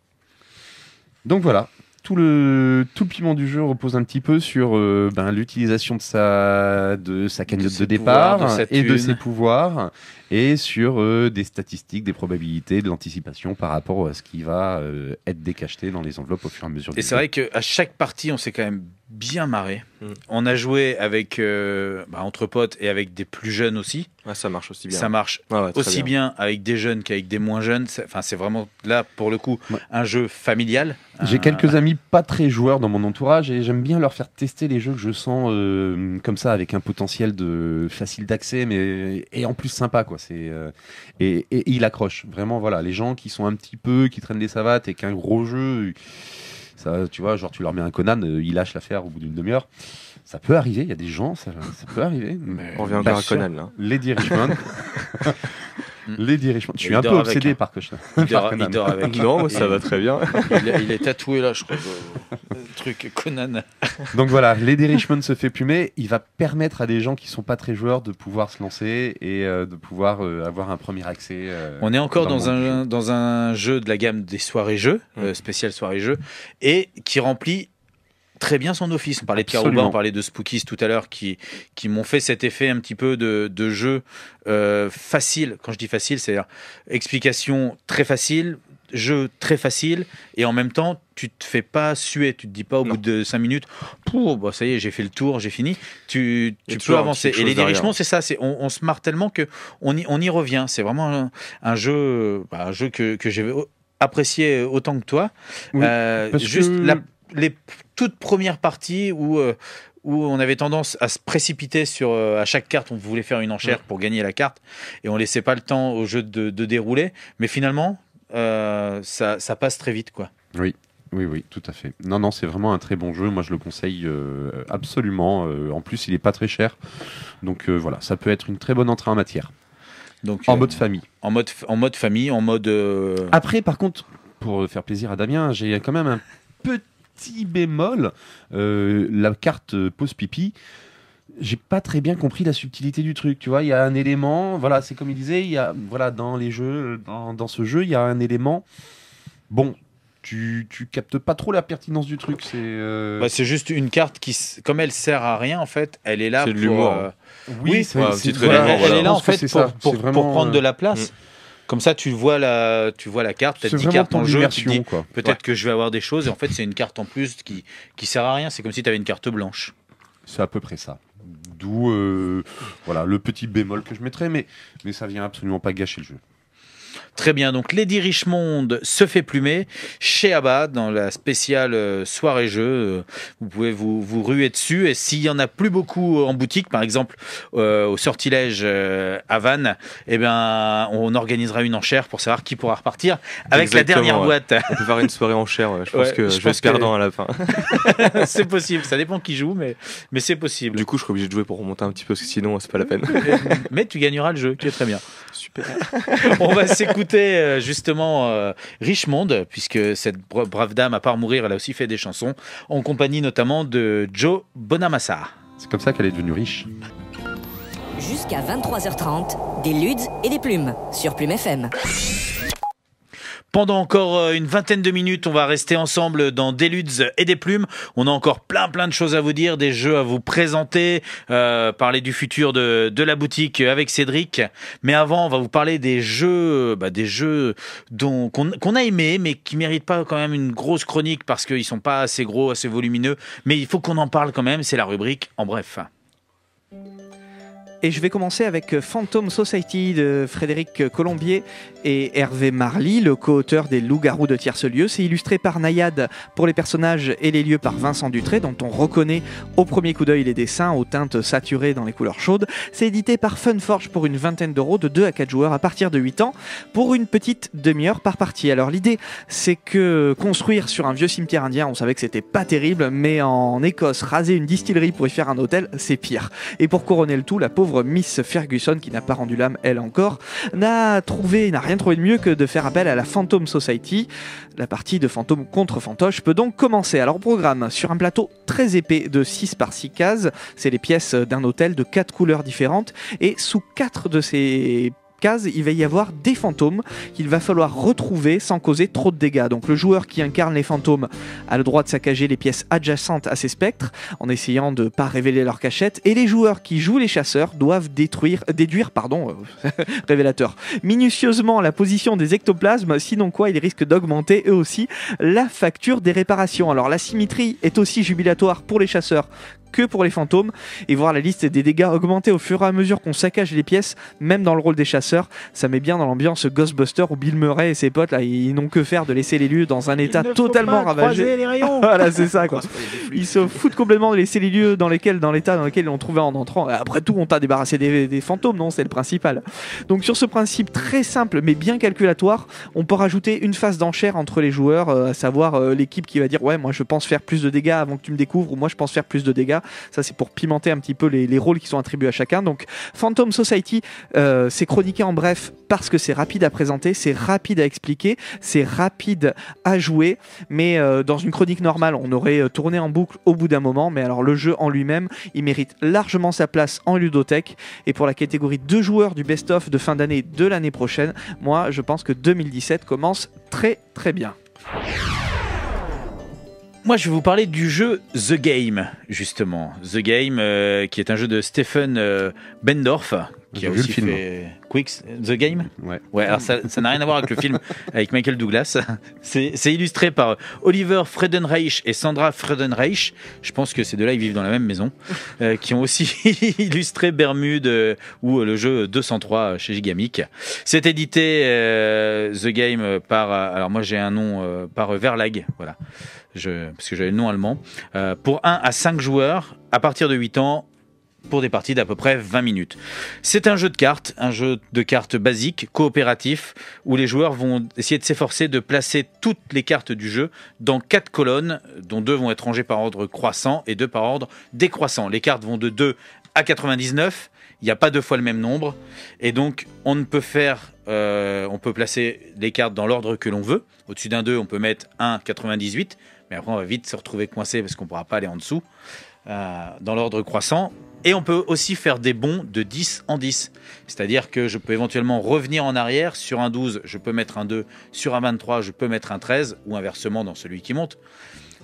Donc voilà, tout le tout le piment du jeu repose un petit peu sur euh, ben, l'utilisation de sa de sa cagnotte de, départ et de ses pouvoirs et sur euh, des statistiques, des probabilités, de l'anticipation par rapport à ce qui va euh, être décacheté dans les enveloppes au fur et à mesure. Et c'est vrai qu'à chaque partie, on s'est quand même bien marré. Mm. On a joué avec euh, bah, entre potes et avec des plus jeunes aussi. Ah, ça marche aussi bien. Ça marche ah aussi bien. avec des jeunes qu'avec des moins jeunes. Enfin, c'est vraiment là pour le coup un jeu familial. J'ai quelques amis pas très joueurs dans mon entourage et j'aime bien leur faire tester les jeux que je sens euh, comme ça avec un potentiel de facile d'accès mais et en plus sympa quoi. C'est euh, et, il accroche vraiment. Voilà, les gens qui sont un petit peu qui traînent des savates et qu'un gros jeu tu vois, genre tu leur mets un Conan, euh, il lâche l'affaire au bout d'une demi-heure. Ça peut arriver, il y a des gens, ça, peut arriver. Mais On revient encore à Conan là. Lady Mm. Lady Richmond Je suis un peu obsédé hein. par Conan Il, dort, avec. Non, ça va très bien. il, est, tatoué là, je crois. truc Conan. Donc voilà, Lady Richmond se fait pumer Il va permettre à des gens qui sont pas très joueurs de pouvoir se lancer et euh, de pouvoir euh, avoir un premier accès. Euh, On est encore dans, un, jeu. dans un jeu de la gamme des soirées-jeux, mm. spécial soirée-jeux, et qui remplit très bien son office. On parlait de Caruba, on parlait de Spookies tout à l'heure, qui, qui m'ont fait cet effet un petit peu de, de jeu euh, facile. Quand je dis facile, c'est explication très facile, jeu très facile, et en même temps, tu te fais pas suer, tu te dis pas au bout de cinq minutes, pour bah, ça y est, j'ai fait le tour, j'ai fini. Tu, tu peux avancer. Et les dirigements, hein. c'est ça, c'est on, se marre tellement que on y, on y revient. C'est vraiment un, jeu, bah, un jeu que, que j'ai apprécié autant que toi. Euh, juste La, les toute première partie où, euh, où on avait tendance à se précipiter sur euh, à chaque carte, on voulait faire une enchère mm. pour gagner la carte et on laissait pas le temps au jeu de, dérouler. Mais finalement, euh, ça, passe très vite, quoi. Oui. Oui, oui, tout à fait. Non, non, c'est vraiment un très bon jeu. Moi, je le conseille absolument. en plus, il n'est pas très cher. Donc voilà, ça peut être une très bonne entrée en matière. Donc, en mode famille. En mode, en mode famille, en mode. Après, par contre, pour faire plaisir à Damien, j'ai quand même un petit petit bémol, euh, la carte euh, pose pipi j'ai pas très bien compris la subtilité du truc. Tu vois, il y a un élément, voilà, c'est comme il disait, il y a, voilà, dans les jeux, dans, dans ce jeu, il y a un élément. Bon, tu, tu, captes pas trop la pertinence du truc. C'est euh, bah, c'est juste une carte qui, comme elle sert à rien en fait, elle est là pour. Oui, c'est est là en fait pour, prendre de la place. Mm. Comme ça, tu vois la, tu vois la carte, tu as 10 cartes en jeu, tu dis peut-être que je vais avoir des choses, et en fait, c'est une carte en plus qui, qui sert à rien. C'est comme si tu avais une carte blanche. C'est à peu près ça. D'où euh, voilà, le petit bémol que je mettrais, mais, mais ça vient absolument pas gâcher le jeu. Très bien, donc Lady Richmond se fait plumer chez Abba dans la spéciale euh, soirée jeu. Euh, vous pouvez vous, vous ruer dessus et s'il y en a plus beaucoup en boutique, par exemple euh, au sortilège à Vannes, eh ben, on organisera une enchère pour savoir qui pourra repartir avec la dernière boîte. On peut faire une soirée enchère, je pense que je, vais se perdre à la fin. c'est possible, ça dépend qui joue, mais, mais c'est possible. Du coup, je suis obligé de jouer pour remonter un petit peu, parce que sinon, c'est pas la peine. mais tu gagneras le jeu, tu es très bien. Super. on va s'écouter. Écoutez euh, justement Richemonde, euh, Richmond, puisque cette brave dame, à part mourir, elle a aussi fait des chansons, en compagnie notamment de Joe Bonamassa. C'est comme ça qu'elle est devenue riche. Jusqu'à 23h30, des ludes et des plumes sur Plume FM. Pendant encore euh, une vingtaine de minutes, on va rester ensemble dans Des Ludes et des Plumes. On a encore plein plein de choses à vous dire, des jeux à vous présenter, euh, parler du futur de, de, la boutique avec Cédric. Mais avant, on va vous parler des jeux, euh, bah, des jeux dont qu'on a aimé, mais qui méritent pas quand même une grosse chronique parce qu'ils sont pas assez gros, assez volumineux. Mais il faut qu'on en parle quand même. C'est la rubrique en bref. Et je vais commencer avec euh, Phantom Society de Frédéric euh, Colombier et Hervé Marly, le co-auteur des Loups-garous de Tierce-Lieu. C'est illustré par Nayad pour les personnages et les lieux par Vincent Dutré, dont on reconnaît au premier coup d'œil les dessins aux teintes saturées dans les couleurs chaudes. C'est édité par Funforge pour une vingtaine d'euros de 2 à 4 joueurs à partir de 8 ans pour une petite demi-heure par partie. Alors l'idée, c'est que construire sur un vieux cimetière indien, on savait que c'était pas terrible, mais en Écosse, raser une distillerie pour y faire un hôtel, c'est pire. Et pour couronner le tout, la pauvre Miss Ferguson, qui n'a pas rendu l'âme elle encore, n'a trouvé, n'a rien trouvé de mieux que de faire appel à la Phantom Society. La partie de fantôme contre fantoche peut donc commencer. Alors, programme, sur un plateau très épais de 6 par 6 cases, c'est les pièces d'un hôtel de 4 couleurs différentes, et sous 4 de ces il va y avoir des fantômes qu'il va falloir retrouver sans causer trop de dégâts. Donc le joueur qui incarne les fantômes a le droit de saccager les pièces adjacentes à ces spectres en essayant de ne pas révéler leur cachette et les joueurs qui jouent les chasseurs doivent détruire, déduire pardon, euh, révélateur, minutieusement la position des ectoplasmes, sinon quoi ils risquent d'augmenter eux aussi la facture des réparations. Alors la symétrie est aussi jubilatoire pour les chasseurs que pour les fantômes et voir la liste des dégâts augmenter au fur et à mesure qu'on saccage les pièces, même dans le rôle des chasseurs. Ça met bien dans l'ambiance Ghostbuster où Bill Murray et ses potes là, ils n'ont que faire de laisser les lieux dans un état totalement ravagé. Les voilà, c'est ça quoi. Ils se foutent complètement de laisser les lieux dans lesquels, dans l'état dans lequel ils l'ont trouvé en entrant. Après tout, on t'a débarrassé des, fantômes, non C'est le principal. Donc sur ce principe très simple mais bien calculatoire, on peut rajouter une phase d'enchère entre les joueurs, euh, à savoir euh, l'équipe qui va dire ouais moi je pense faire plus de dégâts avant que tu me découvres ou moi je pense faire plus de dégâts. Ça, c'est pour pimenter un petit peu les, rôles qui sont attribués à chacun. Donc, Phantom Society, euh, c'est chroniqué en bref parce que c'est rapide à présenter, c'est rapide à expliquer, c'est rapide à jouer. Mais euh, dans une chronique normale, on aurait euh, tourné en boucle au bout d'un moment. Mais alors, le jeu en lui-même, il mérite largement sa place en ludothèque. Et pour la catégorie 2 joueurs du best-of de fin d'année de l'année prochaine, moi, je pense que 2017 commence très très bien. Moi, je vais vous parler du jeu The Game, justement. The Game, euh, qui est un jeu de Stephen euh, Bendorf, qui a aussi fait Quicks, The Game. Ouais. ouais alors ça, ça n'a rien à voir avec le film avec Michael Douglas. C'est illustré par Oliver Fredenreich et Sandra Fredenreich. Je pense que ces deux-là, ils vivent dans la même maison, euh, qui ont aussi illustré Bermude ou le jeu 203 chez Gigamic. C'est édité The Game par. Alors moi, j'ai un nom par Verlag, voilà parce que j'avais le nom allemand, euh, pour 1 à 5 joueurs à partir de 8 ans pour des parties d'à peu près 20 minutes. C'est un jeu de cartes, un jeu de cartes basique, coopératif, où les joueurs vont essayer de s'efforcer de placer toutes les cartes du jeu dans quatre colonnes, dont deux vont être rangées par ordre croissant et deux par ordre décroissant. Les cartes vont de 2 à 99, il n'y a pas deux fois le même nombre, et donc on ne peut faire, euh, on peut placer les cartes dans l'ordre que l'on veut. Au-dessus d'un 2, on peut mettre 1, 98, mais après on va vite se retrouver coincé parce qu'on ne pourra pas aller en dessous, euh, dans l'ordre croissant. Et on peut aussi faire des bons de 10 en 10. C'est-à-dire que je peux éventuellement revenir en arrière. Sur un 12, je peux mettre un 2. Sur un 23, je peux mettre un 13. Ou inversement dans celui qui monte.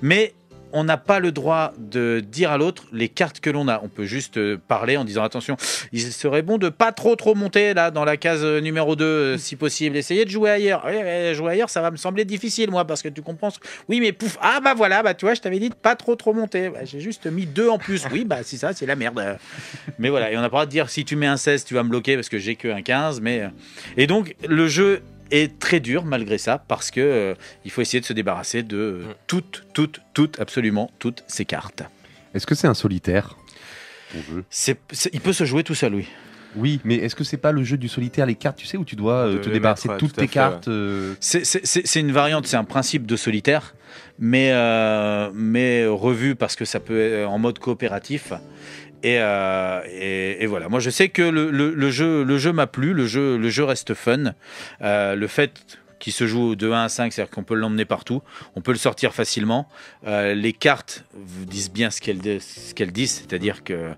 Mais on n'a pas le droit de dire à l'autre les cartes que l'on a. On peut juste euh, parler en disant attention, il serait bon de pas trop trop monter là dans la case euh, numéro 2 euh, si possible. Essayez de jouer ailleurs. Jouer ailleurs, ça va me sembler difficile moi parce que tu compenses... Oui, mais pouf, ah bah voilà, bah tu vois, je t'avais dit de pas trop trop monter. Bah, j'ai juste mis deux en plus. Oui, bah si ça, c'est la merde. Mais voilà, et on n'a pas le droit de dire si tu mets un 16, tu vas me bloquer parce que j'ai que un 15. Mais et donc le jeu est très dur malgré ça parce que euh, il faut essayer de se débarrasser de euh, mm. toutes, toutes, toutes, absolument toutes ces cartes. Est-ce que c'est un solitaire Il peut se jouer tout seul, oui. Oui, mais est-ce que c'est pas le jeu du solitaire, les cartes, tu sais, où tu dois euh, te débarrasser de toutes tes cartes c'est, une variante, c'est un principe de solitaire, mais, mais revu parce que ça peut être en mode coopératif. Euh, et, voilà. Moi, je sais que le, jeu, le jeu m'a plu. Le jeu, le jeu reste fun. Euh, le fait qu'il se joue de 1 à 5, c'est-à-dire qu'on peut l'emmener partout, on peut le sortir facilement. Euh, les cartes vous disent bien ce qu'elles disent, c'est-à-dire que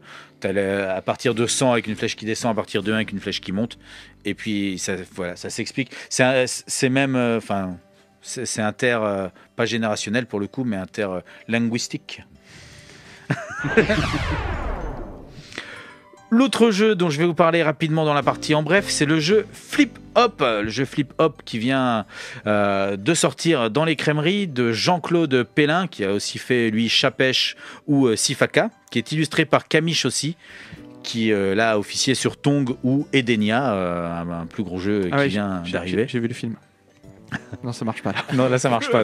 à partir de 100 avec une flèche qui descend, à partir de 1 avec une flèche qui monte. Et puis, ça, voilà, ça s'explique. C'est même. Enfin, c'est un Euh, pas générationnel pour le coup, mais un euh, linguistique. L'autre jeu dont je vais vous parler rapidement dans la partie en bref, c'est le jeu Flip Hop, le jeu Flip Hop qui vient euh, de sortir dans les crèmeries de Jean-Claude Pellin, qui a aussi fait lui Chapèche ou euh, Sifaka, qui est illustré par Camille aussi, qui euh, l'a officié sur Tong ou Edenia, un, plus gros jeu ah qui vient d'arriver. J'ai vu le film. Non, ça marche pas là. Non, là, ça marche pas.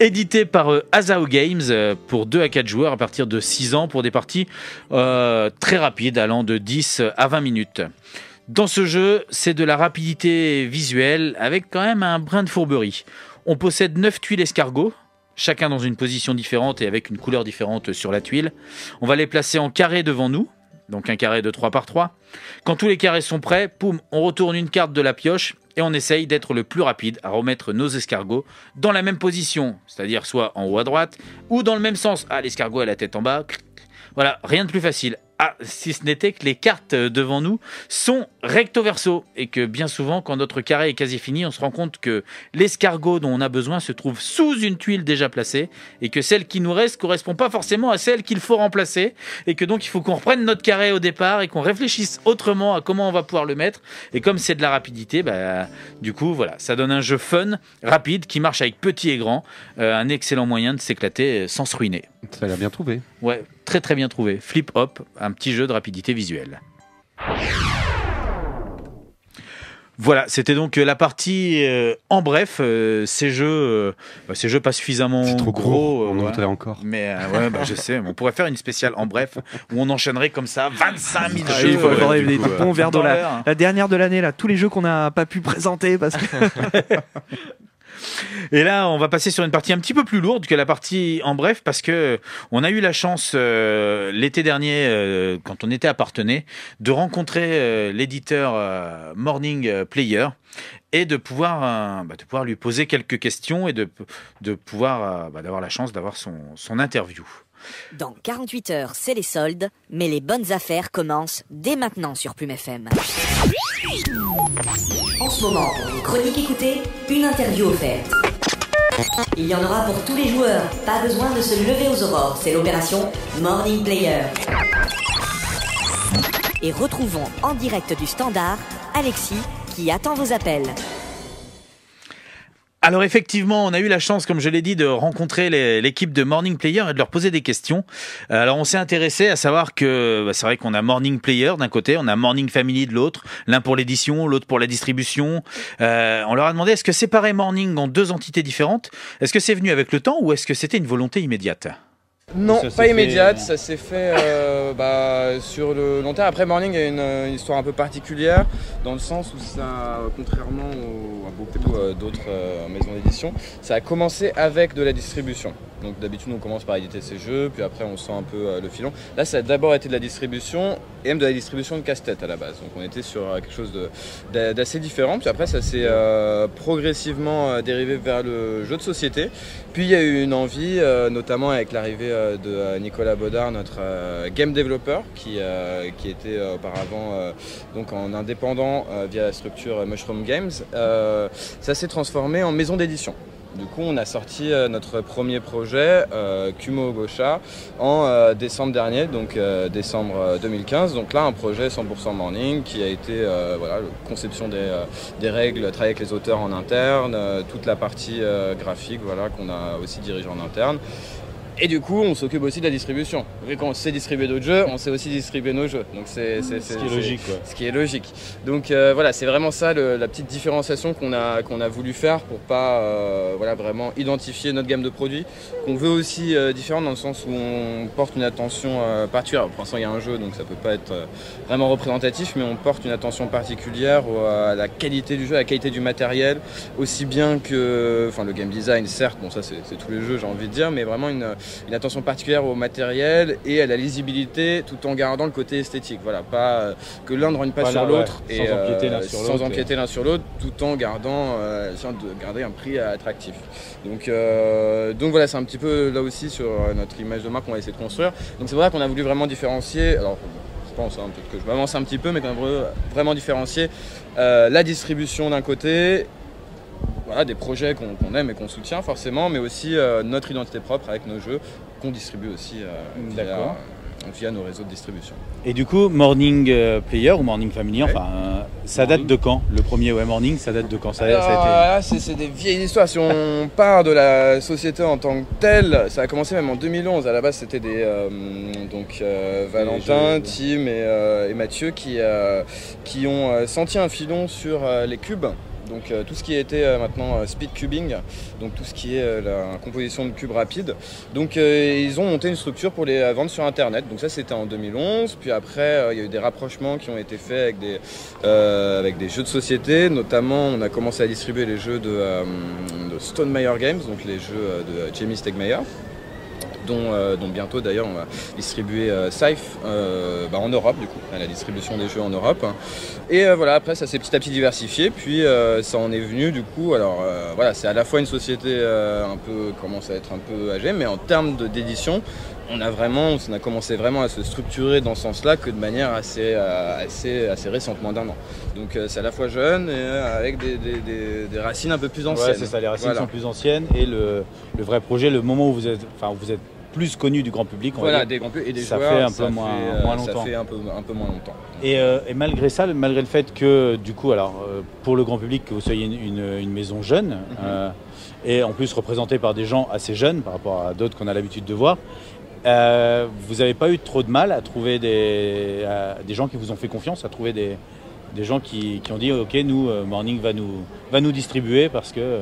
Édité par euh, Azao Games euh, pour 2 à 4 joueurs à partir de 6 ans pour des parties euh, très rapides allant de 10 à 20 minutes. Dans ce jeu, c'est de la rapidité visuelle avec quand même un brin de fourberie. On possède 9 tuiles escargots, chacun dans une position différente et avec une couleur différente sur la tuile. On va les placer en carré devant nous, donc un carré de 3 par 3. Quand tous les carrés sont prêts, on retourne une carte de la pioche et on essaye d'être le plus rapide à remettre nos escargots dans la même position, c'est-à-dire soit en haut à droite ou dans le même sens. Ah, l'escargot a la tête en bas. Voilà, rien de plus facile ah, si ce n'était que les cartes devant nous sont recto verso et que bien souvent quand notre carré est quasi fini, on se rend compte que l'escargot dont on a besoin se trouve sous une tuile déjà placée et que celle qui nous reste correspond pas forcément à celle qu'il faut remplacer et que donc il faut qu'on reprenne notre carré au départ et qu'on réfléchisse autrement à comment on va pouvoir le mettre et comme c'est de la rapidité, bah, du coup voilà, ça donne un jeu fun, rapide qui marche avec petit et grand, euh, un excellent moyen de s'éclater sans se ruiner. Ça l'a bien trouvé. Ouais, très très bien trouvé. Flip Hop, un petit jeu de rapidité visuelle. Voilà, c'était donc euh, la partie euh, en bref. Euh, ces jeux, bah, ces jeux pas suffisamment trop gros. on en encore. Mais ouais, bah, je sais. On pourrait faire une spéciale en bref où on enchaînerait comme ça 25 000 ah, jeux. Hein. la, dernière de l'année là. Tous les jeux qu'on n'a pas pu présenter parce que. Et là, on va passer sur une partie un petit peu plus lourde que la partie en bref, parce que on a eu la chance euh, l'été dernier, euh, quand on était à Partenay, de rencontrer euh, l'éditeur Morning Player et de pouvoir, bah, de pouvoir lui poser quelques questions et de, de pouvoir bah, d'avoir la chance d'avoir son, son interview. Dans 48 heures, c'est les soldes, mais les bonnes affaires commencent dès maintenant sur Plume FM. En ce moment, chronique écoutée, une interview offerte. Il y en aura pour tous les joueurs, pas besoin de se lever aux aurores, c'est l'opération Morning Player. Et retrouvons en direct du standard Alexis qui attend vos appels. Alors effectivement, on a eu la chance, comme je l'ai dit, de rencontrer l'équipe de Morning Player et de leur poser des questions. Euh, alors on s'est intéressé à savoir que bah, c'est vrai qu'on a Morning Player d'un côté, on a Morning Family de l'autre, l'un pour l'édition, l'autre pour la distribution. Euh, on leur a demandé est-ce que séparer Morning en deux entités différentes, est-ce que c'est venu avec le temps ou est-ce que c'était une volonté immédiate non, pas immédiate, ça s'est fait euh, bah, sur le long terme. Après, Morning a euh, une, histoire un peu particulière, dans le sens où ça, contrairement à beaucoup euh, d'autres maisons d'édition, ça a commencé avec de la distribution. Donc d'habitude, on commence par éditer ses jeux, puis après, on sent un peu le filon. Là, ça a d'abord été de la distribution, et même de la distribution de casse-tête à la base. Donc on était sur quelque chose d'assez différent, puis après, ça s'est progressivement dérivé vers le jeu de société. Puis il y a eu une envie, notamment avec l'arrivée euh, de euh, Nicolas Baudard, notre euh, game developer, qui, qui était auparavant donc en indépendant via la structure Mushroom Games. ça s'est transformé en maison d'édition. Du coup, on a sorti notre premier projet, Kumo Gosha, en décembre dernier, donc décembre 2015. Donc là, un projet 100% morning qui a été voilà, conception des, règles, travailler avec les auteurs en interne, toute la partie graphique voilà, qu'on a aussi dirigée en interne. Et du coup, on s'occupe aussi de la distribution. Vu qu'on sait distribuer d'autres jeux, on sait aussi distribuer nos jeux. Donc c'est ce qui est logique. Quoi. Ce qui est logique. Donc euh, voilà, c'est vraiment ça le, la petite différenciation qu'on a qu'on a voulu faire pour pas euh, voilà vraiment identifier notre gamme de produits qu'on veut aussi euh, différente dans le sens où on porte une attention euh, particulière. pour l'instant, il y a un jeu, donc ça peut pas être vraiment représentatif, mais on porte une attention particulière à la qualité du jeu, à la qualité du matériel, aussi bien que enfin le game design, certes. Bon ça c'est tous les jeux, j'ai envie de dire, mais vraiment une une attention particulière au matériel et à la lisibilité tout en gardant le côté esthétique. Voilà, pas euh, que l'un ne rende pas sur l'autre et sans euh, empiéter l'un sur l'autre, tout en gardant euh, garder un prix attractif. Donc, donc voilà, c'est un petit peu là aussi sur notre image de marque qu'on va essayer de construire. Donc c'est vrai qu'on a voulu vraiment différencier. Alors, je pense, hein, peut que je m'avance un petit peu, mais a voulu vraiment différencier la distribution d'un côté voilà, des projets qu'on aime et qu'on soutient forcément, mais aussi euh, notre identité propre avec nos jeux qu'on distribue aussi euh, mm, euh, via, nos réseaux de distribution. Et du coup, Morning Player ou Morning Family, enfin, ça date de quand Le premier web Morning, ça date de quand ça, c'est des vieilles histoires. Si on part de la société en tant que telle, ça a commencé même en 2011. À la base, c'était des donc Valentin, Tim et, Mathieu qui, qui ont senti un filon sur les cubes. Donc euh, tout ce qui était euh, maintenant euh, speed cubing, donc tout ce qui est la composition de cubes rapides. Donc ils ont monté une structure pour les vendre sur Internet. Donc ça c'était en 2011. Puis après il y a eu des rapprochements qui ont été faits avec des, jeux de société. Notamment on a commencé à distribuer les jeux de, de Stone Games, donc les jeux de Jamie Stegmaier. Euh, dont, bientôt d'ailleurs on va distribuer euh, euh bah, en Europe, du coup, à la distribution des jeux en Europe. Hein. Et euh, voilà, après ça s'est petit à petit diversifié, puis ça en est venu du coup, alors voilà, c'est à la fois une société un peu, commence à être un peu âgée, mais en termes d'édition, on a vraiment, on a commencé vraiment à se structurer dans ce sens-là que de manière assez, assez, assez récente, moins d'un an. Donc c'est à la fois jeune et avec des, racines un peu plus anciennes. Ouais, c'est ça, les racines sont plus anciennes et le, le, vrai projet, le moment où vous êtes, enfin, vous êtes plus connus du grand public. ça fait un peu moins, longtemps. un peu, longtemps. Et, malgré ça, malgré le fait que, du coup, alors euh, pour le grand public, que vous soyez une, maison jeune, mhm. euh, et en plus représentée par des gens assez jeunes par rapport à d'autres qu'on a l'habitude de voir, euh, vous n'avez pas eu trop de mal à trouver des, des gens qui vous ont fait confiance, à trouver des, des gens qui, ont dit, OK, nous, Morning va nous, va nous distribuer parce que...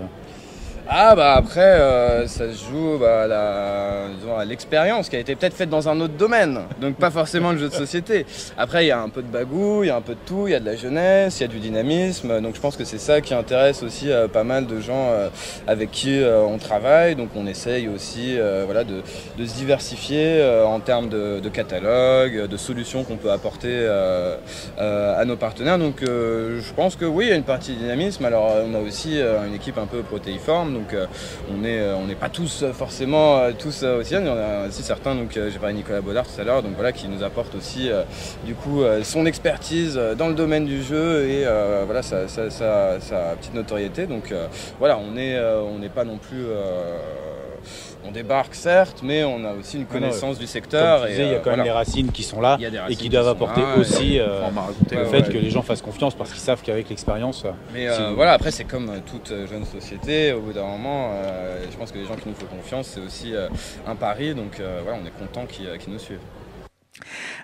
Ah bah après, euh, ça se joue bah, à, l'expérience qui a été peut-être faite dans un autre domaine, donc pas forcément le jeu de société. Après, il y a un peu de bagou, il y a un peu de tout, il y a de la jeunesse, il y a du dynamisme, donc je pense que c'est ça qui intéresse aussi euh, pas mal de gens euh, avec qui on travaille, donc on essaye aussi voilà, de, se diversifier en termes de, catalogue, de solutions qu'on peut apporter à nos partenaires, donc je pense que oui, il y a une partie dynamisme, alors on a aussi une équipe un peu protéiforme, donc euh, euh, on n'est on pas tous euh, forcément tous aussi il y en a aussi certains, donc j'ai parlé Nicolas Baudard tout à l'heure, donc voilà, qui nous apporte aussi du coup son expertise dans le domaine du jeu et voilà sa, petite notoriété. Donc voilà, on on n'est pas non plus on débarque certes, mais on a aussi une ah connaissance du secteur. il y a euh, quand même des les racines qui sont là et qui doivent apporter aussi euh, le fait que les gens fassent confiance parce qu'ils savent qu'avec l'expérience. Euh, mais voilà, après c'est comme toute jeune société, au bout d'un moment, je pense que les gens qui nous font confiance, c'est aussi un pari, donc voilà, on est content qu'ils nous suivent.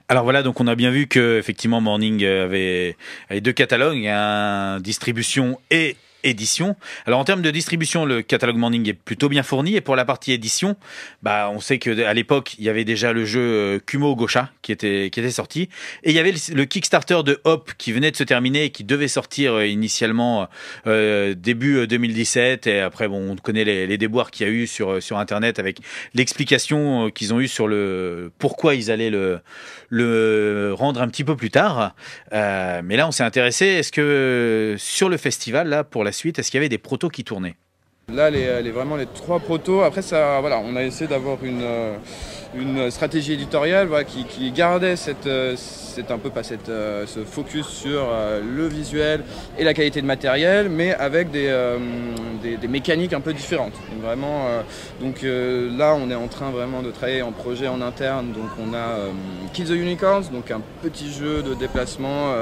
Alors voilà, donc on a bien vu que effectivement Morning avait, avait deux catalogues, un hein, distribution et édition. Alors en termes de distribution, le catalogue Morning est plutôt bien fourni et pour la partie édition, bah on sait que à l'époque il y avait déjà le jeu euh, Kumo Gosha qui était qui était sorti et il y avait le, Kickstarter de Hop qui venait de se terminer et qui devait sortir euh, initialement euh, début 2017 et après bon on connaît les, déboires qu'il y a eu sur sur internet avec l'explication qu'ils ont eue sur le pourquoi ils allaient le le rendre un petit peu plus tard. mais là on s'est intéressé est-ce que sur le festival là pour la suite Est-ce qu'il y avait des protos qui tournaient Là, les, euh, les, vraiment les trois protos. Après, ça, voilà, on a essayé d'avoir une. Euh, une stratégie éditoriale qui, gardait cette, euh, un peu pas cette, euh, ce focus sur euh, le visuel et la qualité de matériel, mais avec des, des, mécaniques un peu différentes. Donc, vraiment, donc là, on est en train vraiment de travailler en projet en interne. Donc on a Kill the Unicorns, donc un petit jeu de déplacement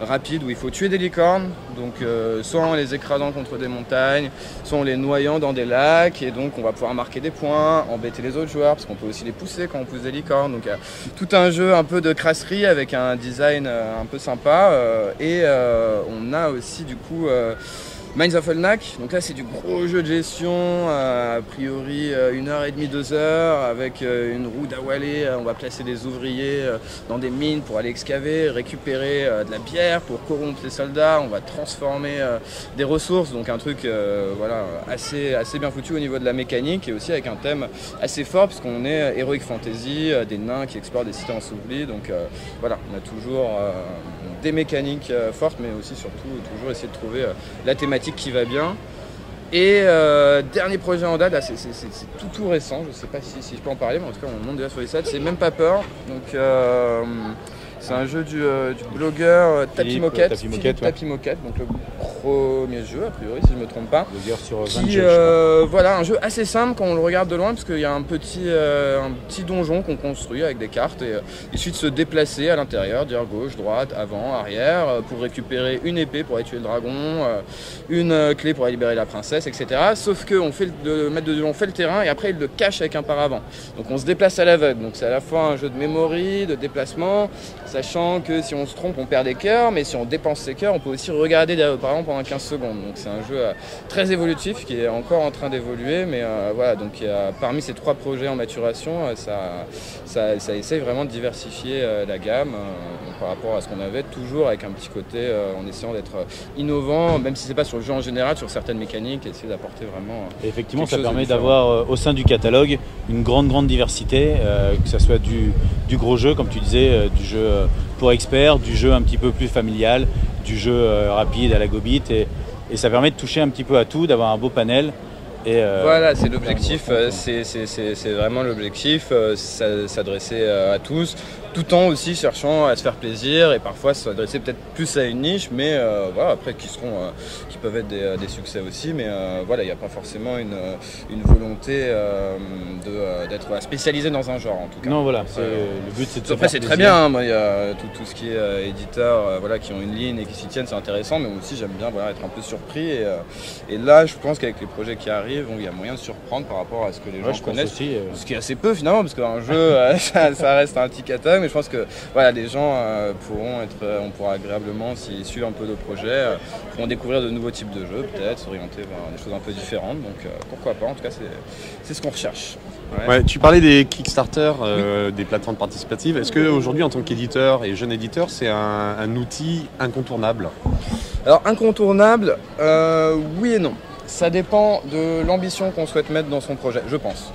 rapide où il faut tuer des licornes, donc soit en les écrasant contre des montagnes, soit en les noyant dans des lacs, et donc on va pouvoir marquer des points, embêter les autres joueurs, parce qu'on peut aussi les pousser quand on pousse des licornes. Donc euh, tout un jeu un peu de crasserie avec un design euh, un peu sympa. Euh, et on a aussi du coup Mines of Allnack, donc là c'est du gros jeu de gestion, euh, a priori 1 euh, une heure et demie, deux heures, avec euh, une roue d'awalé, on va placer des ouvriers dans des mines pour aller excaver, récupérer de la pierre pour corrompre les soldats, on va transformer des ressources, donc un truc voilà, assez, assez bien foutu au niveau de la mécanique et aussi avec un thème assez fort puisqu'on est héroïque fantasy, des nains qui explorent des cités en donc voilà, on a toujours des mécaniques euh, fortes, mais aussi surtout toujours essayer de trouver euh, la thématique qui va bien. Et euh, dernier projet en date, c'est tout tout récent, je sais pas si, je peux en parler, mais en tout cas on monte déjà sur les salles, c'est même pas peur. Donc c'est un jeu du, euh, blogueur euh, Tapi Moquette. Moquette, donc le premier jeu, a priori, si je ne me trompe pas. Blogueur sur 20 euh, Voilà, un jeu assez simple quand on le regarde de loin, parce qu'il y a un petit, un petit donjon qu'on construit avec des cartes. Et il suffit de se déplacer à l'intérieur, dire gauche, droite, avant, arrière, pour récupérer une épée pour aller tuer le dragon, une clé pour aller libérer la princesse, etc. Sauf que fait le, de fait le terrain et après il le cache avec un paravent. Donc on se déplace à l'aveugle. Donc c'est à la fois un jeu de mémoire, de déplacement, Sachant que si on se trompe, on perd des cœurs, mais si on dépense ses cœurs, on peut aussi regarder par exemple pendant 15 secondes. Donc c'est un jeu euh, très évolutif qui est encore en train d'évoluer, mais euh, voilà, donc parmi ces trois projets en maturation, euh, ça, ça, essaye vraiment de diversifier la gamme par rapport à ce qu'on avait, toujours avec un petit côté en essayant d'être innovant, même si c'est pas sur le jeu en général, sur certaines mécaniques, essayer d'apporter vraiment. effectivement, ça permet d'avoir au sein du catalogue une grande grande diversité, que ce soit du, gros jeu, comme tu disais, du jeu euh, pour experts, du jeu un petit peu plus familial, du jeu euh, rapide à la gobite. Et, ça permet de toucher un petit peu à tout, d'avoir un beau panel. Euh, voilà, c'est l'objectif, c'est vraiment l'objectif, s'adresser à tous, tout en aussi cherchant à se faire plaisir et parfois s'adresser peut-être plus à une niche, mais euh, voilà, après qui seront, euh, qui peuvent être des, euh, succès aussi, mais voilà, il n'y a pas forcément une, une volonté d'être spécialisé dans un genre en tout cas. Non, voilà, le but c'est de se Après, c'est très bien, hein, y a tout, tout ce qui est éditeur voilà, qui ont une ligne et qui s'y tiennent, c'est intéressant, mais aussi j'aime bien voilà, être un peu surpris. Et, et là, je pense qu'avec les projets qui arrivent, il y a moyen de surprendre par rapport à ce que les gens connaissent, aussi, ce qui est assez peu finalement, parce qu'un jeu, ça, reste un petit tac mais je pense que voilà, les gens euh, pourront être, euh, on pourra agréablement, s'ils suivent un peu de projets, euh, pourront découvrir de nouveaux types de jeux, peut-être, s'orienter vers des choses un peu différentes. Donc pourquoi pas, en tout cas, c'est ce qu'on recherche. Ouais. tu parlais des Kickstarter, des plateformes participatives. Est-ce qu'aujourd'hui, en tant qu'éditeur et jeune éditeur, c'est un, outil incontournable Alors, incontournable, oui et non. Ça dépend de l'ambition qu'on souhaite mettre dans son projet, je pense.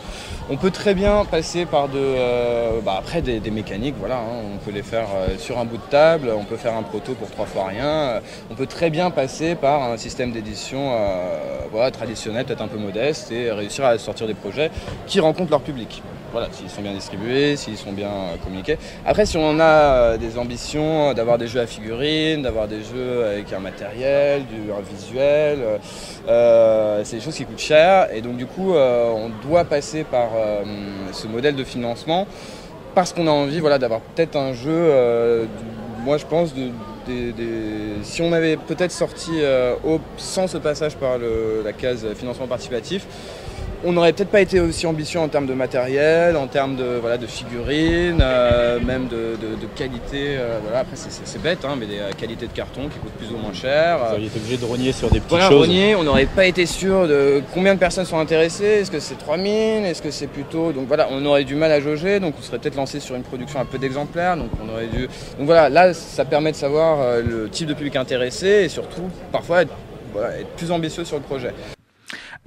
On peut très bien passer par de, euh, bah après des, mécaniques, voilà, hein. on peut les faire euh, sur un bout de table, on peut faire un proto pour trois fois rien, euh, on peut très bien passer par un système d'édition voilà, traditionnel, peut-être un peu modeste, et réussir à sortir des projets qui rencontrent leur public voilà, s'ils sont bien distribués, s'ils sont bien euh, communiqués. Après, si on a euh, des ambitions euh, d'avoir des jeux à figurines, d'avoir des jeux avec un matériel, du, un visuel, c'est des choses qui coûtent cher. Et donc, du coup, on doit passer par ce modèle de financement parce qu'on a envie voilà, d'avoir peut-être un jeu, moi je pense, de, si on avait peut-être sorti sans ce passage par la case financement participatif, on n'aurait peut-être pas été aussi ambitieux en termes de matériel, en termes de, voilà, de figurines, euh, même de, qualité. Euh, voilà. Après, c'est bête, hein, mais des euh, qualités de carton qui coûtent plus ou moins cher. Vous auriez été obligé de rogner sur des petites on n'aurait pas été sûr de combien de personnes sont intéressées. Est-ce que c'est 3000 Est-ce que c'est plutôt. Donc voilà, on aurait du mal à jauger. Donc on serait peut-être lancé sur une production un peu d'exemplaires. Donc on aurait dû. Donc voilà, là, ça permet de savoir le type de public intéressé et surtout, parfois, être plus ambitieux sur le projet.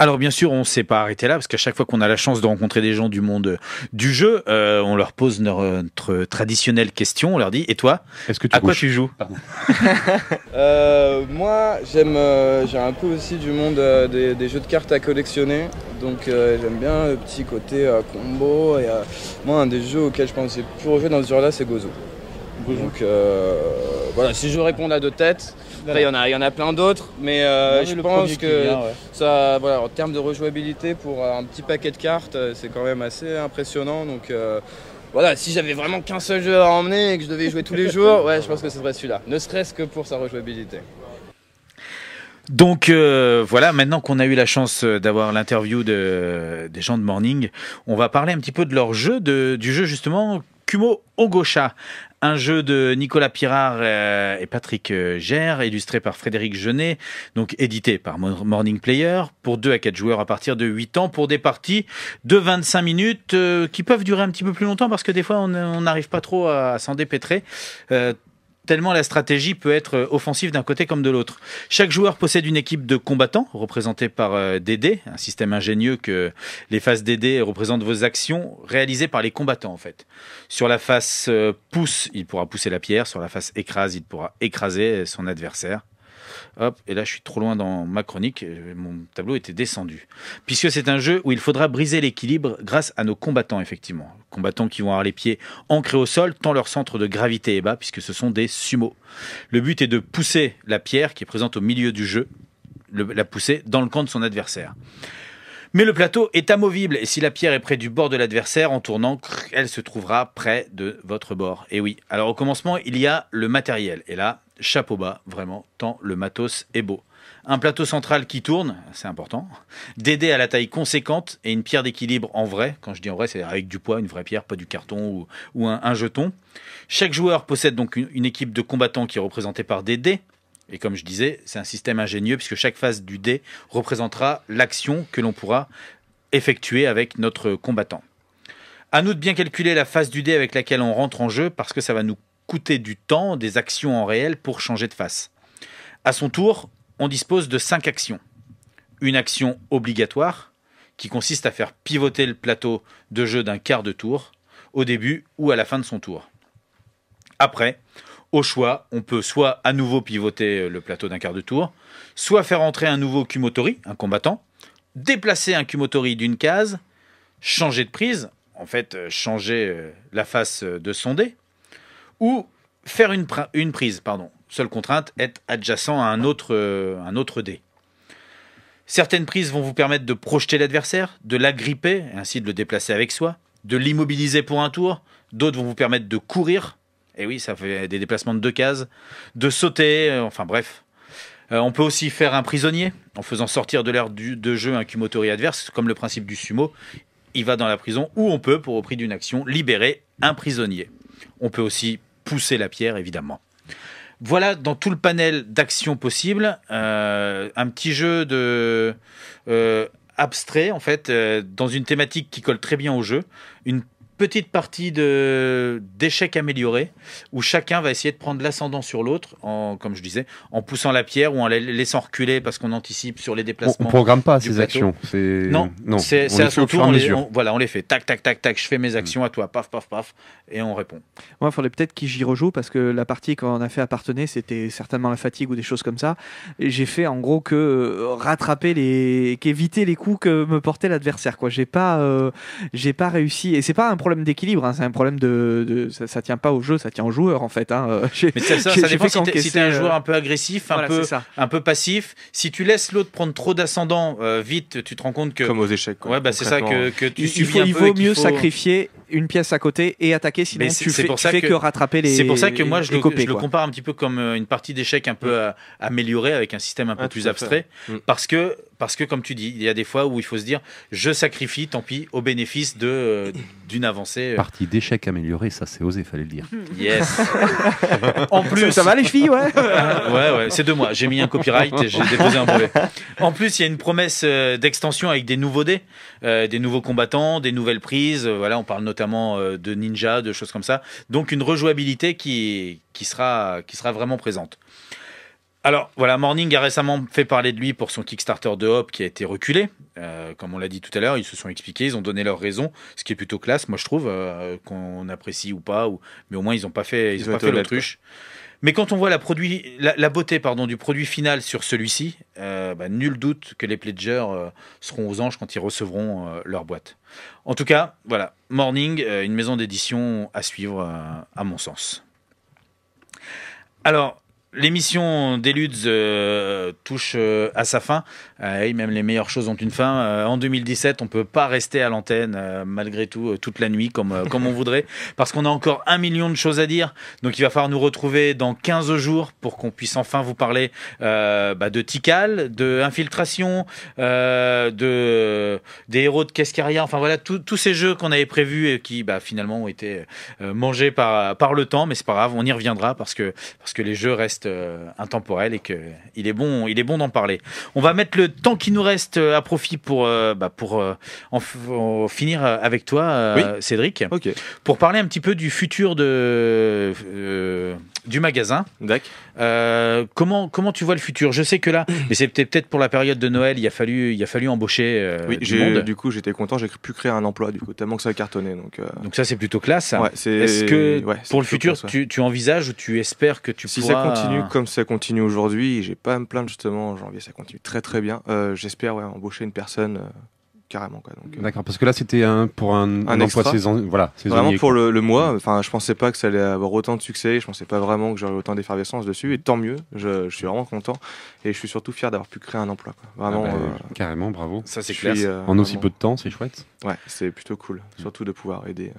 Alors bien sûr, on ne s'est pas arrêté là parce qu'à chaque fois qu'on a la chance de rencontrer des gens du monde euh, du jeu, euh, on leur pose euh, notre, traditionnelle question. On leur dit "Et toi Est-ce que tu à quoi tu joues Moi, j'aime, j'ai un peu aussi du monde des, jeux de cartes à collectionner. Donc j'aime bien le petit côté combo. Et moi, un des jeux auxquels je pense que jouer plus dans ce genre-là, c'est Gozo. Gozo. Donc voilà, si je réponds à deux têtes il y en a, il y en a plein d'autres, mais euh, je pense que ça, voilà, en termes de rejouabilité pour euh, un petit paquet de cartes, euh, c'est quand même assez impressionnant. Donc voilà, si j'avais vraiment qu'un seul jeu à emmener et que je devais jouer tous les jours, ouais, je pense que ce serait celui-là. Ne serait-ce que pour sa rejouabilité. Donc voilà, maintenant qu'on a eu la chance d'avoir l'interview des gens de Morning, on va parler un petit peu de leur jeu, du jeu justement Kumo Ogosha, un jeu de Nicolas Pirard euh, et Patrick euh, Gère, illustré par Frédéric Genet, donc édité par Morning Player, pour 2 à 4 joueurs à partir de 8 ans, pour des parties de 25 minutes euh, qui peuvent durer un petit peu plus longtemps parce que des fois on n'arrive pas trop à, s'en dépêtrer tellement la stratégie peut être euh, offensive d'un côté comme de l'autre. Chaque joueur possède une équipe de combattants, représentée par euh, DD, un système ingénieux que les phases DD représentent vos actions réalisées par les combattants en fait. Sur la face euh, pousse, il pourra pousser la pierre, sur la face écrase, il pourra écraser son adversaire et là, je suis trop loin dans ma chronique. Mon tableau était descendu. Puisque c'est un jeu où il faudra briser l'équilibre grâce à nos combattants, effectivement. Combattants qui vont avoir les pieds ancrés au sol, tant leur centre de gravité est bas, puisque ce sont des sumo. Le but est de pousser la pierre qui est présente au milieu du jeu, la pousser dans le camp de son adversaire. Mais le plateau est amovible et si la pierre est près du bord de l'adversaire, en tournant, elle se trouvera près de votre bord. Et oui, alors au commencement, il y a le matériel. Et là, chapeau bas, vraiment, tant le matos est beau. Un plateau central qui tourne, c'est important, des dés à la taille conséquente et une pierre d'équilibre en vrai. Quand je dis en vrai, c'est avec du poids, une vraie pierre, pas du carton ou, un, jeton. Chaque joueur possède donc une, équipe de combattants qui est représentée par des dés. Et comme je disais, c'est un système ingénieux puisque chaque phase du dé représentera l'action que l'on pourra effectuer avec notre combattant. À nous de bien calculer la phase du dé avec laquelle on rentre en jeu parce que ça va nous coûter du temps, des actions en réel pour changer de face. À son tour, on dispose de cinq actions. Une action obligatoire, qui consiste à faire pivoter le plateau de jeu d'un quart de tour, au début ou à la fin de son tour. Après, au choix, on peut soit à nouveau pivoter le plateau d'un quart de tour, soit faire entrer un nouveau Kumotori, un combattant, déplacer un Kumotori d'une case, changer de prise, en fait euh, changer euh, la face euh, de son dé, ou faire une, prise. Pardon. Seule contrainte, être adjacent à un autre, euh, un autre dé. Certaines prises vont vous permettre de projeter l'adversaire, de l'agripper, et ainsi de le déplacer avec soi, de l'immobiliser pour un tour. D'autres vont vous permettre de courir. Et eh oui, ça fait des déplacements de deux cases, de sauter, euh, enfin bref, euh, on peut aussi faire un prisonnier en faisant sortir de l'air de jeu un Kumotori adverse, comme le principe du sumo. Il va dans la prison ou on peut, pour au prix d'une action, libérer un prisonnier. On peut aussi pousser la pierre, évidemment. Voilà dans tout le panel d'actions possibles, euh, un petit jeu de euh, abstrait en fait, euh, dans une thématique qui colle très bien au jeu, une petite partie de d'échecs améliorés où chacun va essayer de prendre l'ascendant sur l'autre, en, comme je disais, en poussant la pierre ou en laissant reculer parce qu'on anticipe sur les déplacements. On, ne programme pas ces actions. Non, non. C'est à son tour. On les, voilà, on les fait. Tac, tac, tac, tac. Je fais mes mm. actions à toi. Paf, paf, paf. Et on répond. Moi, il faudrait peut-être qu'il j'y rejoue parce que la partie qu'on a fait appartenait, c'était certainement la fatigue ou des choses comme ça. J'ai fait en gros que euh, rattraper les, qu'éviter les coups que me portait l'adversaire. Quoi. J'ai pas, euh, j'ai pas réussi. Et c'est pas un problème d'équilibre, hein. c'est un problème de, ça, ça, tient pas au jeu, ça tient au joueur en fait. Hein. Mais ça, dépend si t'es si un euh, joueur un peu agressif, un peu un peu passif. Si tu laisses l'autre prendre trop d'ascendant, euh, vite tu te rends compte que comme aux échecs. ouais, bah c'est ça que, tu il, il Vaut mieux sacrifier une pièce à côté et attaquer, sinon tu fais, pour ça fais que, rattraper les. C'est pour ça que moi je, le, je le, compare un petit peu comme euh, une partie d'échecs un peu mm. améliorée avec un système un peu ah, plus abstrait, mm. parce que parce que, comme tu dis, il y a des fois où il faut se dire je sacrifie, tant pis, au bénéfice de euh, d'une avancée. Euh. Partie d'échec améliorée, ça c'est osé, fallait le dire. Yes En plus. Ça, va les filles, ouais Ouais, ouais, c'est de moi. J'ai mis un copyright et j'ai déposé un brevet. En plus, il y a une promesse euh, d'extension avec des nouveaux dés, des nouveaux combattants, des nouvelles prises. Voilà, on parle notamment de ninja, de choses comme ça. Donc, une rejouabilité qui, qui, sera, qui sera vraiment présente. Alors voilà, Morning a récemment fait parler de lui pour son Kickstarter de Hop qui a été reculé. Euh, comme on l'a dit tout à l'heure, ils se sont expliqués, ils ont donné leurs raisons, ce qui est plutôt classe, moi je trouve, euh, qu'on apprécie ou pas, mais au moins ils n'ont pas fait, ils, fait l'autruche. Mais quand on voit la, beauté du produit final sur celui-ci, euh, bah, nul doute que les pledgers seront aux anges quand ils recevront leur boîte. En tout cas, voilà, Morning, une maison d'édition à suivre à mon sens. Alors, L'émission des Ludes euh, touche euh, à sa fin. Euh, et même les meilleures choses ont une fin. en 2017, on peut pas rester à l'antenne malgré tout toute la nuit comme, comme on voudrait parce qu'on a encore un million de choses à dire. Donc il va falloir nous retrouver dans 15 jours pour qu'on puisse enfin vous parler bah, de Tikal, de infiltration, de des héros de Cascaria. Enfin voilà tous ces jeux qu'on avait prévus et qui bah, finalement ont été mangés par par le temps, mais c'est pas grave, on y reviendra parce que parce que les jeux restent euh, intemporel et qu'il est bon, il est bon d'en parler. On va mettre le temps qui nous reste euh, à profit pour, euh, bah, pour finir avec toi, Cédric, pour parler un petit peu du futur de du magasin. Euh, comment, comment tu vois le futur Je sais que là, mais c'est peut-être pour la période de Noël, il a fallu, il a fallu embaucher. Euh, du, monde. du coup, j'étais content, j'ai pu créer un emploi, du coup, tellement que ça a cartonné. Donc, euh. donc ça, c'est plutôt classe. Est-ce que pour le futur, tu, envisages ou tu espères que tu si pourras. Si ça continue comme ça continue aujourd'hui, j'ai pas à me plaindre justement janvier, ça continue très très bien. Euh, j'espère embaucher une personne carrément. donc, euh. D'accord, parce que là c'était un, pour un, emploi saison, voilà, saisonnier. Vraiment pour le, mois, enfin je pensais pas que ça allait avoir autant de succès, je pensais pas vraiment que j'aurais autant d'effervescence dessus, et tant mieux, je, suis vraiment content, et je suis surtout fier d'avoir pu créer un emploi. Vraiment. Ah bah, euh, carrément, bravo. Ça c'est classe. Euh, en aussi peu de temps, c'est chouette. Ouais, c'est plutôt cool, surtout de pouvoir aider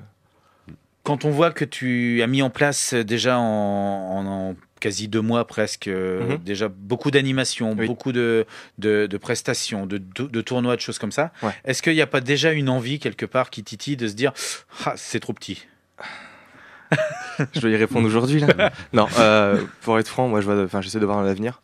quand on voit que tu as mis en place déjà en, en, en quasi deux mois presque, euh, mhm. déjà beaucoup d'animations, beaucoup de, de, prestations, de, de, tournois, de choses comme ça. Est-ce qu'il n'y a pas déjà une envie quelque part qui titille de se dire ah, c'est trop petit Je vais y répondre aujourd'hui non, euh, pour être franc, moi je vois, enfin j'essaie de voir l'avenir.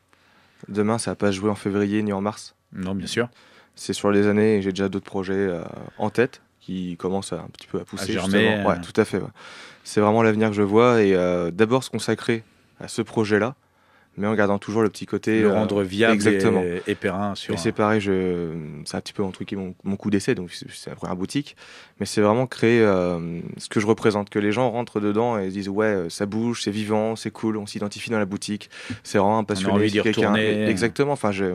Demain, ça va pas jouer en février ni en mars. Non, bien sûr. C'est sur les années. j'ai déjà d'autres projets euh, en tête qui commencent un petit peu à pousser. tout à fait. C'est vraiment l'avenir que je vois et d'abord se consacrer à ce projet-là, mais en gardant toujours le petit côté. Le euh, rendre viable exactement. et, Et c'est pareil, je, c'est un petit peu mon truc, mon, coup d'essai, donc c'est la première boutique, mais c'est vraiment créer euh, ce que je représente, que les gens rentrent dedans et disent ouais, euh, ça bouge, c'est vivant, c'est cool, on s'identifie dans la boutique, c'est vraiment un passionné. On a envie retourner. Exactement, enfin je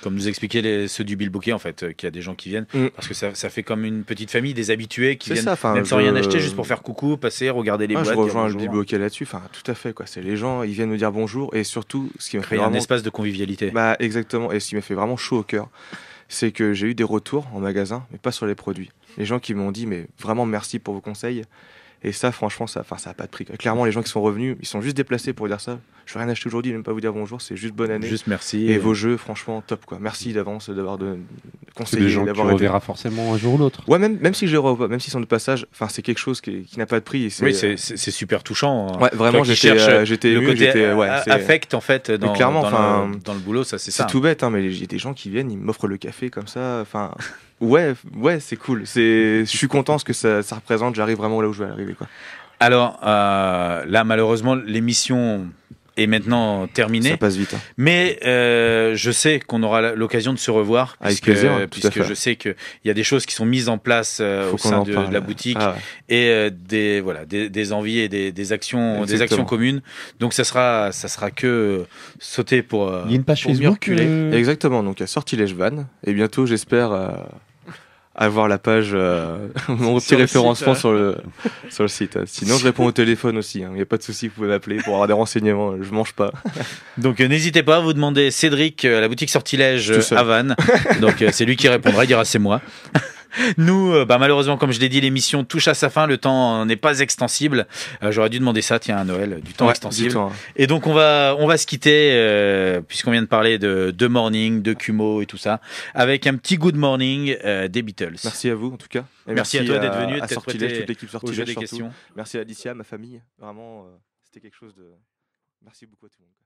comme nous expliquaient les, ceux du Bill en fait, euh, qu'il y a des gens qui viennent, mm. parce que ça, fait comme une petite famille, des habitués qui viennent ça, même sans rien acheter, juste pour faire coucou, passer, regarder les ah, boîtes. Je rejoins le Bill là-dessus, enfin, tout à fait, C'est les gens, ils viennent nous dire bonjour, et surtout, ce qui me fait vraiment... un espace de convivialité. Bah, exactement, et ce qui m'a fait vraiment chaud au cœur, c'est que j'ai eu des retours en magasin, mais pas sur les produits. Les gens qui m'ont dit, mais vraiment merci pour vos conseils. Et ça, franchement, ça n'a ça a pas de prix. Clairement, les gens qui sont revenus, ils sont juste déplacés pour dire ça. Je vais rien acheter aujourd'hui, même pas vous dire bonjour, c'est juste bonne année. Juste merci. Et, vos jeux, franchement, top quoi. Merci d'avance d'avoir de, de conseillé. Des gens que tu reverras forcément un jour ou l'autre. Ouais, même, même si je les même s'ils sont de passage, enfin, c'est quelque chose qui, n'a pas de prix. oui, c'est super touchant. Hein. vraiment, j'étais euh, j'étais affect en fait dans, clairement, dans, le, dans le boulot, ça c'est ça. tout bête, hein, mais il y a des gens qui viennent, ils m'offrent le café comme ça, enfin. Ouais, ouais, c'est cool. C'est, je suis content ce que ça, représente. J'arrive vraiment là où je veux arriver, quoi. Alors euh, là, malheureusement, l'émission est maintenant terminée. Ça passe vite. Hein. Mais euh, je sais qu'on aura l'occasion de se revoir, Avec puisque, plaisir, puisque je sais qu'il y a des choses qui sont mises en place euh, au sein de, la boutique ah et des voilà des, envies et des, actions des actions communes. Donc ça sera ça sera que sauter pour. il y Exactement. Donc il y a Sortilège Van et bientôt j'espère avoir la page, euh, mon petit référencement sur le, euh. sur le site. Sinon, je réponds au téléphone aussi. Il hein. n'y a pas de souci, vous pouvez m'appeler pour avoir des renseignements. Euh, je mange pas. Donc, n'hésitez pas à vous demander Cédric, à la boutique Sortilège à Vannes. Donc, c'est lui qui répondra. Il dira c'est moi. Nous, euh, bah, malheureusement, comme je l'ai dit, l'émission touche à sa fin. Le temps n'est pas extensible. Euh, j'aurais dû demander ça, tiens, à Noël, du temps extensible. Hein. Et donc, on va, on va se quitter, euh, puisqu'on vient de parler de, de Morning, de Kumo et tout ça, avec un petit Good Morning des Beatles. Merci à vous, en tout cas. merci, à toi d'être venu, à, toute l'équipe Merci à Alicia, ma famille. Vraiment, c'était quelque chose de. Merci beaucoup à tout le monde.